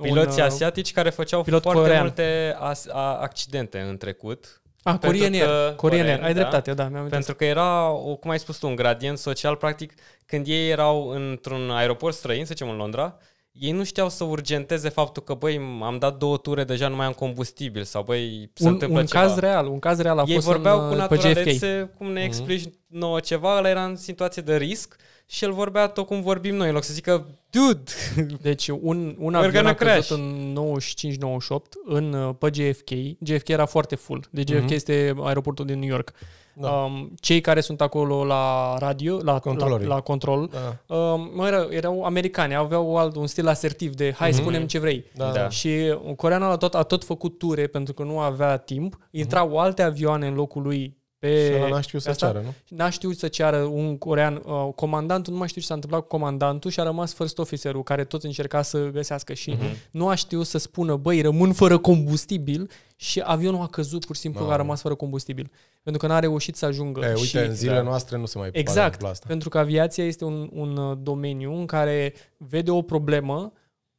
Piloții un, uh, asiatici care făceau foarte corean. multe as, a, accidente în trecut Ah, corienier, Air. Ai da? dreptate, da. Mi-am pentru că era, o, cum ai spus tu, un gradient social, practic, când ei erau într-un aeroport străin, să zicem în Londra, ei nu știau să urgenteze faptul că, băi, am dat două ture, deja nu mai am combustibil sau, băi, se un, întâmplă un ceva. caz real, un caz real a ei fost vorbeau în, cu uh, naturalețe, cum ne mhm. explici mm-hmm. nouă ceva, ăla era în situație de risc, și el vorbea tot cum vorbim noi, în loc să zică, dude! [LAUGHS] Deci un, un avion a crash. căzut în 95-98 în, uh, pe JFK. JFK era foarte full. Deci JFK mm-hmm. este aeroportul din New York. Da. Um, cei care sunt acolo la radio, la, la, la control, da. um, erau, erau americani, aveau alt, un stil asertiv de hai, mm-hmm. spunem ce vrei. Da. Da. Și uh, coreanul a tot, a tot făcut ture pentru că nu avea timp. Intrau mm-hmm. alte avioane în locul lui pe... Și n-a știut să ceară, nu? N-a știut să ceară un corean, uh, comandantul, nu mai știu ce s-a întâmplat cu comandantul și a rămas first officerul care tot încerca să găsească și uh-huh. nu a știut să spună, băi, rămân fără combustibil și avionul a căzut pur și simplu, no. a rămas fără combustibil. Pentru că n-a reușit să ajungă. E, păi, uite, și, în zilele da. noastre nu se mai Exact, asta. pentru că aviația este un, un uh, domeniu în care vede o problemă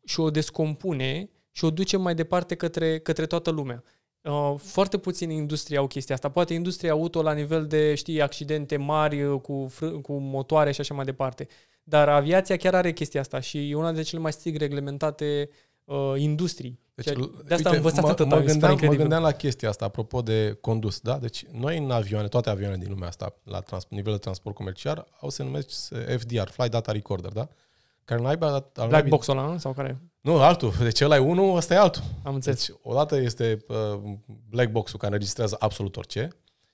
și o descompune și o duce mai departe către, către toată lumea. Uh, foarte puțin industria au chestia asta. Poate industria auto la nivel de, știi, accidente mari uh, cu, fr- cu motoare și așa mai departe. Dar aviația chiar are chestia asta și e una dintre cele mai strict reglementate uh, industrii. Deci, de asta uite, am învățat mă, atâta. Mă gândeam, mă gândeam la chestia asta, apropo de condus. Da? Deci noi în avioane, toate avioanele din lumea asta, la trans- nivel de transport comercial, au se numesc FDR, Flight Data Recorder, da? Care nu aibă... dat... Black box ăla, sau care Nu, altul. Deci ăla e unul, ăsta e altul. Am deci înțeles. Deci, odată este uh, black box-ul care înregistrează absolut orice,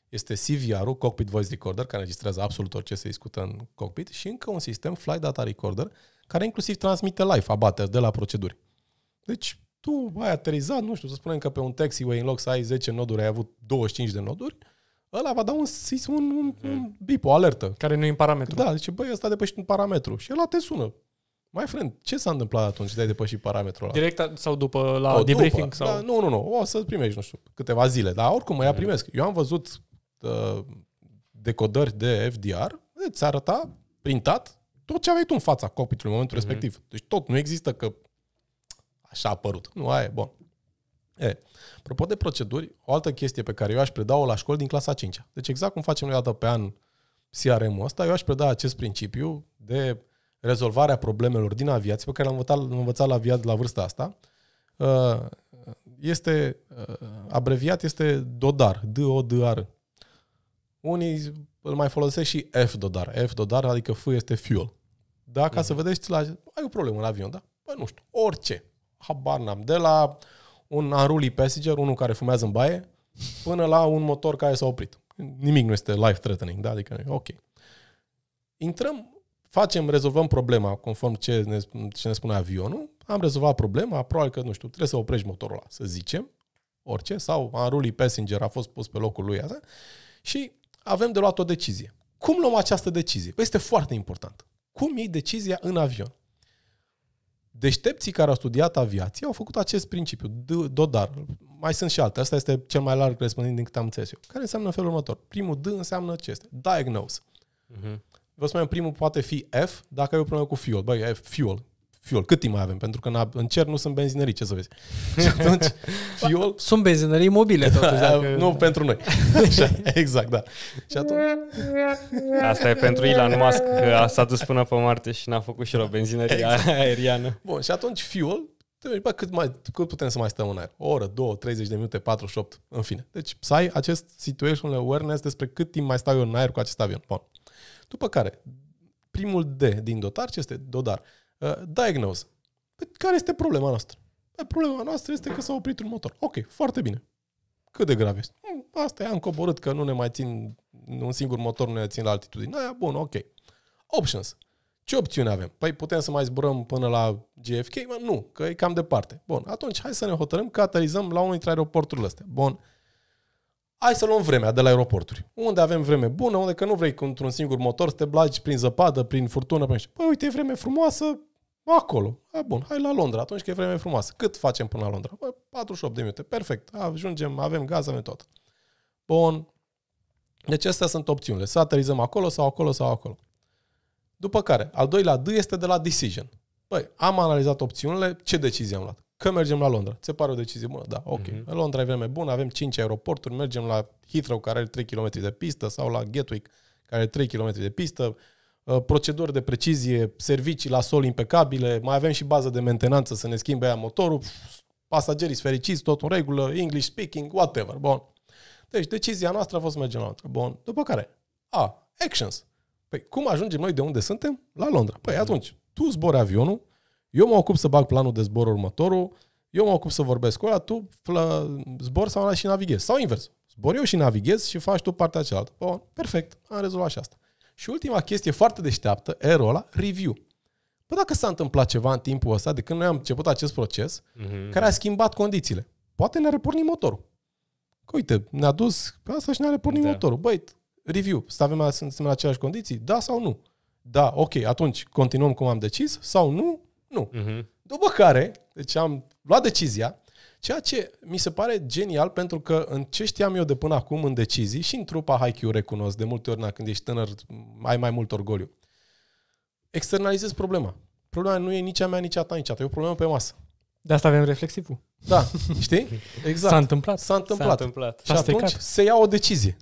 este CVR-ul, Cockpit Voice Recorder, care înregistrează absolut orice se discută în cockpit și încă un sistem, Flight Data Recorder, care inclusiv transmite live abateri de la proceduri. Deci, tu ai aterizat, nu știu, să spunem că pe un taxiway, în loc să ai 10 noduri, ai avut 25 de noduri, ăla va da un, un, un, un mhm. bip, o alertă. Care nu e în parametru. Da, zice, băi, ăsta depășit un parametru. Și ăla te sună. Mai friend, ce s-a întâmplat atunci de ai depășit parametrul ăla? Direct sau după la o, oh, debriefing? După, sau... Da, nu, nu, nu. O să primești, nu știu, câteva zile. Dar oricum, mai mm. primesc. Eu am văzut uh, decodări de FDR, îți arăta printat tot ce aveai tu în fața copitului în momentul mm-hmm. respectiv. Deci tot nu există că așa a apărut. Nu, aia e, bun. E, apropo de proceduri, o altă chestie pe care eu aș preda-o la școli din clasa 5 Deci exact cum facem noi dată pe an CRM-ul ăsta, eu aș preda acest principiu de rezolvarea problemelor din aviație, pe care l-am învățat, l-am învățat la aviat la vârsta asta, uh, este uh, abreviat, este DODAR, D-O-D-A-R. Unii îl mai folosesc și F-DODAR. F-DODAR, adică F este fuel. Da? Ca mm. să mhm. vedeți, la, ai o problemă în avion, da? Păi nu știu, orice. Habar n-am. De la un unruly passenger, unul care fumează în baie, până la un motor care s-a oprit. Nimic nu este life-threatening, da? Adică, ok. Intrăm facem, rezolvăm problema conform ce ne, ce ne spune avionul, am rezolvat problema, probabil că, nu știu, trebuie să oprești motorul ăla, să zicem, orice, sau Unruly Passenger a fost pus pe locul lui asta, și avem de luat o decizie. Cum luăm această decizie? Păi este foarte important. Cum iei decizia în avion? Deștepții care au studiat aviație au făcut acest principiu, DODAR. Mai sunt și alte, asta este cel mai larg răspândit din câte am înțeles eu. Care înseamnă în felul următor. Primul D înseamnă ce este? Diagnose. Uh-huh. Vă spunem, primul poate fi F, dacă ai o problemă cu fuel. Băi, F, fuel, fuel, cât timp mai avem? Pentru că în cer nu sunt benzinării, ce să vezi. [LAUGHS] Și atunci, fuel... Sunt benzinării mobile, totuși. Da, dacă... Nu, pentru noi. [LAUGHS] Așa, exact, da. Și atunci... Asta e pentru Elon Musk, că s-a dus până pe Marte și n-a făcut și el o benzinărie exact. aeriană. Bun, și atunci fuel, bă, cât, mai, cât putem să mai stăm în aer? O oră, două, 30 de minute, 48, în fine. Deci să ai acest situational awareness despre cât timp mai stau eu în aer cu acest avion. Bun. După care, primul D din dotar, ce este dodar? Uh, diagnose. Păi care este problema noastră? Păi problema noastră este că s-a oprit un motor. Ok, foarte bine. Cât de grav este? Hmm, asta e, am coborât că nu ne mai țin, un singur motor nu ne țin la altitudine. Aia, bun, ok. Options. Ce opțiune avem? Păi putem să mai zburăm până la GFK, Mă, nu, că e cam departe. Bun, atunci hai să ne hotărâm că aterizăm la unul dintre aeroporturile astea. Bun, hai să luăm vremea de la aeroporturi. Unde avem vreme bună, unde că nu vrei într-un singur motor să te blagi prin zăpadă, prin furtună, prin așa. Păi uite, e vreme frumoasă, acolo. A, bun, hai la Londra, atunci că e vreme frumoasă. Cât facem până la Londra? Bă, păi, 48 de minute, perfect. Ajungem, avem gaz, avem tot. Bun. Deci astea sunt opțiunile. Să aterizăm acolo sau acolo sau acolo. După care, al doilea D este de la decision. Păi, am analizat opțiunile, ce decizie am luat? că mergem la Londra. Se pare o decizie bună? Da, ok. Mm-hmm. Londra e vreme bună, avem 5 aeroporturi, mergem la Heathrow, care are 3 km de pistă, sau la Gatwick, care are 3 km de pistă, uh, proceduri de precizie, servicii la sol impecabile, mai avem și bază de mentenanță să ne schimbe aia motorul, pasagerii fericiți, tot în regulă, English speaking, whatever. Bun. Deci decizia noastră a fost să mergem la Londra. Bun. După care, a, actions. Păi cum ajungem noi de unde suntem? La Londra. Păi atunci, tu zbori avionul, eu mă ocup să bag planul de zbor următorul, eu mă ocup să vorbesc cu ăla, tu flă, zbor sau și navighezi. Sau invers. Zbor eu și navighez și faci tu partea cealaltă. Bun, perfect, am rezolvat și asta. Și ultima chestie foarte deșteaptă, erul ăla, review. Păi dacă s-a întâmplat ceva în timpul ăsta, de când noi am început acest proces, mm-hmm. care a schimbat condițiile, poate ne-a repornit motorul. Că uite, ne-a dus asta și ne-a repornit da. motorul. Băi, review, avem, suntem în aceleași condiții? Da sau nu? Da, ok, atunci continuăm cum am decis sau nu? Nu. Uh-huh. După care, deci am luat decizia, ceea ce mi se pare genial pentru că în ce știam eu de până acum în decizii și în trupa Haikyuu recunosc, de multe ori când ești tânăr ai mai mult orgoliu. Externalizezi problema. Problema nu e nici a mea, nici a ta, nici a ta. E o problemă pe masă. De asta avem reflexivul. Da, știi? Exact. S-a întâmplat. S-a întâmplat. S-a întâmplat. Și S-a atunci se ia o decizie.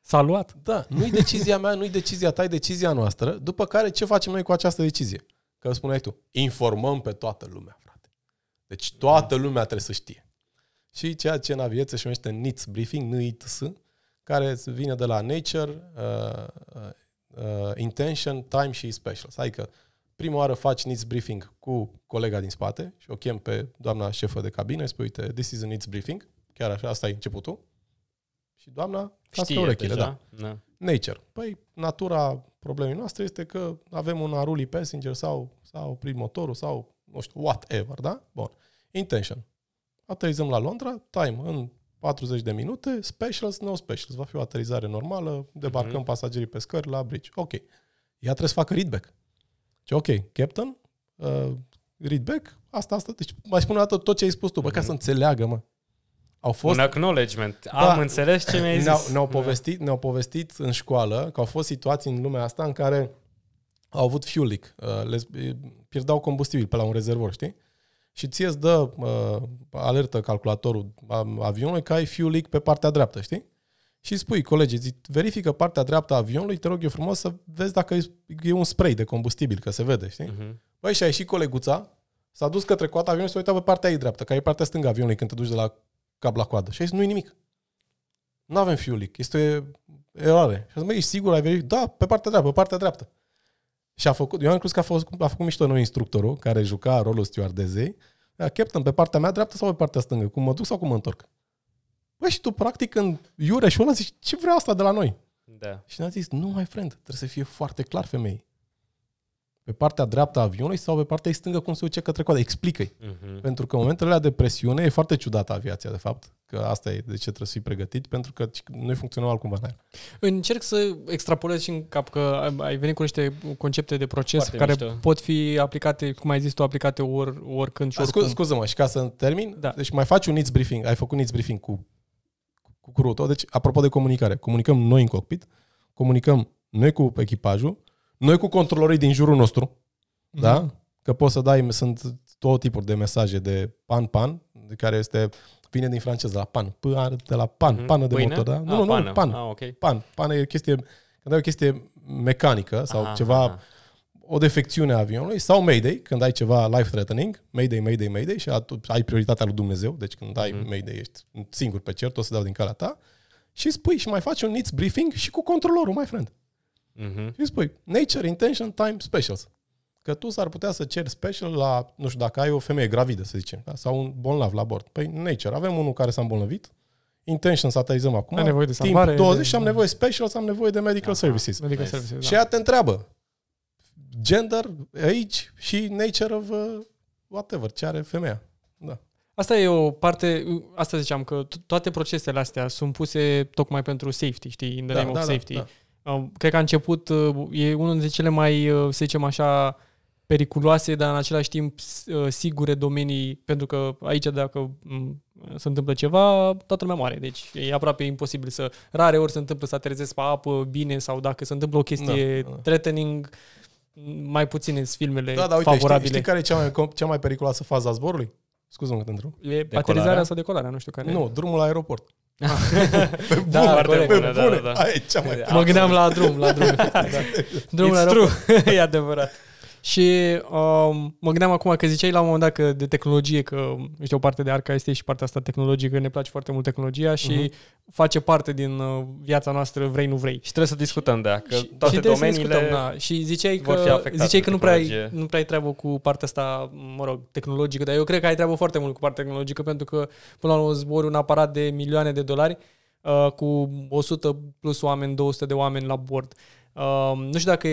S-a luat. Da, nu-i decizia mea, nu-i decizia ta, e decizia noastră, după care ce facem noi cu această decizie? că spuneai tu, informăm pe toată lumea, frate. Deci toată lumea trebuie să știe. Și ceea ce în aviație se numește NITS briefing, NITS, care vine de la Nature, uh, uh, Intention, Time și Special. Adică prima oară faci NITS briefing cu colega din spate și o chem pe doamna șefă de cabină, spui, uite, this is a NITS briefing, chiar așa, asta e începutul. Și doamna știe urechile, deja. da. da. Nature. Păi, natura problemei noastre este că avem un Aruli Passenger sau sau prin motorul sau, nu știu, whatever, da? Bun. Intention. Aterizăm la Londra, time, în 40 de minute, specials, no specials. Va fi o aterizare normală, debarcăm mm-hmm. pasagerii pe scări la bridge. Ok. Ea trebuie să facă readback. Ce ok, captain, uh, readback, asta, asta. Deci mai spun o dată tot ce ai spus tu, mm-hmm. ca mhm. să înțeleagă, mă. Au fost... Un acknowledgement. Da, Am înțeles ce mi-ai zis. Ne-au, ne-au, da. povestit, ne-au povestit în școală că au fost situații în lumea asta în care au avut fuel uh, leak. Le pierdau combustibil pe la un rezervor, știi? Și ție îți dă uh, alertă calculatorul avionului că ai fuel leak pe partea dreaptă, știi? Și spui, colegi, zi, verifică partea dreaptă a avionului, te rog eu frumos să vezi dacă e un spray de combustibil, că se vede, știi? Uh-huh. Băi, și a ieșit coleguța, s-a dus către coata avionului și s-a uitat pe partea ei dreaptă, că e partea stângă a avionului când te duci de la cap la coadă. Și a zis, nu-i nimic. Nu avem fiulic, este eroare. Și a zis, mă, ești sigur, ai verificat? Da, pe partea dreaptă, pe partea dreaptă. Și a făcut, eu am crezut că a, fost, a făcut mișto noi instructorul, care juca rolul stewardezei, a captain, pe partea mea dreaptă sau pe partea stângă? Cum mă duc sau cum mă întorc? Păi și tu, practic, în iure și ăla zici, ce vrea asta de la noi? Da. Și ne-a zis, nu, mai friend, trebuie să fie foarte clar femei pe partea dreaptă a avionului sau pe partea stângă cum se duce către coadă. Explică-i. Uh-huh. Pentru că în momentele alea de presiune e foarte ciudată aviația, de fapt. Că asta e de ce trebuie să fii pregătit, pentru că noi funcționăm altcumva în aer. Încerc să extrapolez și în cap că ai venit cu niște concepte de proces foarte care mișto. pot fi aplicate, cum ai zis tu, aplicate or, oricând și da, oricând. scuză-mă, și ca să termin, da. deci mai faci un needs briefing, ai făcut needs briefing cu, cu crew Deci, apropo de comunicare, comunicăm noi în cockpit, comunicăm noi cu echipajul, noi cu controlorii din jurul nostru, mm-hmm. da? Că poți să dai, sunt tot tipuri de mesaje de pan-pan, care este vine din franceză, la pan, p de la pan, mm-hmm. pană de Pâine? motor, da? Ah, nu, ah, nu, nu, pană. pan. Ah, okay. Pan. pan e o chestie, când ai o chestie mecanică sau aha, ceva, aha. o defecțiune a avionului, sau Mayday, când ai ceva life-threatening, Mayday, Mayday, Mayday și ai prioritatea lui Dumnezeu, deci când ai mm-hmm. Mayday ești singur pe cer, tot să dau din calea ta, și spui și mai faci un needs briefing și cu controlorul, mai friend. Uh-huh. Și spui, nature, intention, time, specials. Că tu s-ar putea să ceri special la, nu știu, dacă ai o femeie gravidă, să zicem, da? sau un bolnav la bord. Păi, nature, avem unul care s-a îmbolnăvit, intention să atalizăm acum, am nevoie de timp salvare, 20 de... și am nevoie special am nevoie de medical da, services. Medical nice. services da. Și ea te întreabă, gender, age și nature of uh, whatever, ce are femeia. Da. Asta e o parte, asta ziceam, că toate procesele astea sunt puse tocmai pentru safety, știi, in the da, name da, of da, safety. Da, da. Cred că a început, uh, e unul dintre cele mai, uh, să zicem așa, periculoase, dar în același timp uh, sigure domenii, pentru că aici dacă se întâmplă ceva, toată lumea moare. Deci e aproape imposibil să... Rare ori se întâmplă să aterizezi pe apă bine sau dacă se întâmplă o chestie da, da. threatening, mai puține sunt filmele da, da, uite, favorabile. Știi, știi care e cea mai, cea mai periculoasă fază a zborului? Scuză-mă că te întreb. E decolarea? aterizarea sau decolarea, nu știu care. Nu, drumul la aeroport pe da, bune, corect, pe bune, da, da, da. Aici, mai Mă gândeam la drum, la drum. [LAUGHS] da. da. Drumul la true, [LAUGHS] e adevărat. Și um, mă gândeam acum că ziceai la un moment dat că de tehnologie, că ești o parte de arca este și partea asta tehnologică, ne place foarte mult tehnologia și uh-huh. face parte din uh, viața noastră, vrei, nu vrei. Și trebuie să discutăm de că și, toate și domeniile discutăm, da. Și ziceai că, ziceai că nu prea, ai, nu prea ai treabă cu partea asta, mă rog, tehnologică, dar eu cred că ai treabă foarte mult cu partea tehnologică pentru că până la urmă zbori un aparat de milioane de dolari uh, cu 100 plus oameni, 200 de oameni la bord. Uh, nu știu dacă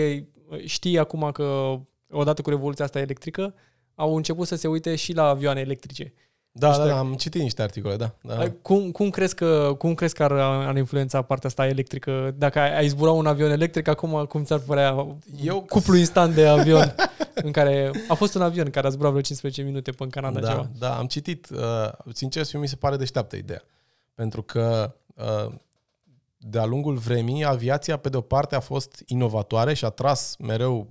știi acum că odată cu revoluția asta electrică, au început să se uite și la avioane electrice. Da, da, da, am citit niște articole, da. da. Cum, cum, crezi că, cum crezi că ar, ar influența partea asta electrică? Dacă ai, ai zbura un avion electric, acum cum ți-ar părea Eu... [LAUGHS] cuplu instant de avion? în care a fost un avion care a zburat vreo 15 minute până în Canada da, ceva. Da, am citit. Uh, sincer, mi se pare deșteaptă ideea. Pentru că uh, de-a lungul vremii, aviația, pe de-o parte, a fost inovatoare și a tras mereu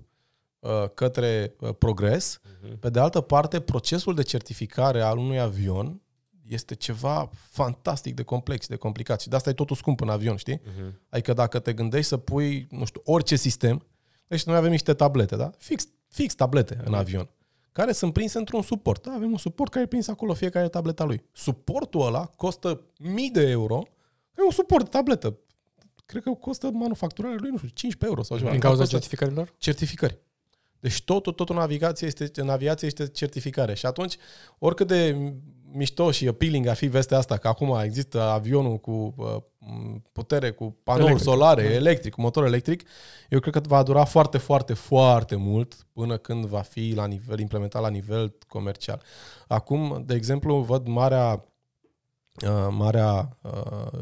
Uh, către uh, progres. Mhm. Pe de altă parte, procesul de certificare al unui avion este ceva fantastic de complex, de complicat. Și de asta e totul scump în avion, știi? Uh-huh. Adică dacă te gândești să pui, nu știu, orice sistem, deci noi avem niște tablete, da? Fix, fix tablete uh-huh. în mhm. avion, care sunt prinse într-un suport. Da? Avem un suport care e prins acolo fiecare tableta lui. Suportul ăla costă mii de euro, e un suport de tabletă. Cred că costă manufacturarea lui, nu știu, 15 euro sau ceva. Din cauza certificărilor? Certificări. Deci totul, totul în aviație este, în aviație este certificare. Și atunci, oricât de mișto și appealing ar fi vestea asta, că acum există avionul cu uh, putere, cu panouri electric. solare, da. electric, cu motor electric, eu cred că va dura foarte, foarte, foarte mult până când va fi la nivel, implementat la nivel comercial. Acum, de exemplu, văd marea, uh, marea uh,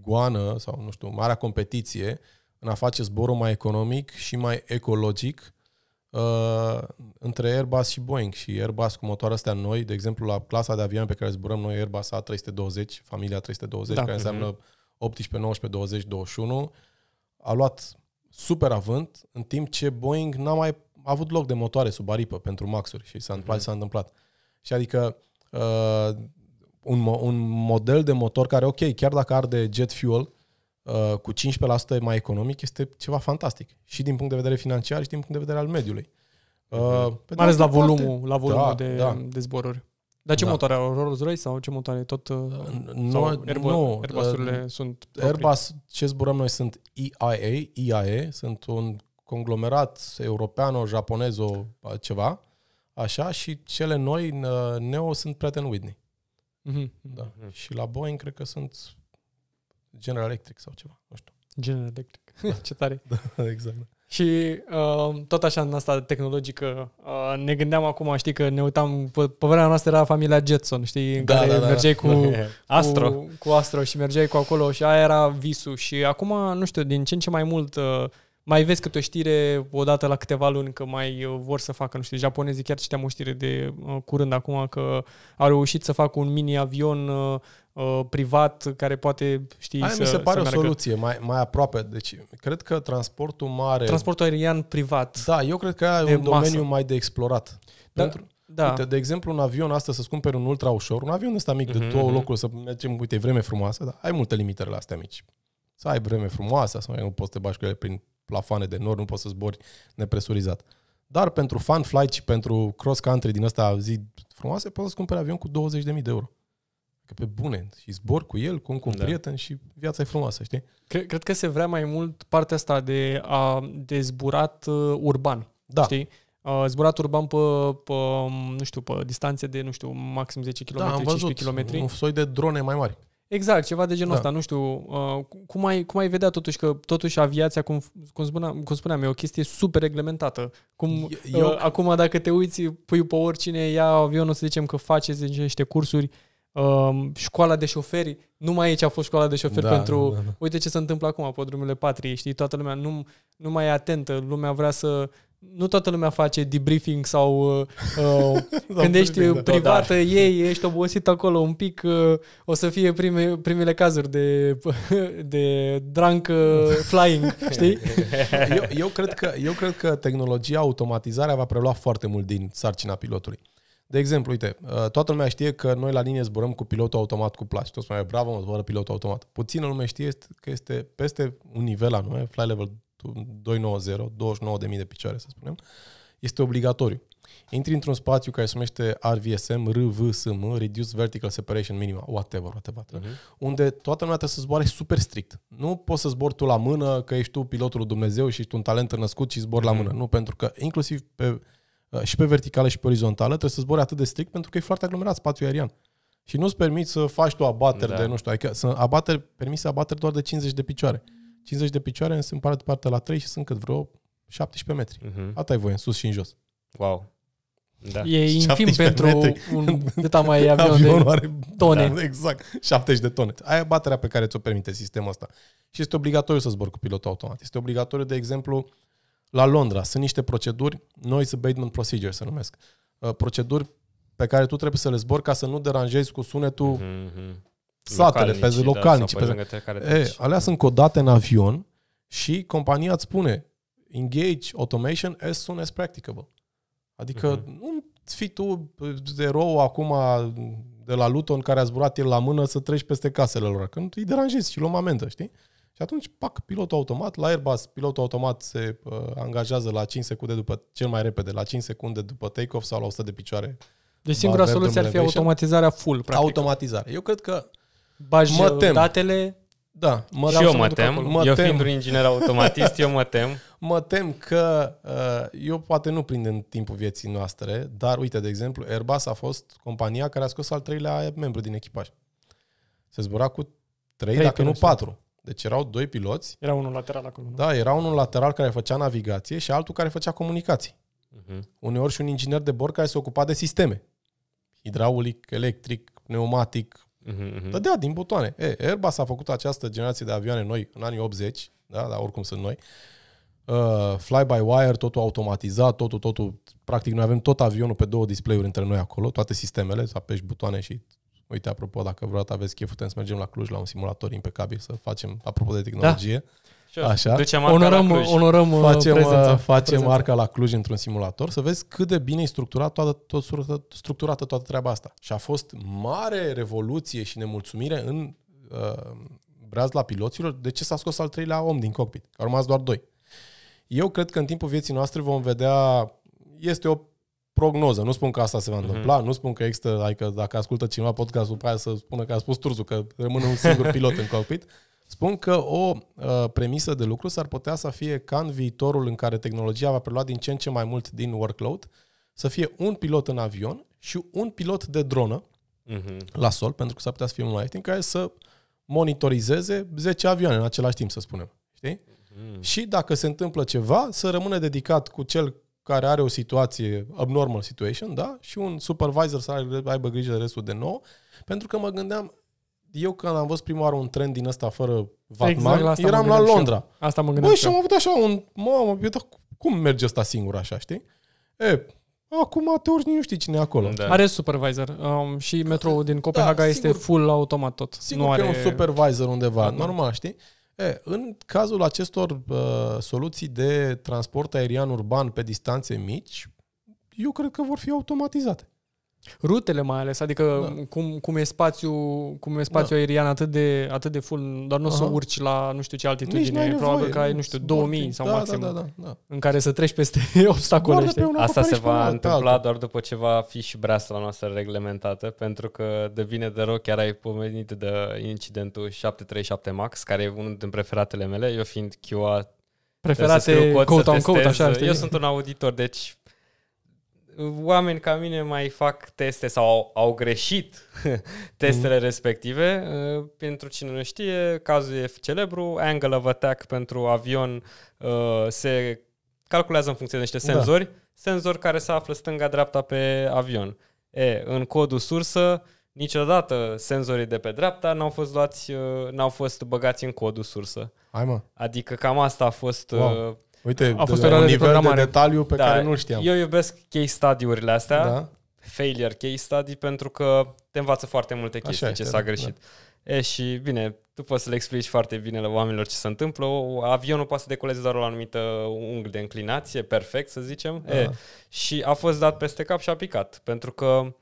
goană sau, nu știu, marea competiție în a face zborul mai economic și mai ecologic uh, între Airbus și Boeing și Airbus cu motoare astea noi, de exemplu la clasa de avion pe care zburăm noi, Airbus A320, familia 320, da. care mhm. înseamnă 18, 19, 20, 21, a luat super avânt, în timp ce Boeing n-a mai avut loc de motoare sub aripă pentru maxuri și s-a mhm. întâmplat mm-hmm. s-a întâmplat. Și adică uh, un, un model de motor care, ok, chiar dacă arde jet fuel, Uh, cu 15% mai economic este ceva fantastic. Și din punct de vedere financiar și din punct de vedere al mediului. Uh, mhm. mai ales la volumul, la da, volumul da, de, da. de zboruri. Dar ce da. motoare au? Rolls-Royce sau ce motoare? Tot uh, nu, sau Airbus, nu, Airbus-urile uh, sunt Airbus, ce zburăm noi sunt EIA, EIA, sunt un conglomerat european, japonez, ceva, așa, și cele noi, uh, Neo, sunt Pratt Whitney. Mm-hmm. Da. Mm-hmm. Și la Boeing cred că sunt General Electric sau ceva, nu știu. General Electric, da. [LAUGHS] [LAUGHS] ce tare. Da, [LAUGHS] exact. Da. Și uh, tot așa în asta tehnologică, uh, ne gândeam acum, știi că ne uitam, pe, vremea noastră era familia Jetson, știi, în da, care da, da, mergeai cu, cu Astro. Cu, cu Astro și mergeai cu acolo și aia era visul și acum, nu știu, din ce în ce mai mult uh, mai vezi câte o știre odată la câteva luni că mai uh, vor să facă, nu știu, japonezii chiar citeam o știre de uh, curând acum că au reușit să facă un mini-avion uh, uh, privat care poate, știi, Aia să mi se pare o meargă. soluție mai, mai aproape. Deci, cred că transportul mare... Transportul aerian privat. Da, eu cred că e un masă. domeniu mai de explorat. Da. Pentru, da. Uite, de exemplu, un avion astăzi să-ți cumperi un ultra ușor, un avion ăsta mic mm-hmm. de mhm, două mhm. locuri, să mergem, uite, e vreme frumoasă, dar ai multe limitări la astea mici. Să ai vreme frumoasă, să nu poți să te bași cu ele prin plafoane de nor, nu poți să zbori nepresurizat. Dar pentru fan flight și pentru cross country din asta zi frumoase, poți să-ți cumperi avion cu 20.000 de euro. Că pe bune, și zbor cu el, cu un, cu un da. prieten și viața e frumoasă, știi? Cred, cred că se vrea mai mult partea asta de, a, de zburat uh, urban, da. știi? Uh, zburat urban pe, pe, um, nu știu, pe distanțe de, nu știu, maxim 10 km, da, am văzut 15 km. un soi de drone mai mari. Exact, ceva de genul da. ăsta, nu știu, uh, cum, ai, cum ai vedea totuși că totuși aviația, cum, cum, spuneam, cum spuneam, e o chestie super reglementată. Cum, eu, eu... Uh, acum dacă te uiți, pui pe oricine ia avionul, să zicem că face niște cursuri, uh, școala de șoferi, numai aici a fost școala de șoferi da, pentru, da, da. uite ce se întâmplă acum pe drumurile patriei, știi, toată lumea nu, nu mai e atentă, lumea vrea să nu toată lumea face debriefing sau uh, când uh, [LAUGHS] ești da. privată, da. ei, ești obosit acolo un pic, uh, o să fie prime, primele cazuri de, [LAUGHS] de drunk uh, flying, [LAUGHS] știi? eu, eu, cred că, eu cred că tehnologia, automatizarea va prelua foarte mult din sarcina pilotului. De exemplu, uite, uh, toată lumea știe că noi la linie zburăm cu pilotul automat cu placi. Toți mai bravo, mă zboară pilotul automat. Puțină lume știe că este peste un nivel anume, fly level 290, 29.000 de picioare, să spunem, este obligatoriu. Intri într-un spațiu care se numește RVSM, RVSM, Reduced Vertical Separation Minima, whatever, whatever, uh-huh. unde toată lumea trebuie să zboare super strict. Nu poți să zbori tu la mână, că ești tu pilotul lui Dumnezeu și ești un talent născut și zbori uh-huh. la mhm. mână. Nu, pentru că inclusiv pe, uh, și pe verticală și pe orizontală trebuie să zbori atât de strict pentru că e foarte aglomerat spațiul aerian. Și nu-ți permiți să faci tu abateri da. de, nu știu, adică sunt abateri, permise abateri doar de 50 de picioare. Uh-huh 50 de picioare se împart de parte la 3 și sunt cât vreo 17 metri. Uh-huh. Mhm. Atât e voie, în sus și în jos. Wow. Da. E infim pentru metri. un cât mai [LAUGHS] avion de are, tone. Da, exact, 70 de tone. Aia e baterea pe care ți-o permite sistemul ăsta. Și este obligatoriu să zbor cu pilotul automat. Este obligatoriu, de exemplu, la Londra. Sunt niște proceduri, noi abatement procedure se numesc, uh, proceduri pe care tu trebuie să le zbori ca să nu deranjezi cu sunetul mm-hmm satele, pe da, localnici. pe lângă care e, alea sunt codate în avion și compania îți spune engage automation as soon as practicable. Adică uh-huh. Mhm. nu fi tu de rou acum de la Luton care a zburat el la mână să treci peste casele lor, când îi deranjezi și luăm amendă, știi? Și atunci, pac, pilotul automat, la Airbus, pilotul automat se uh, angajează la 5 secunde după, cel mai repede, la 5 secunde după take-off sau la 100 de picioare. Deci singura soluție ar fi automatizarea full, practic. Automatizare. Eu cred că bagi mă tem. datele. Da. Mă și eu mă tem. Mă eu tem. fiind un inginer automatist, eu mă tem. [LAUGHS] mă tem că uh, eu poate nu prind în timpul vieții noastre, dar uite, de exemplu, Airbus a fost compania care a scos al treilea membru din echipaj. Se zbura cu trei, trei dacă nu da. patru. Deci erau doi piloți. Era unul lateral acolo. Nu? Da, era unul lateral care făcea navigație și altul care făcea comunicații. Uh-huh. Uneori și un inginer de bord care se ocupa de sisteme. Hidraulic, electric, pneumatic, Uh-huh. Mm-hmm, mm-hmm. Dădea din butoane. E, Airbus a făcut această generație de avioane noi în anii 80, da? dar oricum sunt noi. Uh, fly-by-wire, totul automatizat, totul, totul. Practic noi avem tot avionul pe două display-uri între noi acolo, toate sistemele, să apeși butoane și Uite, apropo, dacă vreodată aveți chef, putem să mergem la Cluj la un simulator impecabil să facem, apropo de da. tehnologie. Da. Așa. Ducem deci arca onorăm, la Cluj. onorăm uh, facem, uh, prezența, facem prezența. arca la Cluj într-un simulator să vezi cât de bine e structurat toată, tot, structurată toată treaba asta. Și a fost mare revoluție și nemulțumire în uh, braz la piloților de ce s-a scos al treilea om din cockpit. Au rămas doar doi. Eu cred că în timpul vieții noastre vom vedea, este o prognoză, nu spun că asta se va mhm. întâmpla, mm-hmm. nu spun că există, adică dacă ascultă cineva podcastul pe aia să spună că a spus Turzu, că rămâne un singur [LAUGHS] pilot în cockpit, Spun că o uh, premisă de lucru s-ar putea să fie ca în viitorul în care tehnologia va prelua din ce în ce mai mult din workload, să fie un pilot în avion și un pilot de dronă uh-huh. la sol, pentru că s-ar putea să fie mult mai ieftin, care să monitorizeze 10 avioane în același timp, să spunem. Știi? Uh-huh. Și dacă se întâmplă ceva, să rămână dedicat cu cel care are o situație, abnormal situation, da? Și un supervisor să aibă grijă de restul de nou, pentru că mă gândeam, eu când am văzut prima oară un trend din ăsta fără Vatman, exact, la eram la Londra. Și Asta mă gândeam Bă, și am avut așa un... Mamă, eu, da, cum merge ăsta singur așa, știi? E, acum te urci, nu știi cine e acolo. Da. Are supervisor um, și metrou din Copenhaga da, sigur, este full automat tot. Sigur nu are... e un supervisor undeva, da, normal, știi? E, în cazul acestor uh, soluții de transport aerian urban pe distanțe mici, eu cred că vor fi automatizate. Rutele mai ales, adică da. cum, cum e spațiul, cum e spațiul da. aerian atât de, atât de full, dar nu o să urci la nu știu ce altitudine, Nici probabil că ai, nu știu, 2000 sau da, maxim, da, da, da, da. în care să treci peste [LAUGHS] obstacole. Asta se va întâmpla doar după ce va fi și breasla noastră reglementată, pentru că de bine de rău chiar ai pomenit de incidentul 737 MAX, care e unul din preferatele mele, eu fiind QA preferate code on code, așa. Eu sunt un auditor, deci oameni ca mine mai fac teste sau au, au greșit [LAUGHS] testele mm-hmm. respective. Uh, pentru cine nu știe, cazul e celebru, angle of attack pentru avion uh, se calculează în funcție de niște senzori, da. senzori care se află stânga-dreapta pe avion. E, în codul sursă, niciodată senzorii de pe dreapta n-au fost, luați, uh, n-au fost băgați în codul sursă. Hai mă. Adică cam asta a fost wow. Uite, a fost de, un nivel de, de detaliu pe da, care nu știam. Eu iubesc case study-urile astea, da? failure case study, pentru că te învață foarte multe chestii Așa, ce s-a da. greșit. Da. E, și bine, tu poți să le explici foarte bine la oamenilor ce se întâmplă. Avionul poate să decoleze doar o anumită unghi de înclinație, perfect să zicem. Da. E, și a fost dat peste cap și a picat, pentru că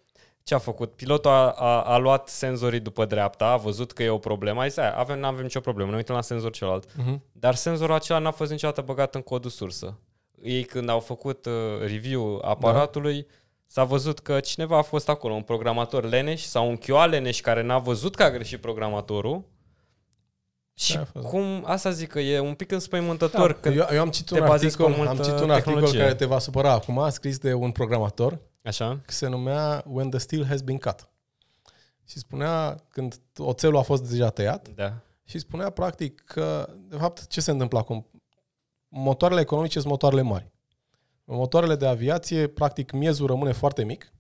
ce a făcut? Pilotul a, a, a luat senzorii după dreapta, a văzut că e o problemă, a zis, aia, avem, nu avem nicio problemă, ne uităm la senzor celălalt. Uh-huh. Dar senzorul acela n-a fost niciodată băgat în codul sursă. Ei când au făcut uh, review aparatului, da. s-a văzut că cineva a fost acolo, un programator leneș sau un QA leneș care n-a văzut că a greșit programatorul, și da, cum, asta zic că e un pic da, înspăimântător. Da, când eu, eu am citit un articol, am citit un articol care te va supăra acum, scris de un programator Așa. că Se numea When the Steel Has Been Cut. Și spunea când oțelul a fost deja tăiat da. și spunea practic că, de fapt, ce se întâmplă acum? Motoarele economice sunt motoarele mari. Motoarele de aviație, practic, miezul rămâne foarte mic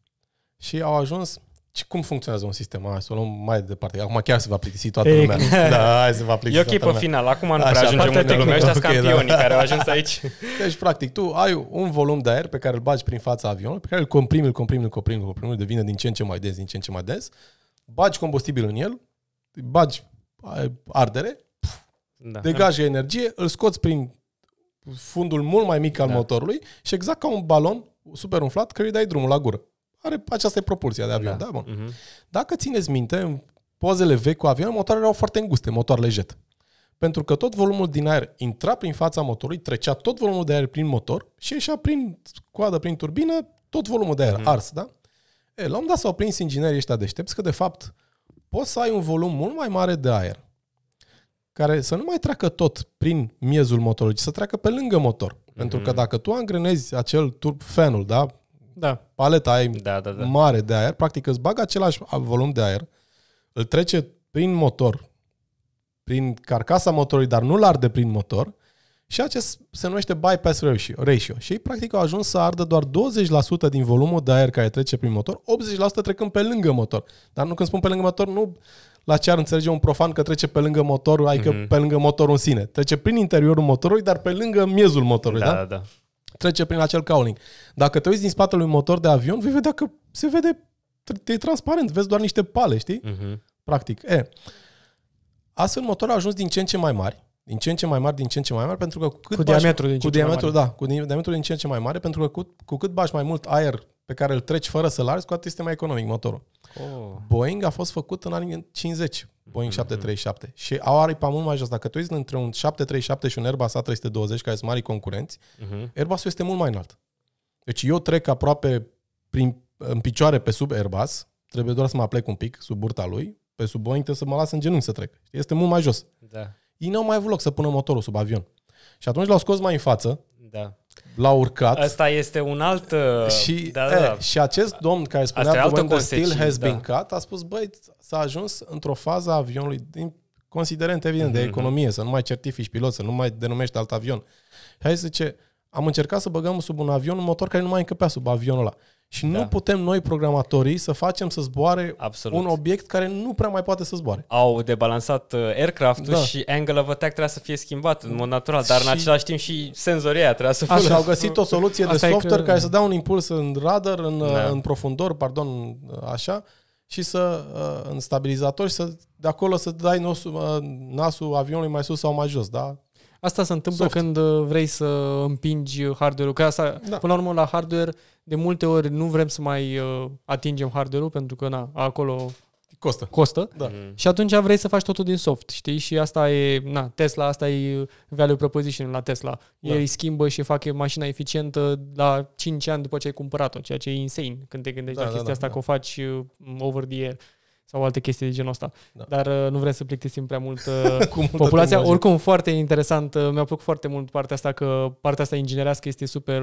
și au ajuns ce, cum funcționează un sistem? Hai să o luăm mai departe. Acum chiar se va plictisi toată lumea. Da, hai se va plixi E ok pe final. Acum nu Așa, prea ajungem unde lumea. Ăștia okay, campionii da. care au ajuns aici. Deci, practic, tu ai un volum de aer pe care îl bagi prin fața avionului, pe care îl comprimi, îl comprimi, îl comprimi, îl comprimi, devine din ce în ce mai des, din ce în ce mai des. Bagi combustibil în el, bagi ardere, da. degajă energie, îl scoți prin fundul mult mai mic al da. motorului și exact ca un balon super umflat, că îi dai drumul la gură. Are, aceasta e propulsia de avion, da? da? Bun. Uh-huh. Mhm. Dacă țineți minte, pozele vechi cu avionul, motoarele erau foarte înguste, motoarele jet. Pentru că tot volumul din aer intra prin fața motorului, trecea tot volumul de aer prin motor și ieșea prin coadă, prin turbină, tot volumul de aer uh-huh. ars, da? E, la un dat s-au prins inginerii ăștia deștepți că, de fapt, poți să ai un volum mult mai mare de aer care să nu mai treacă tot prin miezul motorului, ci să treacă pe lângă motor. Pentru că mhm. dacă tu angrenezi acel turb fanul, da, da. Paleta aia da, da, da. mare de aer, practic îți bagă același volum de aer, îl trece prin motor, prin carcasa motorului, dar nu-l arde prin motor, și acest se numește bypass ratio. ratio. Și ei practic au ajuns să ardă doar 20% din volumul de aer care trece prin motor, 80% trecând pe lângă motor. Dar nu când spun pe lângă motor, nu la ce ar înțelege un profan că trece pe lângă motor, adică mm-hmm. pe lângă motorul în sine. Trece prin interiorul motorului, dar pe lângă miezul motorului, da? Da, da trece prin acel cowling. Dacă te uiți din spatele unui motor de avion, vei vedea că se vede, e transparent, vezi doar niște pale, știi? Uh-huh. Practic. E, astfel motorul a ajuns din ce în ce mai mari, din ce în ce mai mari, din ce în ce mai mari, pentru că cu cât cu diametru din ce cu diametru, mai mare. da, cu diametru din ce în ce mai mare, pentru că cu, cu cât bași mai mult aer pe care îl treci fără să-l arzi, cu atât este mai economic motorul. Oh. Boeing a fost făcut în anii 50, Boeing 737. Mhm. Și au aripa mult mai jos. Dacă tu ești între un 737 și un Airbus A320, care sunt mari concurenți, uh-huh. Mhm. airbus este mult mai înalt. Deci eu trec aproape prin, în picioare pe sub Airbus, trebuie doar să mă aplec un pic sub burta lui, pe sub Boeing trebuie să mă las în genunchi să trec. Este mult mai jos. Da. Ei nu au mai avut loc să pună motorul sub avion. Și atunci l-au scos mai în față, da l-a urcat. Asta este un alt... Uh, și, da, da, da. E, și acest domn care spunea că the steel has da. been cut a spus, băi, s-a ajuns într-o fază a avionului, din considerent evident mm-hmm. de mhm, mhm. economie, să nu mai certifici pilot, să nu mai denumești alt avion. Hai să zice, am încercat să băgăm sub un avion un motor care nu mai încăpea sub avionul ăla. Și da. nu putem noi, programatorii, să facem să zboare Absolut. un obiect care nu prea mai poate să zboare. Au debalansat uh, aircraft-ul da. și angle of attack trebuia să fie schimbat în mod natural, dar și... în același timp și senzoria trebuia să folosească. Au găsit o soluție de software că... care să dea un impuls în radar, în, uh, da. în profundor, pardon, uh, așa, și să în stabilizator și să de acolo să dai nosul, nasul avionului mai sus sau mai jos, da? Asta se întâmplă Soft. când uh, vrei să împingi hardware-ul. Că asta, da. până la urmă, la hardware, de multe ori nu vrem să mai uh, atingem hardware-ul, pentru că, na, acolo costă. Costă. Da. Mhm. Și atunci vrei să faci totul din soft, știi? Și asta e, na, Tesla, asta e value proposition la Tesla. Da. Ei schimbă și fac mașina eficientă la 5 ani după ce ai cumpărat-o, ceea ce e insane când te gândești da, la da, chestia da, da, asta da. că o faci uh, over the air sau alte chestii de genul ăsta. Da. Dar uh, nu vrem să plictisim prea mult [LAUGHS] uh, populația. Tehnologie. Oricum, foarte interesant. Uh, mi-a plăcut foarte mult partea asta, că partea asta inginerească este super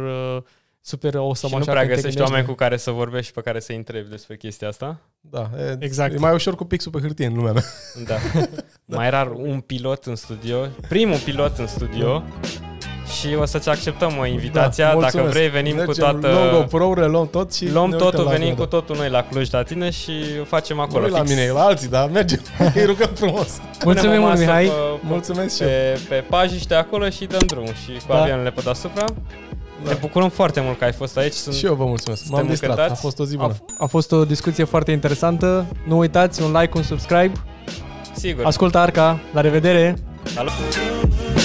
super să mă nu prea găsești oameni cu care să vorbești și pe care să întrebi despre chestia asta. Da, e, exact. e mai ușor cu pixul pe hârtie în lumea mea. Da. [LAUGHS] da. Mai rar un pilot în studio, primul pilot în studio, și o să-ți acceptăm o invitația. Da, Dacă vrei, venim Mergem cu toată... Logo Pro, reluăm tot și Luăm totul, venim cu totul noi la Cluj la tine și facem acolo. Nu la mine, la alții, dar mergem. [LAUGHS] Îi rugăm frumos. Mulțumim, mult, Mihai. Pe, Mulțumesc pe, și eu. Pe pajiște acolo și dăm drumul și cu da. avioanele pe deasupra. Da. Ne bucurăm foarte mult că ai fost aici. Sunt, și eu vă mulțumesc. M-am distrat. A fost o zi bună. A, a fost o discuție foarte interesantă. Nu uitați un like, un subscribe. Sigur. Ascultă Arca. La revedere. Salut.